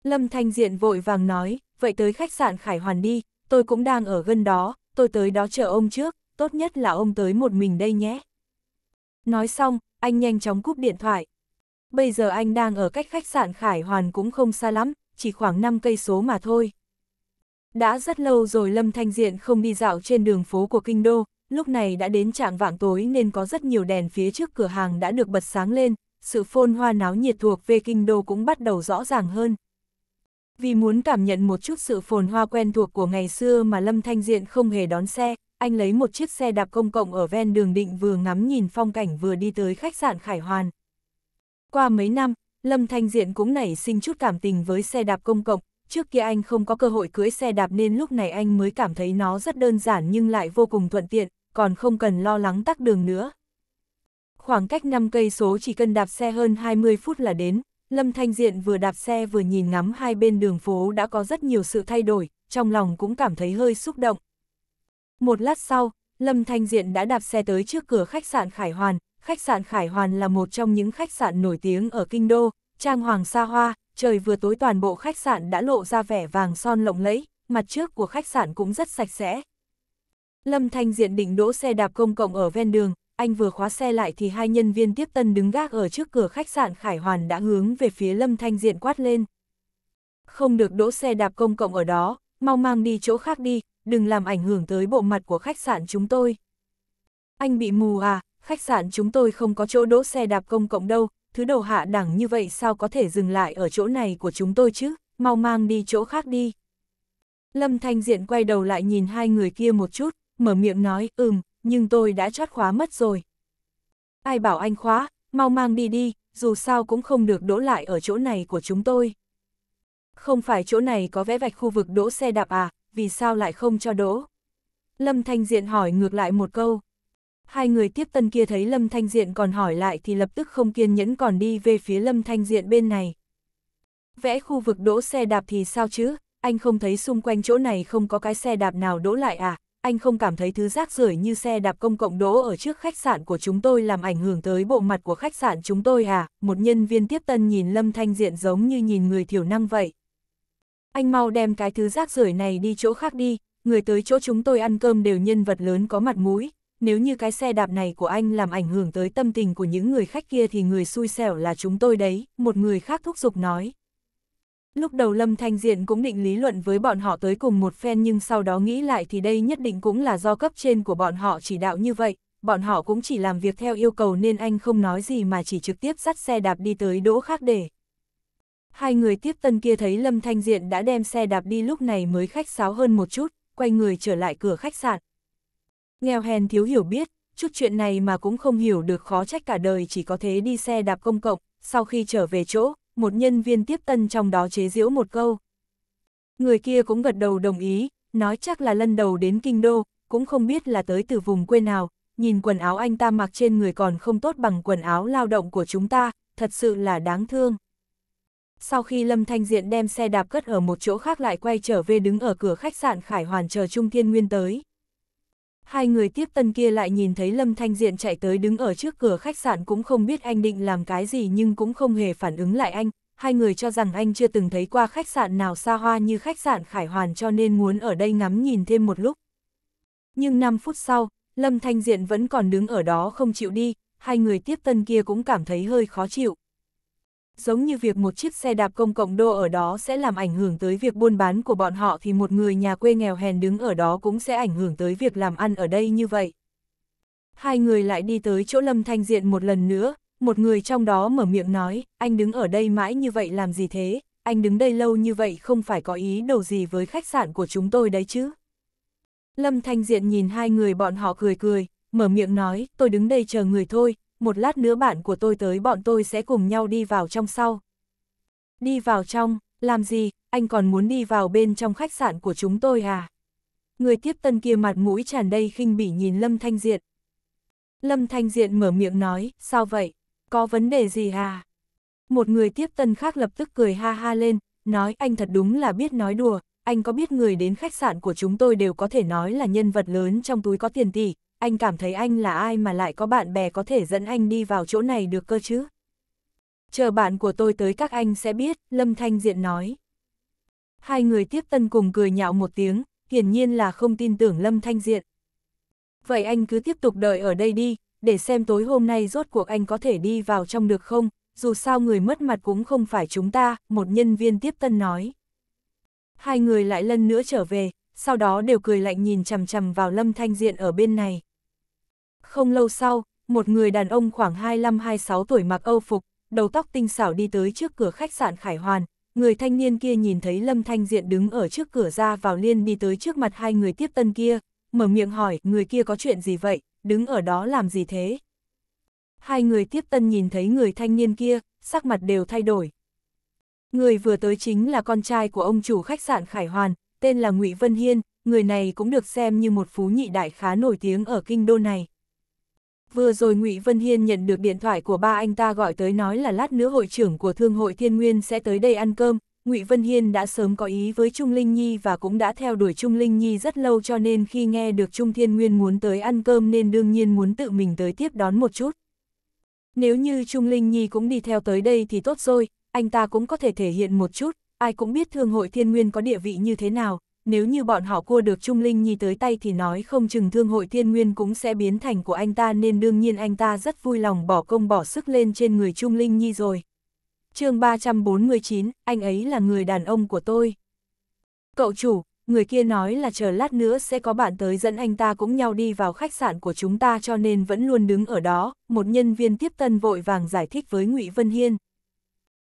Lâm Thanh Diện vội vàng nói, vậy tới khách sạn Khải Hoàn đi, tôi cũng đang ở gần đó, tôi tới đó chờ ông trước, tốt nhất là ông tới một mình đây nhé. Nói xong, anh nhanh chóng cúp điện thoại. Bây giờ anh đang ở cách khách sạn Khải Hoàn cũng không xa lắm, chỉ khoảng 5 cây số mà thôi. Đã rất lâu rồi Lâm Thanh Diện không đi dạo trên đường phố của Kinh Đô, Lúc này đã đến trạng vạng tối nên có rất nhiều đèn phía trước cửa hàng đã được bật sáng lên, sự phôn hoa náo nhiệt thuộc về kinh đô cũng bắt đầu rõ ràng hơn. Vì muốn cảm nhận một chút sự phồn hoa quen thuộc của ngày xưa mà Lâm Thanh Diện không hề đón xe, anh lấy một chiếc xe đạp công cộng ở ven đường định vừa ngắm nhìn phong cảnh vừa đi tới khách sạn Khải Hoàn. Qua mấy năm, Lâm Thanh Diện cũng nảy sinh chút cảm tình với xe đạp công cộng, trước kia anh không có cơ hội cưới xe đạp nên lúc này anh mới cảm thấy nó rất đơn giản nhưng lại vô cùng thuận tiện, còn không cần lo lắng tắc đường nữa. Khoảng cách 5 cây số chỉ cần đạp xe hơn 20 phút là đến, Lâm Thanh Diện vừa đạp xe vừa nhìn ngắm hai bên đường phố đã có rất nhiều sự thay đổi, trong lòng cũng cảm thấy hơi xúc động. Một lát sau, Lâm Thanh Diện đã đạp xe tới trước cửa khách sạn Khải Hoàn. Khách sạn Khải Hoàn là một trong những khách sạn nổi tiếng ở Kinh Đô, trang hoàng xa hoa, trời vừa tối toàn bộ khách sạn đã lộ ra vẻ vàng son lộng lẫy, mặt trước của khách sạn cũng rất sạch sẽ. Lâm Thanh Diện định đỗ xe đạp công cộng ở ven đường, anh vừa khóa xe lại thì hai nhân viên tiếp tân đứng gác ở trước cửa khách sạn Khải Hoàn đã hướng về phía Lâm Thanh Diện quát lên. Không được đỗ xe đạp công cộng ở đó, mau mang đi chỗ khác đi, đừng làm ảnh hưởng tới bộ mặt của khách sạn chúng tôi. Anh bị mù à, khách sạn chúng tôi không có chỗ đỗ xe đạp công cộng đâu, thứ đầu hạ đẳng như vậy sao có thể dừng lại ở chỗ này của chúng tôi chứ, mau mang đi chỗ khác đi. Lâm Thanh Diện quay đầu lại nhìn hai người kia một chút, mở miệng nói, ừm, nhưng tôi đã chót khóa mất rồi. Ai bảo anh khóa, mau mang đi đi, dù sao cũng không được đỗ lại ở chỗ này của chúng tôi. Không phải chỗ này có vẽ vạch khu vực đỗ xe đạp à, vì sao lại không cho đỗ? Lâm Thanh Diện hỏi ngược lại một câu. Hai người tiếp tân kia thấy Lâm Thanh Diện còn hỏi lại thì lập tức không kiên nhẫn còn đi về phía Lâm Thanh Diện bên này. Vẽ khu vực đỗ xe đạp thì sao chứ, anh không thấy xung quanh chỗ này không có cái xe đạp nào đỗ lại à, anh không cảm thấy thứ rác rưởi như xe đạp công cộng đỗ ở trước khách sạn của chúng tôi làm ảnh hưởng tới bộ mặt của khách sạn chúng tôi à? Một nhân viên tiếp tân nhìn Lâm Thanh Diện giống như nhìn người thiểu năng vậy. Anh mau đem cái thứ rác rưởi này đi chỗ khác đi, người tới chỗ chúng tôi ăn cơm đều nhân vật lớn có mặt mũi. Nếu như cái xe đạp này của anh làm ảnh hưởng tới tâm tình của những người khách kia thì người xui xẻo là chúng tôi đấy, một người khác thúc giục nói. Lúc đầu Lâm Thanh Diện cũng định lý luận với bọn họ tới cùng một phen nhưng sau đó nghĩ lại thì đây nhất định cũng là do cấp trên của bọn họ chỉ đạo như vậy, bọn họ cũng chỉ làm việc theo yêu cầu nên anh không nói gì mà chỉ trực tiếp dắt xe đạp đi tới đỗ khác để. Hai người tiếp tân kia thấy Lâm Thanh Diện đã đem xe đạp đi lúc này mới khách sáo hơn một chút, quay người trở lại cửa khách sạn. Nghèo hèn thiếu hiểu biết, chút chuyện này mà cũng không hiểu được khó trách cả đời chỉ có thế đi xe đạp công cộng, sau khi trở về chỗ, một nhân viên tiếp tân trong đó chế giễu một câu. Người kia cũng gật đầu đồng ý, nói chắc là lần đầu đến kinh đô, cũng không biết là tới từ vùng quê nào, nhìn quần áo anh ta mặc trên người còn không tốt bằng quần áo lao động của chúng ta, thật sự là đáng thương. Sau khi Lâm Thanh Diện đem xe đạp cất ở một chỗ khác lại quay trở về đứng ở cửa khách sạn Khải Hoàn chờ Trung Thiên Nguyên tới hai người tiếp tân kia lại nhìn thấy Lâm Thanh Diện chạy tới đứng ở trước cửa khách sạn cũng không biết anh định làm cái gì nhưng cũng không hề phản ứng lại anh. Hai người cho rằng anh chưa từng thấy qua khách sạn nào xa hoa như khách sạn Khải Hoàn cho nên muốn ở đây ngắm nhìn thêm một lúc. Nhưng 5 phút sau, Lâm Thanh Diện vẫn còn đứng ở đó không chịu đi, hai người tiếp tân kia cũng cảm thấy hơi khó chịu giống như việc một chiếc xe đạp công cộng đô ở đó sẽ làm ảnh hưởng tới việc buôn bán của bọn họ thì một người nhà quê nghèo hèn đứng ở đó cũng sẽ ảnh hưởng tới việc làm ăn ở đây như vậy. Hai người lại đi tới chỗ Lâm Thanh Diện một lần nữa, một người trong đó mở miệng nói, anh đứng ở đây mãi như vậy làm gì thế, anh đứng đây lâu như vậy không phải có ý đồ gì với khách sạn của chúng tôi đấy chứ. Lâm Thanh Diện nhìn hai người bọn họ cười cười, mở miệng nói, tôi đứng đây chờ người thôi, một lát nữa bạn của tôi tới bọn tôi sẽ cùng nhau đi vào trong sau. Đi vào trong, làm gì, anh còn muốn đi vào bên trong khách sạn của chúng tôi à? Người tiếp tân kia mặt mũi tràn đầy khinh bỉ nhìn Lâm Thanh Diện. Lâm Thanh Diện mở miệng nói, sao vậy? Có vấn đề gì à? Một người tiếp tân khác lập tức cười ha ha lên, nói anh thật đúng là biết nói đùa, anh có biết người đến khách sạn của chúng tôi đều có thể nói là nhân vật lớn trong túi có tiền tỷ, anh cảm thấy anh là ai mà lại có bạn bè có thể dẫn anh đi vào chỗ này được cơ chứ? Chờ bạn của tôi tới các anh sẽ biết, Lâm Thanh Diện nói. Hai người tiếp tân cùng cười nhạo một tiếng, hiển nhiên là không tin tưởng Lâm Thanh Diện. Vậy anh cứ tiếp tục đợi ở đây đi, để xem tối hôm nay rốt cuộc anh có thể đi vào trong được không, dù sao người mất mặt cũng không phải chúng ta, một nhân viên tiếp tân nói. Hai người lại lần nữa trở về, sau đó đều cười lạnh nhìn chằm chằm vào Lâm Thanh Diện ở bên này. Không lâu sau, một người đàn ông khoảng 25-26 tuổi mặc âu phục, đầu tóc tinh xảo đi tới trước cửa khách sạn Khải Hoàn. Người thanh niên kia nhìn thấy Lâm Thanh Diện đứng ở trước cửa ra vào liên đi tới trước mặt hai người tiếp tân kia, mở miệng hỏi người kia có chuyện gì vậy, đứng ở đó làm gì thế. Hai người tiếp tân nhìn thấy người thanh niên kia, sắc mặt đều thay đổi. Người vừa tới chính là con trai của ông chủ khách sạn Khải Hoàn, tên là ngụy Vân Hiên, người này cũng được xem như một phú nhị đại khá nổi tiếng ở kinh đô này vừa rồi ngụy Vân Hiên nhận được điện thoại của ba anh ta gọi tới nói là lát nữa hội trưởng của Thương hội Thiên Nguyên sẽ tới đây ăn cơm, Ngụy Vân Hiên đã sớm có ý với Trung Linh Nhi và cũng đã theo đuổi Trung Linh Nhi rất lâu cho nên khi nghe được Trung Thiên Nguyên muốn tới ăn cơm nên đương nhiên muốn tự mình tới tiếp đón một chút. Nếu như Trung Linh Nhi cũng đi theo tới đây thì tốt rồi, anh ta cũng có thể thể hiện một chút, ai cũng biết Thương hội Thiên Nguyên có địa vị như thế nào, nếu như bọn họ cua được Trung Linh Nhi tới tay thì nói không chừng thương hội thiên nguyên cũng sẽ biến thành của anh ta nên đương nhiên anh ta rất vui lòng bỏ công bỏ sức lên trên người Trung Linh Nhi rồi. chương 349, anh ấy là người đàn ông của tôi. Cậu chủ, người kia nói là chờ lát nữa sẽ có bạn tới dẫn anh ta cũng nhau đi vào khách sạn của chúng ta cho nên vẫn luôn đứng ở đó, một nhân viên tiếp tân vội vàng giải thích với ngụy Vân Hiên.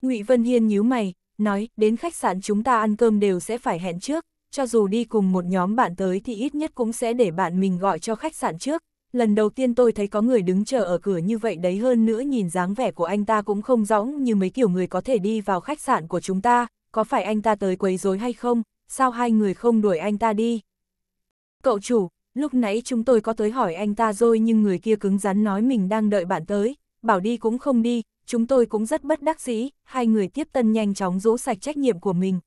ngụy Vân Hiên nhíu mày, nói, đến khách sạn chúng ta ăn cơm đều sẽ phải hẹn trước, cho dù đi cùng một nhóm bạn tới thì ít nhất cũng sẽ để bạn mình gọi cho khách sạn trước. Lần đầu tiên tôi thấy có người đứng chờ ở cửa như vậy đấy hơn nữa nhìn dáng vẻ của anh ta cũng không rõng như mấy kiểu người có thể đi vào khách sạn của chúng ta, có phải anh ta tới quấy rối hay không, sao hai người không đuổi anh ta đi. Cậu chủ, lúc nãy chúng tôi có tới hỏi anh ta rồi nhưng người kia cứng rắn nói mình đang đợi bạn tới, bảo đi cũng không đi, chúng tôi cũng rất bất đắc dĩ, hai người tiếp tân nhanh chóng rũ sạch trách nhiệm của mình,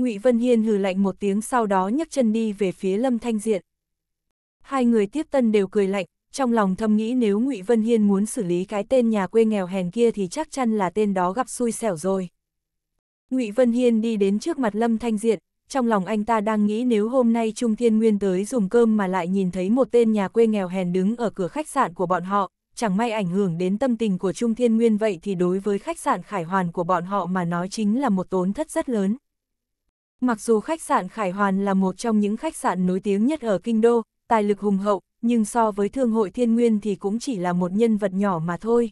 Ngụy Vân Hiên hừ lạnh một tiếng sau đó nhấc chân đi về phía Lâm Thanh Diện. Hai người tiếp tân đều cười lạnh, trong lòng thầm nghĩ nếu Ngụy Vân Hiên muốn xử lý cái tên nhà quê nghèo hèn kia thì chắc chắn là tên đó gặp xui xẻo rồi. Ngụy Vân Hiên đi đến trước mặt Lâm Thanh Diện, trong lòng anh ta đang nghĩ nếu hôm nay Trung Thiên Nguyên tới dùng cơm mà lại nhìn thấy một tên nhà quê nghèo hèn đứng ở cửa khách sạn của bọn họ, chẳng may ảnh hưởng đến tâm tình của Trung Thiên Nguyên vậy thì đối với khách sạn khải hoàn của bọn họ mà nói chính là một tốn thất rất lớn. Mặc dù khách sạn Khải Hoàn là một trong những khách sạn nổi tiếng nhất ở Kinh Đô, tài lực hùng hậu, nhưng so với Thương hội Thiên Nguyên thì cũng chỉ là một nhân vật nhỏ mà thôi.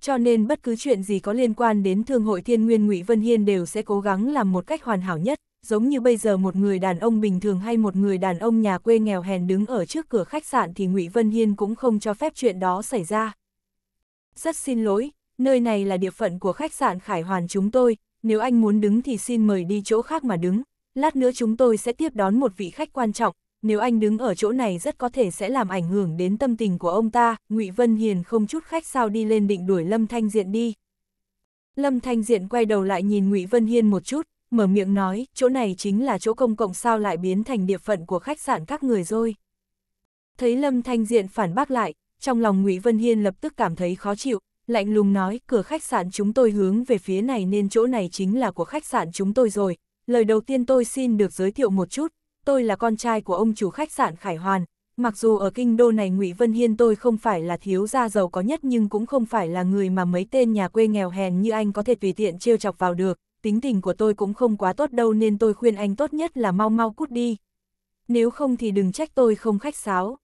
Cho nên bất cứ chuyện gì có liên quan đến Thương hội Thiên Nguyên Ngụy Vân Hiên đều sẽ cố gắng làm một cách hoàn hảo nhất, giống như bây giờ một người đàn ông bình thường hay một người đàn ông nhà quê nghèo hèn đứng ở trước cửa khách sạn thì Ngụy Vân Hiên cũng không cho phép chuyện đó xảy ra. Rất xin lỗi, nơi này là địa phận của khách sạn Khải Hoàn chúng tôi, nếu anh muốn đứng thì xin mời đi chỗ khác mà đứng, lát nữa chúng tôi sẽ tiếp đón một vị khách quan trọng, nếu anh đứng ở chỗ này rất có thể sẽ làm ảnh hưởng đến tâm tình của ông ta, Ngụy Vân Hiền không chút khách sao đi lên định đuổi Lâm Thanh Diện đi. Lâm Thanh Diện quay đầu lại nhìn Ngụy Vân Hiên một chút, mở miệng nói, chỗ này chính là chỗ công cộng sao lại biến thành địa phận của khách sạn các người rồi. Thấy Lâm Thanh Diện phản bác lại, trong lòng Ngụy Vân Hiên lập tức cảm thấy khó chịu, lạnh lùng nói cửa khách sạn chúng tôi hướng về phía này nên chỗ này chính là của khách sạn chúng tôi rồi. Lời đầu tiên tôi xin được giới thiệu một chút, tôi là con trai của ông chủ khách sạn Khải Hoàn. Mặc dù ở kinh đô này Ngụy Vân Hiên tôi không phải là thiếu gia giàu có nhất nhưng cũng không phải là người mà mấy tên nhà quê nghèo hèn như anh có thể tùy tiện trêu chọc vào được. Tính tình của tôi cũng không quá tốt đâu nên tôi khuyên anh tốt nhất là mau mau cút đi. Nếu không thì đừng trách tôi không khách sáo.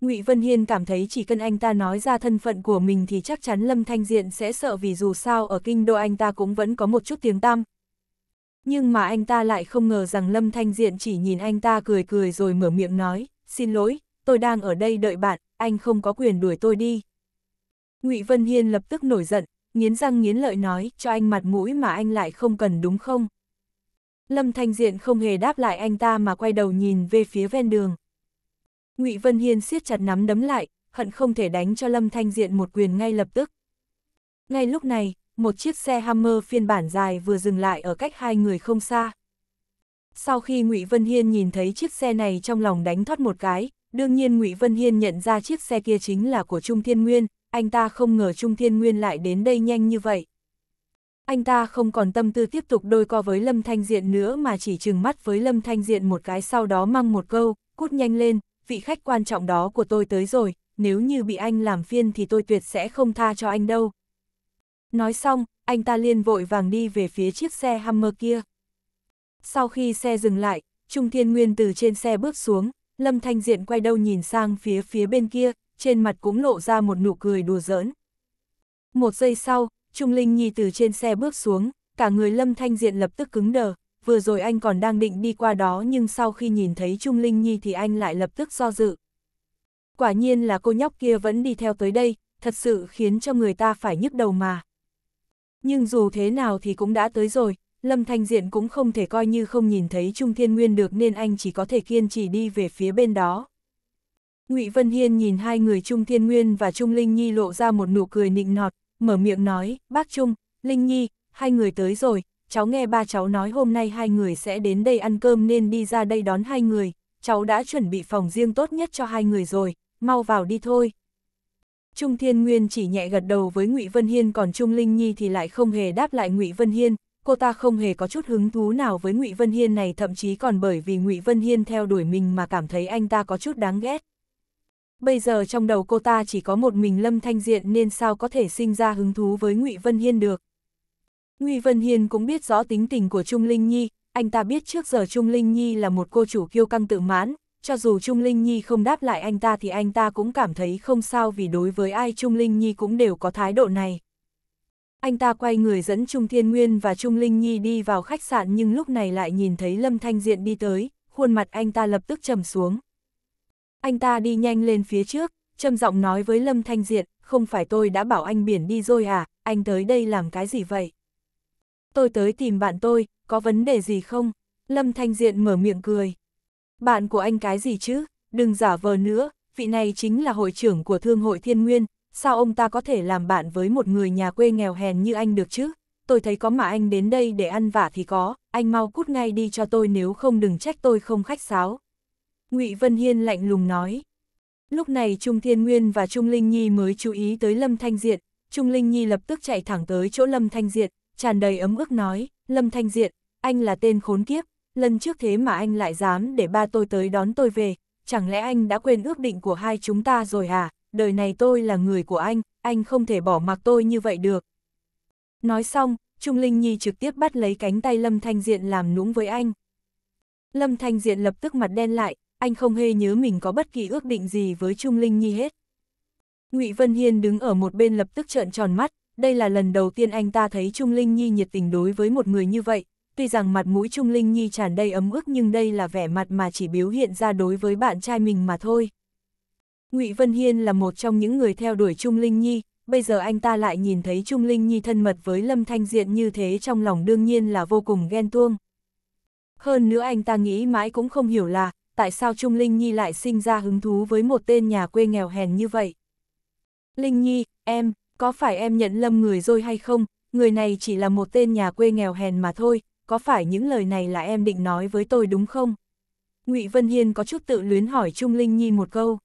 Ngụy Vân Hiên cảm thấy chỉ cần anh ta nói ra thân phận của mình thì chắc chắn Lâm Thanh Diện sẽ sợ vì dù sao ở kinh đô anh ta cũng vẫn có một chút tiếng tăm. Nhưng mà anh ta lại không ngờ rằng Lâm Thanh Diện chỉ nhìn anh ta cười cười rồi mở miệng nói, xin lỗi, tôi đang ở đây đợi bạn, anh không có quyền đuổi tôi đi. Ngụy Vân Hiên lập tức nổi giận, nghiến răng nghiến lợi nói, cho anh mặt mũi mà anh lại không cần đúng không? Lâm Thanh Diện không hề đáp lại anh ta mà quay đầu nhìn về phía ven đường. Ngụy Vân Hiên siết chặt nắm đấm lại, hận không thể đánh cho Lâm Thanh Diện một quyền ngay lập tức. Ngay lúc này, một chiếc xe Hammer phiên bản dài vừa dừng lại ở cách hai người không xa. Sau khi Ngụy Vân Hiên nhìn thấy chiếc xe này trong lòng đánh thoát một cái, đương nhiên Ngụy Vân Hiên nhận ra chiếc xe kia chính là của Trung Thiên Nguyên, anh ta không ngờ Trung Thiên Nguyên lại đến đây nhanh như vậy. Anh ta không còn tâm tư tiếp tục đôi co với Lâm Thanh Diện nữa mà chỉ chừng mắt với Lâm Thanh Diện một cái sau đó mang một câu, cút nhanh lên, vị khách quan trọng đó của tôi tới rồi, nếu như bị anh làm phiên thì tôi tuyệt sẽ không tha cho anh đâu. Nói xong, anh ta liền vội vàng đi về phía chiếc xe Hammer kia. Sau khi xe dừng lại, Trung Thiên Nguyên từ trên xe bước xuống, Lâm Thanh Diện quay đầu nhìn sang phía phía bên kia, trên mặt cũng lộ ra một nụ cười đùa giỡn. Một giây sau, Trung Linh Nhi từ trên xe bước xuống, cả người Lâm Thanh Diện lập tức cứng đờ, vừa rồi anh còn đang định đi qua đó nhưng sau khi nhìn thấy Trung Linh Nhi thì anh lại lập tức do dự. Quả nhiên là cô nhóc kia vẫn đi theo tới đây, thật sự khiến cho người ta phải nhức đầu mà. Nhưng dù thế nào thì cũng đã tới rồi, Lâm Thanh Diện cũng không thể coi như không nhìn thấy Trung Thiên Nguyên được nên anh chỉ có thể kiên trì đi về phía bên đó. Ngụy Vân Hiên nhìn hai người Trung Thiên Nguyên và Trung Linh Nhi lộ ra một nụ cười nịnh nọt, mở miệng nói, bác Trung, Linh Nhi, hai người tới rồi, cháu nghe ba cháu nói hôm nay hai người sẽ đến đây ăn cơm nên đi ra đây đón hai người, cháu đã chuẩn bị phòng riêng tốt nhất cho hai người rồi, mau vào đi thôi. Trung Thiên Nguyên chỉ nhẹ gật đầu với Ngụy Vân Hiên còn Trung Linh Nhi thì lại không hề đáp lại Ngụy Vân Hiên, cô ta không hề có chút hứng thú nào với Ngụy Vân Hiên này thậm chí còn bởi vì Ngụy Vân Hiên theo đuổi mình mà cảm thấy anh ta có chút đáng ghét. Bây giờ trong đầu cô ta chỉ có một mình Lâm Thanh Diện nên sao có thể sinh ra hứng thú với Ngụy Vân Hiên được. Ngụy Vân Hiên cũng biết rõ tính tình của Trung Linh Nhi, anh ta biết trước giờ Trung Linh Nhi là một cô chủ kiêu căng tự mãn, cho dù Trung Linh Nhi không đáp lại anh ta thì anh ta cũng cảm thấy không sao vì đối với ai Trung Linh Nhi cũng đều có thái độ này. Anh ta quay người dẫn Trung Thiên Nguyên và Trung Linh Nhi đi vào khách sạn nhưng lúc này lại nhìn thấy Lâm Thanh Diện đi tới, khuôn mặt anh ta lập tức trầm xuống. Anh ta đi nhanh lên phía trước, trầm giọng nói với Lâm Thanh Diện, không phải tôi đã bảo anh biển đi rồi à, anh tới đây làm cái gì vậy? tôi tới tìm bạn tôi, có vấn đề gì không? Lâm Thanh Diện mở miệng cười. Bạn của anh cái gì chứ, đừng giả vờ nữa, vị này chính là hội trưởng của Thương hội Thiên Nguyên, sao ông ta có thể làm bạn với một người nhà quê nghèo hèn như anh được chứ? Tôi thấy có mà anh đến đây để ăn vả thì có, anh mau cút ngay đi cho tôi nếu không đừng trách tôi không khách sáo. ngụy Vân Hiên lạnh lùng nói. Lúc này Trung Thiên Nguyên và Trung Linh Nhi mới chú ý tới Lâm Thanh Diệt, Trung Linh Nhi lập tức chạy thẳng tới chỗ Lâm Thanh Diệt, tràn đầy ấm ức nói, Lâm Thanh Diện, anh là tên khốn kiếp, lần trước thế mà anh lại dám để ba tôi tới đón tôi về, chẳng lẽ anh đã quên ước định của hai chúng ta rồi à, đời này tôi là người của anh, anh không thể bỏ mặc tôi như vậy được. Nói xong, Trung Linh Nhi trực tiếp bắt lấy cánh tay Lâm Thanh Diện làm nũng với anh. Lâm Thanh Diện lập tức mặt đen lại, anh không hề nhớ mình có bất kỳ ước định gì với Trung Linh Nhi hết. Ngụy Vân Hiên đứng ở một bên lập tức trợn tròn mắt, đây là lần đầu tiên anh ta thấy Trung Linh Nhi nhiệt tình đối với một người như vậy, tuy rằng mặt mũi Trung Linh Nhi tràn đầy ấm ức nhưng đây là vẻ mặt mà chỉ biểu hiện ra đối với bạn trai mình mà thôi. Ngụy Vân Hiên là một trong những người theo đuổi Trung Linh Nhi, bây giờ anh ta lại nhìn thấy Trung Linh Nhi thân mật với Lâm Thanh Diện như thế trong lòng đương nhiên là vô cùng ghen tuông. Hơn nữa anh ta nghĩ mãi cũng không hiểu là, tại sao Trung Linh Nhi lại sinh ra hứng thú với một tên nhà quê nghèo hèn như vậy. Linh Nhi, em, có phải em nhận lâm người rồi hay không, người này chỉ là một tên nhà quê nghèo hèn mà thôi, có phải những lời này là em định nói với tôi đúng không? Ngụy Vân Hiên có chút tự luyến hỏi Trung Linh Nhi một câu.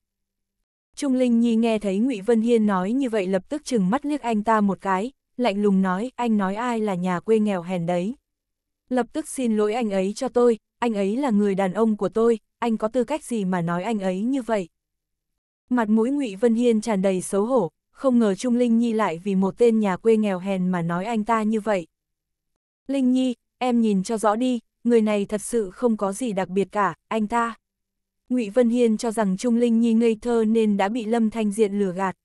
Trung Linh Nhi nghe thấy Ngụy Vân Hiên nói như vậy lập tức chừng mắt liếc anh ta một cái, lạnh lùng nói, anh nói ai là nhà quê nghèo hèn đấy. Lập tức xin lỗi anh ấy cho tôi, anh ấy là người đàn ông của tôi, anh có tư cách gì mà nói anh ấy như vậy. Mặt mũi Ngụy Vân Hiên tràn đầy xấu hổ, không ngờ Trung Linh Nhi lại vì một tên nhà quê nghèo hèn mà nói anh ta như vậy. Linh Nhi, em nhìn cho rõ đi, người này thật sự không có gì đặc biệt cả, anh ta. Ngụy Vân Hiên cho rằng Trung Linh Nhi ngây thơ nên đã bị Lâm Thanh Diện lừa gạt.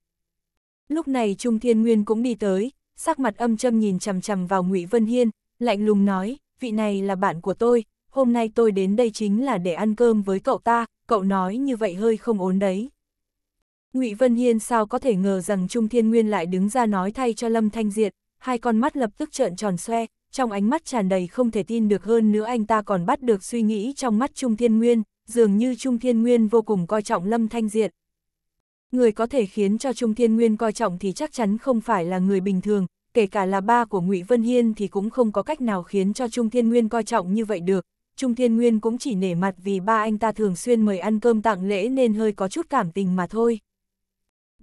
Lúc này Trung Thiên Nguyên cũng đi tới, sắc mặt âm châm nhìn chằm chằm vào Ngụy Vân Hiên, lạnh lùng nói, vị này là bạn của tôi, hôm nay tôi đến đây chính là để ăn cơm với cậu ta, cậu nói như vậy hơi không ổn đấy. Ngụy Vân Hiên sao có thể ngờ rằng Trung Thiên Nguyên lại đứng ra nói thay cho Lâm Thanh Diệt, hai con mắt lập tức trợn tròn xoe, trong ánh mắt tràn đầy không thể tin được hơn nữa anh ta còn bắt được suy nghĩ trong mắt Trung Thiên Nguyên, dường như Trung Thiên Nguyên vô cùng coi trọng Lâm Thanh Diệt. Người có thể khiến cho Trung Thiên Nguyên coi trọng thì chắc chắn không phải là người bình thường, kể cả là ba của Ngụy Vân Hiên thì cũng không có cách nào khiến cho Trung Thiên Nguyên coi trọng như vậy được. Trung Thiên Nguyên cũng chỉ nể mặt vì ba anh ta thường xuyên mời ăn cơm tặng lễ nên hơi có chút cảm tình mà thôi.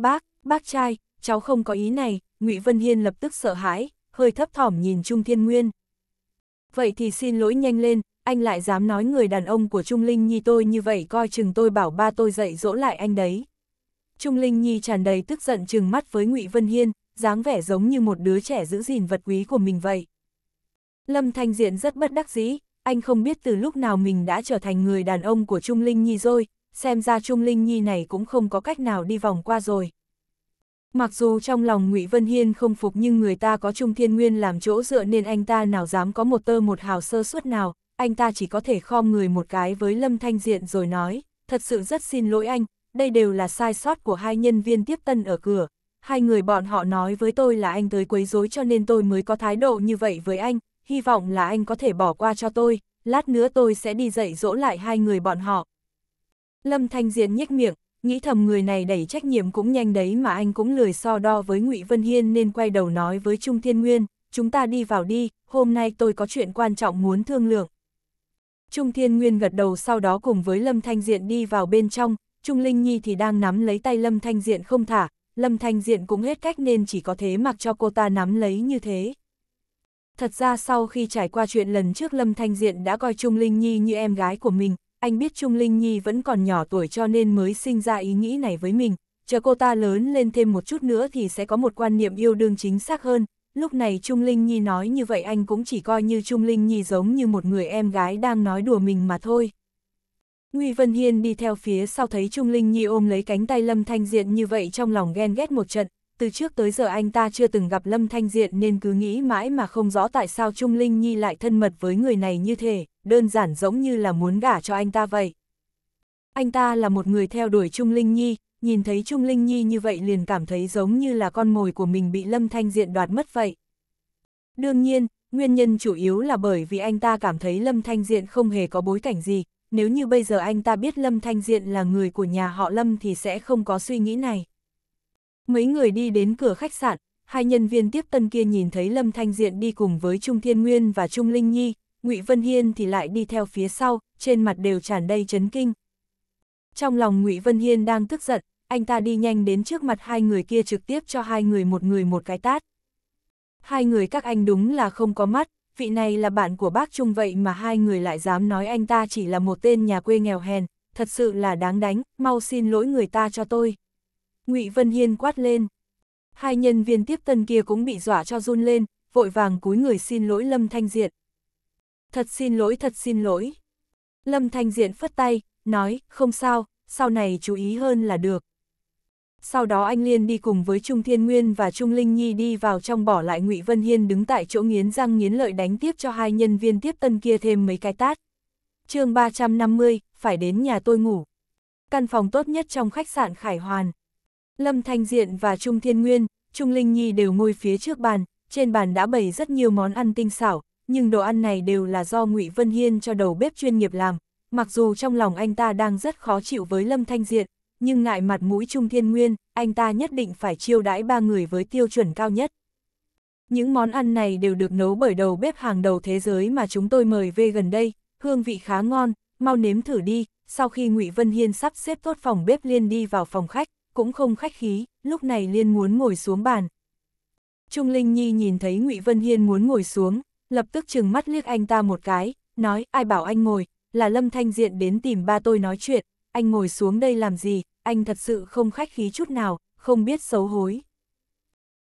Bác, bác trai, cháu không có ý này, Ngụy Vân Hiên lập tức sợ hãi, hơi thấp thỏm nhìn Trung Thiên Nguyên. Vậy thì xin lỗi nhanh lên, anh lại dám nói người đàn ông của Trung Linh Nhi tôi như vậy coi chừng tôi bảo ba tôi dạy dỗ lại anh đấy. Trung Linh Nhi tràn đầy tức giận trừng mắt với Ngụy Vân Hiên, dáng vẻ giống như một đứa trẻ giữ gìn vật quý của mình vậy. Lâm Thanh Diện rất bất đắc dĩ, anh không biết từ lúc nào mình đã trở thành người đàn ông của Trung Linh Nhi rồi, xem ra Trung Linh Nhi này cũng không có cách nào đi vòng qua rồi. Mặc dù trong lòng Ngụy Vân Hiên không phục nhưng người ta có Trung Thiên Nguyên làm chỗ dựa nên anh ta nào dám có một tơ một hào sơ suất nào, anh ta chỉ có thể khom người một cái với Lâm Thanh Diện rồi nói, thật sự rất xin lỗi anh, đây đều là sai sót của hai nhân viên tiếp tân ở cửa. Hai người bọn họ nói với tôi là anh tới quấy rối cho nên tôi mới có thái độ như vậy với anh, hy vọng là anh có thể bỏ qua cho tôi, lát nữa tôi sẽ đi dạy dỗ lại hai người bọn họ, Lâm Thanh Diện nhếch miệng, nghĩ thầm người này đẩy trách nhiệm cũng nhanh đấy mà anh cũng lười so đo với Ngụy Vân Hiên nên quay đầu nói với Trung Thiên Nguyên, chúng ta đi vào đi, hôm nay tôi có chuyện quan trọng muốn thương lượng. Trung Thiên Nguyên gật đầu sau đó cùng với Lâm Thanh Diện đi vào bên trong, Trung Linh Nhi thì đang nắm lấy tay Lâm Thanh Diện không thả, Lâm Thanh Diện cũng hết cách nên chỉ có thế mặc cho cô ta nắm lấy như thế. Thật ra sau khi trải qua chuyện lần trước Lâm Thanh Diện đã coi Trung Linh Nhi như em gái của mình, anh biết Trung Linh Nhi vẫn còn nhỏ tuổi cho nên mới sinh ra ý nghĩ này với mình, chờ cô ta lớn lên thêm một chút nữa thì sẽ có một quan niệm yêu đương chính xác hơn. Lúc này Trung Linh Nhi nói như vậy anh cũng chỉ coi như Trung Linh Nhi giống như một người em gái đang nói đùa mình mà thôi. Ngụy Vân Hiên đi theo phía sau thấy Trung Linh Nhi ôm lấy cánh tay Lâm Thanh Diện như vậy trong lòng ghen ghét một trận, từ trước tới giờ anh ta chưa từng gặp Lâm Thanh Diện nên cứ nghĩ mãi mà không rõ tại sao Trung Linh Nhi lại thân mật với người này như thế đơn giản giống như là muốn gả cho anh ta vậy. Anh ta là một người theo đuổi Trung Linh Nhi, nhìn thấy Trung Linh Nhi như vậy liền cảm thấy giống như là con mồi của mình bị Lâm Thanh Diện đoạt mất vậy. Đương nhiên, nguyên nhân chủ yếu là bởi vì anh ta cảm thấy Lâm Thanh Diện không hề có bối cảnh gì, nếu như bây giờ anh ta biết Lâm Thanh Diện là người của nhà họ Lâm thì sẽ không có suy nghĩ này. Mấy người đi đến cửa khách sạn, hai nhân viên tiếp tân kia nhìn thấy Lâm Thanh Diện đi cùng với Trung Thiên Nguyên và Trung Linh Nhi, Ngụy Vân Hiên thì lại đi theo phía sau, trên mặt đều tràn đầy chấn kinh. Trong lòng Ngụy Vân Hiên đang tức giận, anh ta đi nhanh đến trước mặt hai người kia trực tiếp cho hai người một người một cái tát. Hai người các anh đúng là không có mắt, vị này là bạn của bác Trung vậy mà hai người lại dám nói anh ta chỉ là một tên nhà quê nghèo hèn, thật sự là đáng đánh, mau xin lỗi người ta cho tôi. Ngụy Vân Hiên quát lên. Hai nhân viên tiếp tân kia cũng bị dọa cho run lên, vội vàng cúi người xin lỗi Lâm Thanh Diệt thật xin lỗi thật xin lỗi. Lâm Thanh Diện phất tay, nói, không sao, sau này chú ý hơn là được. Sau đó anh Liên đi cùng với Trung Thiên Nguyên và Trung Linh Nhi đi vào trong bỏ lại Ngụy Vân Hiên đứng tại chỗ nghiến răng nghiến lợi đánh tiếp cho hai nhân viên tiếp tân kia thêm mấy cái tát. chương 350, phải đến nhà tôi ngủ. Căn phòng tốt nhất trong khách sạn Khải Hoàn. Lâm Thanh Diện và Trung Thiên Nguyên, Trung Linh Nhi đều ngồi phía trước bàn, trên bàn đã bày rất nhiều món ăn tinh xảo, nhưng đồ ăn này đều là do ngụy Vân Hiên cho đầu bếp chuyên nghiệp làm, mặc dù trong lòng anh ta đang rất khó chịu với Lâm Thanh Diện, nhưng ngại mặt mũi Trung Thiên Nguyên, anh ta nhất định phải chiêu đãi ba người với tiêu chuẩn cao nhất. Những món ăn này đều được nấu bởi đầu bếp hàng đầu thế giới mà chúng tôi mời về gần đây, hương vị khá ngon, mau nếm thử đi. Sau khi Ngụy Vân Hiên sắp xếp tốt phòng bếp Liên đi vào phòng khách, cũng không khách khí, lúc này Liên muốn ngồi xuống bàn. Trung Linh Nhi nhìn thấy Ngụy Vân Hiên muốn ngồi xuống, lập tức chừng mắt liếc anh ta một cái, nói, ai bảo anh ngồi, là Lâm Thanh Diện đến tìm ba tôi nói chuyện, anh ngồi xuống đây làm gì, anh thật sự không khách khí chút nào, không biết xấu hối.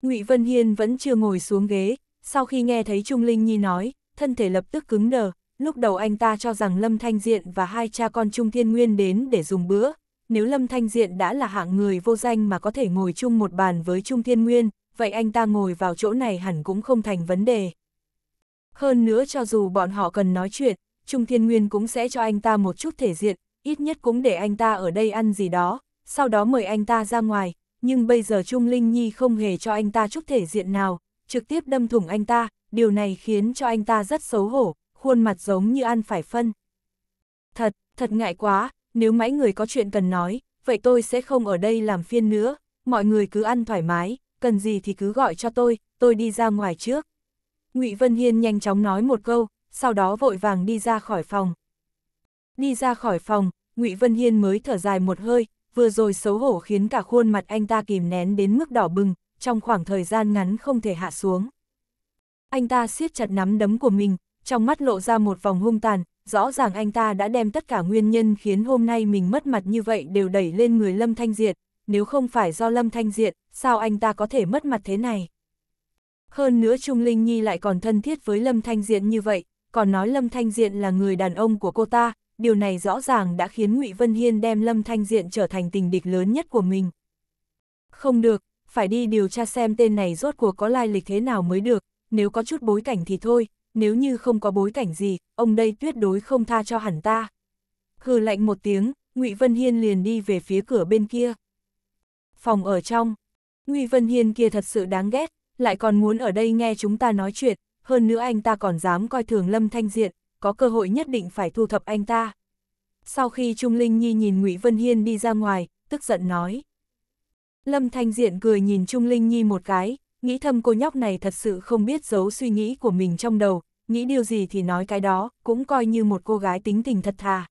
Ngụy Vân Hiên vẫn chưa ngồi xuống ghế, sau khi nghe thấy Trung Linh Nhi nói, thân thể lập tức cứng đờ, lúc đầu anh ta cho rằng Lâm Thanh Diện và hai cha con Trung Thiên Nguyên đến để dùng bữa, nếu Lâm Thanh Diện đã là hạng người vô danh mà có thể ngồi chung một bàn với Trung Thiên Nguyên, vậy anh ta ngồi vào chỗ này hẳn cũng không thành vấn đề. Hơn nữa cho dù bọn họ cần nói chuyện, Trung Thiên Nguyên cũng sẽ cho anh ta một chút thể diện, ít nhất cũng để anh ta ở đây ăn gì đó, sau đó mời anh ta ra ngoài, nhưng bây giờ Trung Linh Nhi không hề cho anh ta chút thể diện nào, trực tiếp đâm thủng anh ta, điều này khiến cho anh ta rất xấu hổ, khuôn mặt giống như ăn phải phân. Thật, thật ngại quá, nếu mãi người có chuyện cần nói, vậy tôi sẽ không ở đây làm phiên nữa, mọi người cứ ăn thoải mái, cần gì thì cứ gọi cho tôi, tôi đi ra ngoài trước. Ngụy Vân Hiên nhanh chóng nói một câu, sau đó vội vàng đi ra khỏi phòng. Đi ra khỏi phòng, Ngụy Vân Hiên mới thở dài một hơi, vừa rồi xấu hổ khiến cả khuôn mặt anh ta kìm nén đến mức đỏ bừng, trong khoảng thời gian ngắn không thể hạ xuống. Anh ta siết chặt nắm đấm của mình, trong mắt lộ ra một vòng hung tàn, rõ ràng anh ta đã đem tất cả nguyên nhân khiến hôm nay mình mất mặt như vậy đều đẩy lên người Lâm Thanh Diệt, nếu không phải do Lâm Thanh Diệt, sao anh ta có thể mất mặt thế này? Hơn nữa Trung Linh Nhi lại còn thân thiết với Lâm Thanh Diện như vậy, còn nói Lâm Thanh Diện là người đàn ông của cô ta, điều này rõ ràng đã khiến ngụy Vân Hiên đem Lâm Thanh Diện trở thành tình địch lớn nhất của mình. Không được, phải đi điều tra xem tên này rốt cuộc có lai lịch thế nào mới được, nếu có chút bối cảnh thì thôi, nếu như không có bối cảnh gì, ông đây tuyệt đối không tha cho hẳn ta. Hừ lạnh một tiếng, ngụy Vân Hiên liền đi về phía cửa bên kia. Phòng ở trong, ngụy Vân Hiên kia thật sự đáng ghét, lại còn muốn ở đây nghe chúng ta nói chuyện, hơn nữa anh ta còn dám coi thường Lâm Thanh Diện, có cơ hội nhất định phải thu thập anh ta. Sau khi Trung Linh Nhi nhìn Ngụy Vân Hiên đi ra ngoài, tức giận nói. Lâm Thanh Diện cười nhìn Trung Linh Nhi một cái, nghĩ thầm cô nhóc này thật sự không biết giấu suy nghĩ của mình trong đầu, nghĩ điều gì thì nói cái đó, cũng coi như một cô gái tính tình thật thà.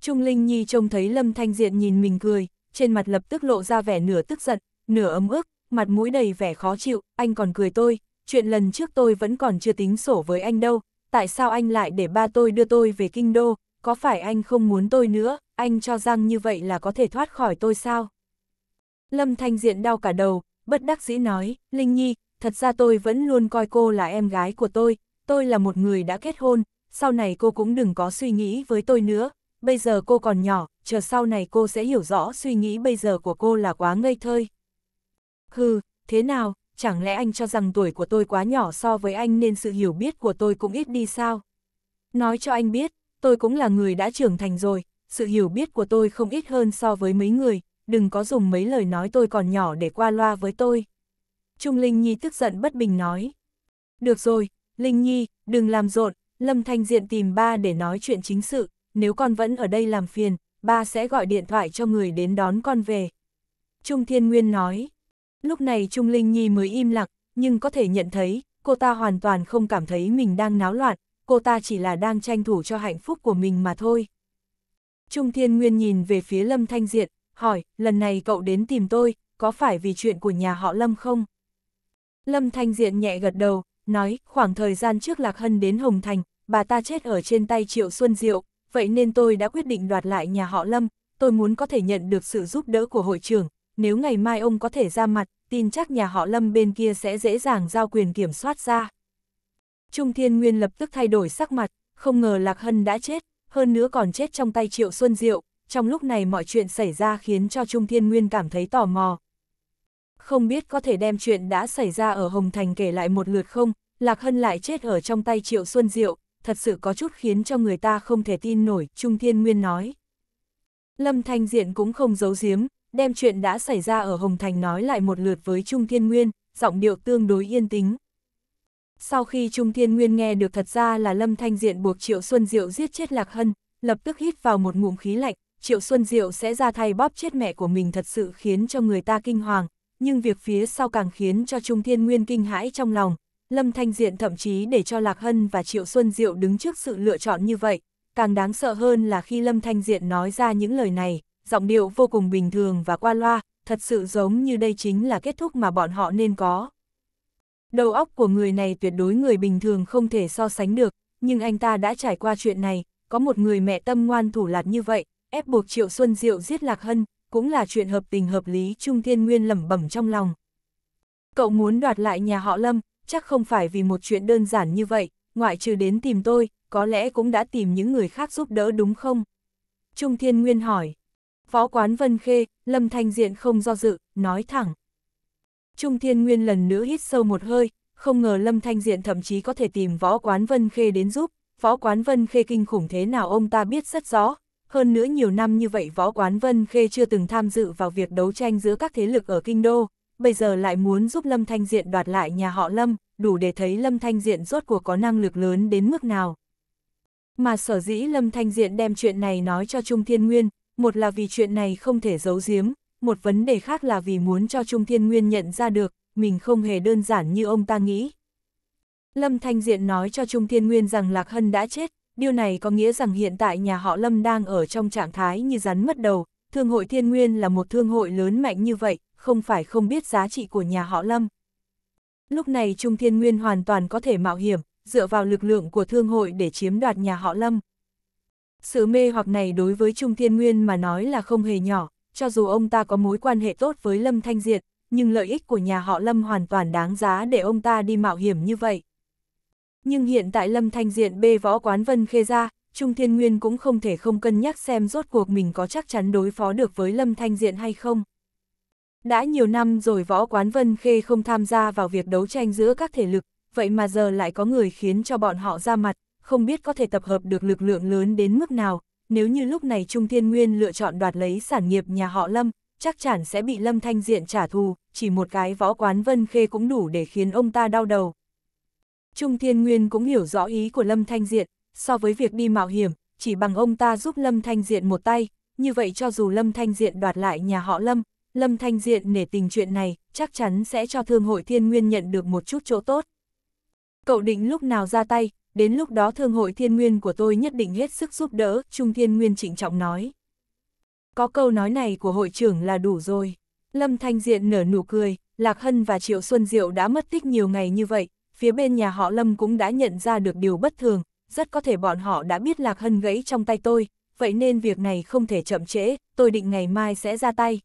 Trung Linh Nhi trông thấy Lâm Thanh Diện nhìn mình cười, trên mặt lập tức lộ ra vẻ nửa tức giận, nửa ấm ức, mặt mũi đầy vẻ khó chịu, anh còn cười tôi, chuyện lần trước tôi vẫn còn chưa tính sổ với anh đâu, tại sao anh lại để ba tôi đưa tôi về kinh đô, có phải anh không muốn tôi nữa, anh cho rằng như vậy là có thể thoát khỏi tôi sao? Lâm Thanh Diện đau cả đầu, bất đắc dĩ nói, Linh Nhi, thật ra tôi vẫn luôn coi cô là em gái của tôi, tôi là một người đã kết hôn, sau này cô cũng đừng có suy nghĩ với tôi nữa, bây giờ cô còn nhỏ, chờ sau này cô sẽ hiểu rõ suy nghĩ bây giờ của cô là quá ngây thơi. Hừ, thế nào, chẳng lẽ anh cho rằng tuổi của tôi quá nhỏ so với anh nên sự hiểu biết của tôi cũng ít đi sao? Nói cho anh biết, tôi cũng là người đã trưởng thành rồi, sự hiểu biết của tôi không ít hơn so với mấy người, đừng có dùng mấy lời nói tôi còn nhỏ để qua loa với tôi. Trung Linh Nhi tức giận bất bình nói. Được rồi, Linh Nhi, đừng làm rộn, Lâm Thanh Diện tìm ba để nói chuyện chính sự, nếu con vẫn ở đây làm phiền, ba sẽ gọi điện thoại cho người đến đón con về. Trung Thiên Nguyên nói. Lúc này Trung Linh Nhi mới im lặng, nhưng có thể nhận thấy, cô ta hoàn toàn không cảm thấy mình đang náo loạn, cô ta chỉ là đang tranh thủ cho hạnh phúc của mình mà thôi. Trung Thiên Nguyên nhìn về phía Lâm Thanh Diện, hỏi, lần này cậu đến tìm tôi, có phải vì chuyện của nhà họ Lâm không? Lâm Thanh Diện nhẹ gật đầu, nói, khoảng thời gian trước Lạc Hân đến Hồng Thành, bà ta chết ở trên tay Triệu Xuân Diệu, vậy nên tôi đã quyết định đoạt lại nhà họ Lâm, tôi muốn có thể nhận được sự giúp đỡ của hội trưởng, nếu ngày mai ông có thể ra mặt, tin chắc nhà họ Lâm bên kia sẽ dễ dàng giao quyền kiểm soát ra. Trung Thiên Nguyên lập tức thay đổi sắc mặt, không ngờ Lạc Hân đã chết, hơn nữa còn chết trong tay Triệu Xuân Diệu, trong lúc này mọi chuyện xảy ra khiến cho Trung Thiên Nguyên cảm thấy tò mò. Không biết có thể đem chuyện đã xảy ra ở Hồng Thành kể lại một lượt không, Lạc Hân lại chết ở trong tay Triệu Xuân Diệu, thật sự có chút khiến cho người ta không thể tin nổi, Trung Thiên Nguyên nói. Lâm Thanh Diện cũng không giấu giếm, đem chuyện đã xảy ra ở Hồng Thành nói lại một lượt với Trung Thiên Nguyên, giọng điệu tương đối yên tĩnh. Sau khi Trung Thiên Nguyên nghe được thật ra là Lâm Thanh Diện buộc Triệu Xuân Diệu giết chết Lạc Hân, lập tức hít vào một ngụm khí lạnh, Triệu Xuân Diệu sẽ ra thay bóp chết mẹ của mình thật sự khiến cho người ta kinh hoàng, nhưng việc phía sau càng khiến cho Trung Thiên Nguyên kinh hãi trong lòng. Lâm Thanh Diện thậm chí để cho Lạc Hân và Triệu Xuân Diệu đứng trước sự lựa chọn như vậy, càng đáng sợ hơn là khi Lâm Thanh Diện nói ra những lời này, giọng điệu vô cùng bình thường và qua loa, thật sự giống như đây chính là kết thúc mà bọn họ nên có. Đầu óc của người này tuyệt đối người bình thường không thể so sánh được, nhưng anh ta đã trải qua chuyện này, có một người mẹ tâm ngoan thủ lạt như vậy, ép buộc Triệu Xuân Diệu giết Lạc Hân, cũng là chuyện hợp tình hợp lý Trung Thiên Nguyên lẩm bẩm trong lòng. Cậu muốn đoạt lại nhà họ Lâm, chắc không phải vì một chuyện đơn giản như vậy, ngoại trừ đến tìm tôi, có lẽ cũng đã tìm những người khác giúp đỡ đúng không? Trung Thiên Nguyên hỏi. Phó quán Vân Khê, Lâm Thanh Diện không do dự, nói thẳng. Trung Thiên Nguyên lần nữa hít sâu một hơi, không ngờ Lâm Thanh Diện thậm chí có thể tìm võ quán Vân Khê đến giúp, võ quán Vân Khê kinh khủng thế nào ông ta biết rất rõ. Hơn nữa nhiều năm như vậy võ quán Vân Khê chưa từng tham dự vào việc đấu tranh giữa các thế lực ở Kinh Đô, bây giờ lại muốn giúp Lâm Thanh Diện đoạt lại nhà họ Lâm, đủ để thấy Lâm Thanh Diện rốt cuộc có năng lực lớn đến mức nào. Mà sở dĩ Lâm Thanh Diện đem chuyện này nói cho Trung Thiên Nguyên, một là vì chuyện này không thể giấu giếm, một vấn đề khác là vì muốn cho Trung Thiên Nguyên nhận ra được, mình không hề đơn giản như ông ta nghĩ. Lâm Thanh Diện nói cho Trung Thiên Nguyên rằng Lạc Hân đã chết, điều này có nghĩa rằng hiện tại nhà họ Lâm đang ở trong trạng thái như rắn mất đầu, thương hội Thiên Nguyên là một thương hội lớn mạnh như vậy, không phải không biết giá trị của nhà họ Lâm. Lúc này Trung Thiên Nguyên hoàn toàn có thể mạo hiểm, dựa vào lực lượng của thương hội để chiếm đoạt nhà họ Lâm. Sự mê hoặc này đối với Trung Thiên Nguyên mà nói là không hề nhỏ, cho dù ông ta có mối quan hệ tốt với Lâm Thanh Diệt, nhưng lợi ích của nhà họ Lâm hoàn toàn đáng giá để ông ta đi mạo hiểm như vậy. Nhưng hiện tại Lâm Thanh Diện bê võ quán Vân Khê ra, Trung Thiên Nguyên cũng không thể không cân nhắc xem rốt cuộc mình có chắc chắn đối phó được với Lâm Thanh Diện hay không. Đã nhiều năm rồi võ quán Vân Khê không tham gia vào việc đấu tranh giữa các thể lực, vậy mà giờ lại có người khiến cho bọn họ ra mặt, không biết có thể tập hợp được lực lượng lớn đến mức nào, nếu như lúc này Trung Thiên Nguyên lựa chọn đoạt lấy sản nghiệp nhà họ Lâm, chắc chắn sẽ bị Lâm Thanh Diện trả thù, chỉ một cái võ quán Vân Khê cũng đủ để khiến ông ta đau đầu. Trung Thiên Nguyên cũng hiểu rõ ý của Lâm Thanh Diện, so với việc đi mạo hiểm, chỉ bằng ông ta giúp Lâm Thanh Diện một tay, như vậy cho dù Lâm Thanh Diện đoạt lại nhà họ Lâm, Lâm Thanh Diện nể tình chuyện này, chắc chắn sẽ cho Thương hội Thiên Nguyên nhận được một chút chỗ tốt. Cậu định lúc nào ra tay, đến lúc đó thương hội thiên nguyên của tôi nhất định hết sức giúp đỡ, Trung Thiên Nguyên trịnh trọng nói. Có câu nói này của hội trưởng là đủ rồi. Lâm Thanh Diện nở nụ cười, Lạc Hân và Triệu Xuân Diệu đã mất tích nhiều ngày như vậy, phía bên nhà họ Lâm cũng đã nhận ra được điều bất thường, rất có thể bọn họ đã biết Lạc Hân gãy trong tay tôi, vậy nên việc này không thể chậm trễ, tôi định ngày mai sẽ ra tay.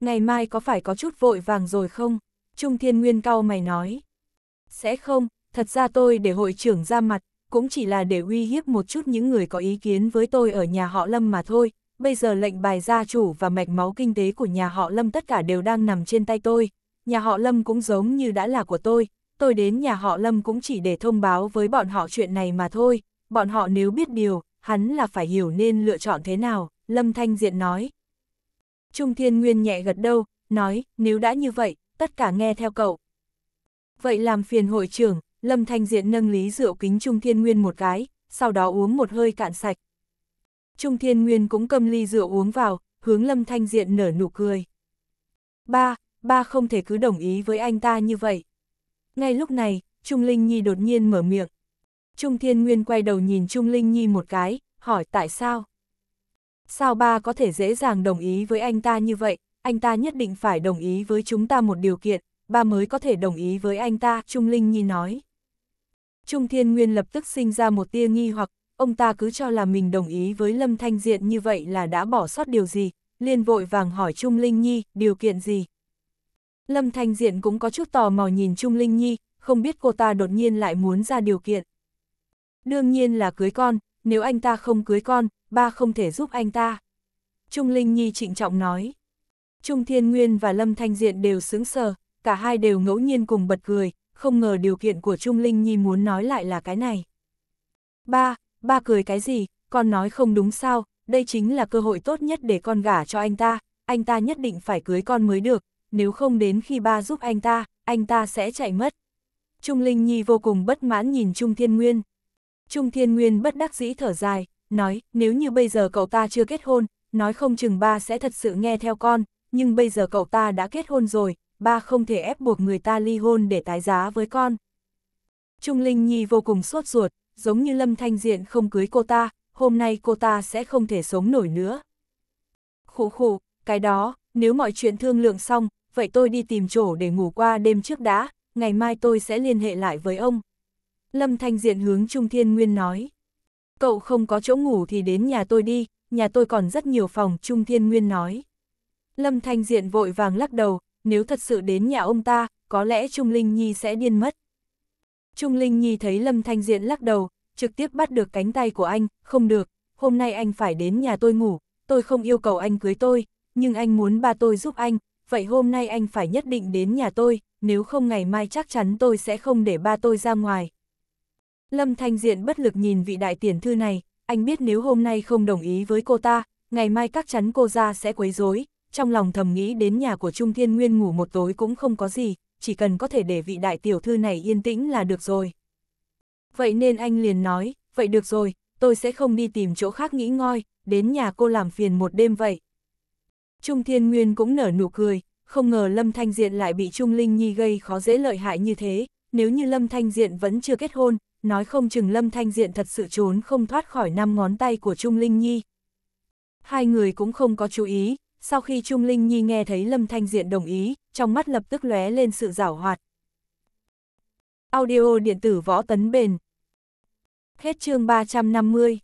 Ngày mai có phải có chút vội vàng rồi không? Trung Thiên Nguyên cao mày nói. Sẽ không, thật ra tôi để hội trưởng ra mặt, cũng chỉ là để uy hiếp một chút những người có ý kiến với tôi ở nhà họ Lâm mà thôi, bây giờ lệnh bài gia chủ và mạch máu kinh tế của nhà họ Lâm tất cả đều đang nằm trên tay tôi, nhà họ Lâm cũng giống như đã là của tôi, tôi đến nhà họ Lâm cũng chỉ để thông báo với bọn họ chuyện này mà thôi, bọn họ nếu biết điều, hắn là phải hiểu nên lựa chọn thế nào, Lâm Thanh Diện nói. Trung Thiên Nguyên nhẹ gật đầu, nói, nếu đã như vậy, tất cả nghe theo cậu. Vậy làm phiền hội trưởng, Lâm Thanh Diện nâng lý rượu kính Trung Thiên Nguyên một cái, sau đó uống một hơi cạn sạch. Trung Thiên Nguyên cũng cầm ly rượu uống vào, hướng Lâm Thanh Diện nở nụ cười. Ba, ba không thể cứ đồng ý với anh ta như vậy. Ngay lúc này, Trung Linh Nhi đột nhiên mở miệng. Trung Thiên Nguyên quay đầu nhìn Trung Linh Nhi một cái, hỏi tại sao? Sao ba có thể dễ dàng đồng ý với anh ta như vậy, anh ta nhất định phải đồng ý với chúng ta một điều kiện, ba mới có thể đồng ý với anh ta, Trung Linh Nhi nói. Trung Thiên Nguyên lập tức sinh ra một tia nghi hoặc, ông ta cứ cho là mình đồng ý với Lâm Thanh Diện như vậy là đã bỏ sót điều gì, liền vội vàng hỏi Trung Linh Nhi, điều kiện gì. Lâm Thanh Diện cũng có chút tò mò nhìn Trung Linh Nhi, không biết cô ta đột nhiên lại muốn ra điều kiện. Đương nhiên là cưới con, nếu anh ta không cưới con, ba không thể giúp anh ta. Trung Linh Nhi trịnh trọng nói. Trung Thiên Nguyên và Lâm Thanh Diện đều sững sờ, cả hai đều ngẫu nhiên cùng bật cười, không ngờ điều kiện của Trung Linh Nhi muốn nói lại là cái này. Ba, ba cười cái gì, con nói không đúng sao, đây chính là cơ hội tốt nhất để con gả cho anh ta, anh ta nhất định phải cưới con mới được, nếu không đến khi ba giúp anh ta, anh ta sẽ chạy mất. Trung Linh Nhi vô cùng bất mãn nhìn Trung Thiên Nguyên. Trung Thiên Nguyên bất đắc dĩ thở dài, nói, nếu như bây giờ cậu ta chưa kết hôn, nói không chừng ba sẽ thật sự nghe theo con, nhưng bây giờ cậu ta đã kết hôn rồi, ba không thể ép buộc người ta ly hôn để tái giá với con. Trung Linh Nhi vô cùng sốt ruột, giống như Lâm Thanh Diện không cưới cô ta, hôm nay cô ta sẽ không thể sống nổi nữa. Khủ khủ, cái đó, nếu mọi chuyện thương lượng xong, vậy tôi đi tìm chỗ để ngủ qua đêm trước đã, ngày mai tôi sẽ liên hệ lại với ông. Lâm Thanh Diện hướng Trung Thiên Nguyên nói. Cậu không có chỗ ngủ thì đến nhà tôi đi, nhà tôi còn rất nhiều phòng, Trung Thiên Nguyên nói. Lâm Thanh Diện vội vàng lắc đầu, nếu thật sự đến nhà ông ta, có lẽ Trung Linh Nhi sẽ điên mất. Trung Linh Nhi thấy Lâm Thanh Diện lắc đầu, trực tiếp bắt được cánh tay của anh, không được, hôm nay anh phải đến nhà tôi ngủ, tôi không yêu cầu anh cưới tôi, nhưng anh muốn ba tôi giúp anh, vậy hôm nay anh phải nhất định đến nhà tôi, nếu không ngày mai chắc chắn tôi sẽ không để ba tôi ra ngoài. Lâm Thanh Diện bất lực nhìn vị đại tiền thư này, anh biết nếu hôm nay không đồng ý với cô ta, ngày mai chắc chắn cô ra sẽ quấy rối, trong lòng thầm nghĩ đến nhà của Trung Thiên Nguyên ngủ một tối cũng không có gì, chỉ cần có thể để vị đại tiểu thư này yên tĩnh là được rồi. Vậy nên anh liền nói, vậy được rồi, tôi sẽ không đi tìm chỗ khác nghĩ ngơi đến nhà cô làm phiền một đêm vậy. Trung Thiên Nguyên cũng nở nụ cười, không ngờ Lâm Thanh Diện lại bị Trung Linh Nhi gây khó dễ lợi hại như thế, nếu như Lâm Thanh Diện vẫn chưa kết hôn, nói không chừng Lâm Thanh Diện thật sự trốn không thoát khỏi năm ngón tay của Trung Linh Nhi. Hai người cũng không có chú ý, sau khi Trung Linh Nhi nghe thấy Lâm Thanh Diện đồng ý, trong mắt lập tức lóe lên sự giảo hoạt. Audio điện tử võ tấn bền. Hết chương 350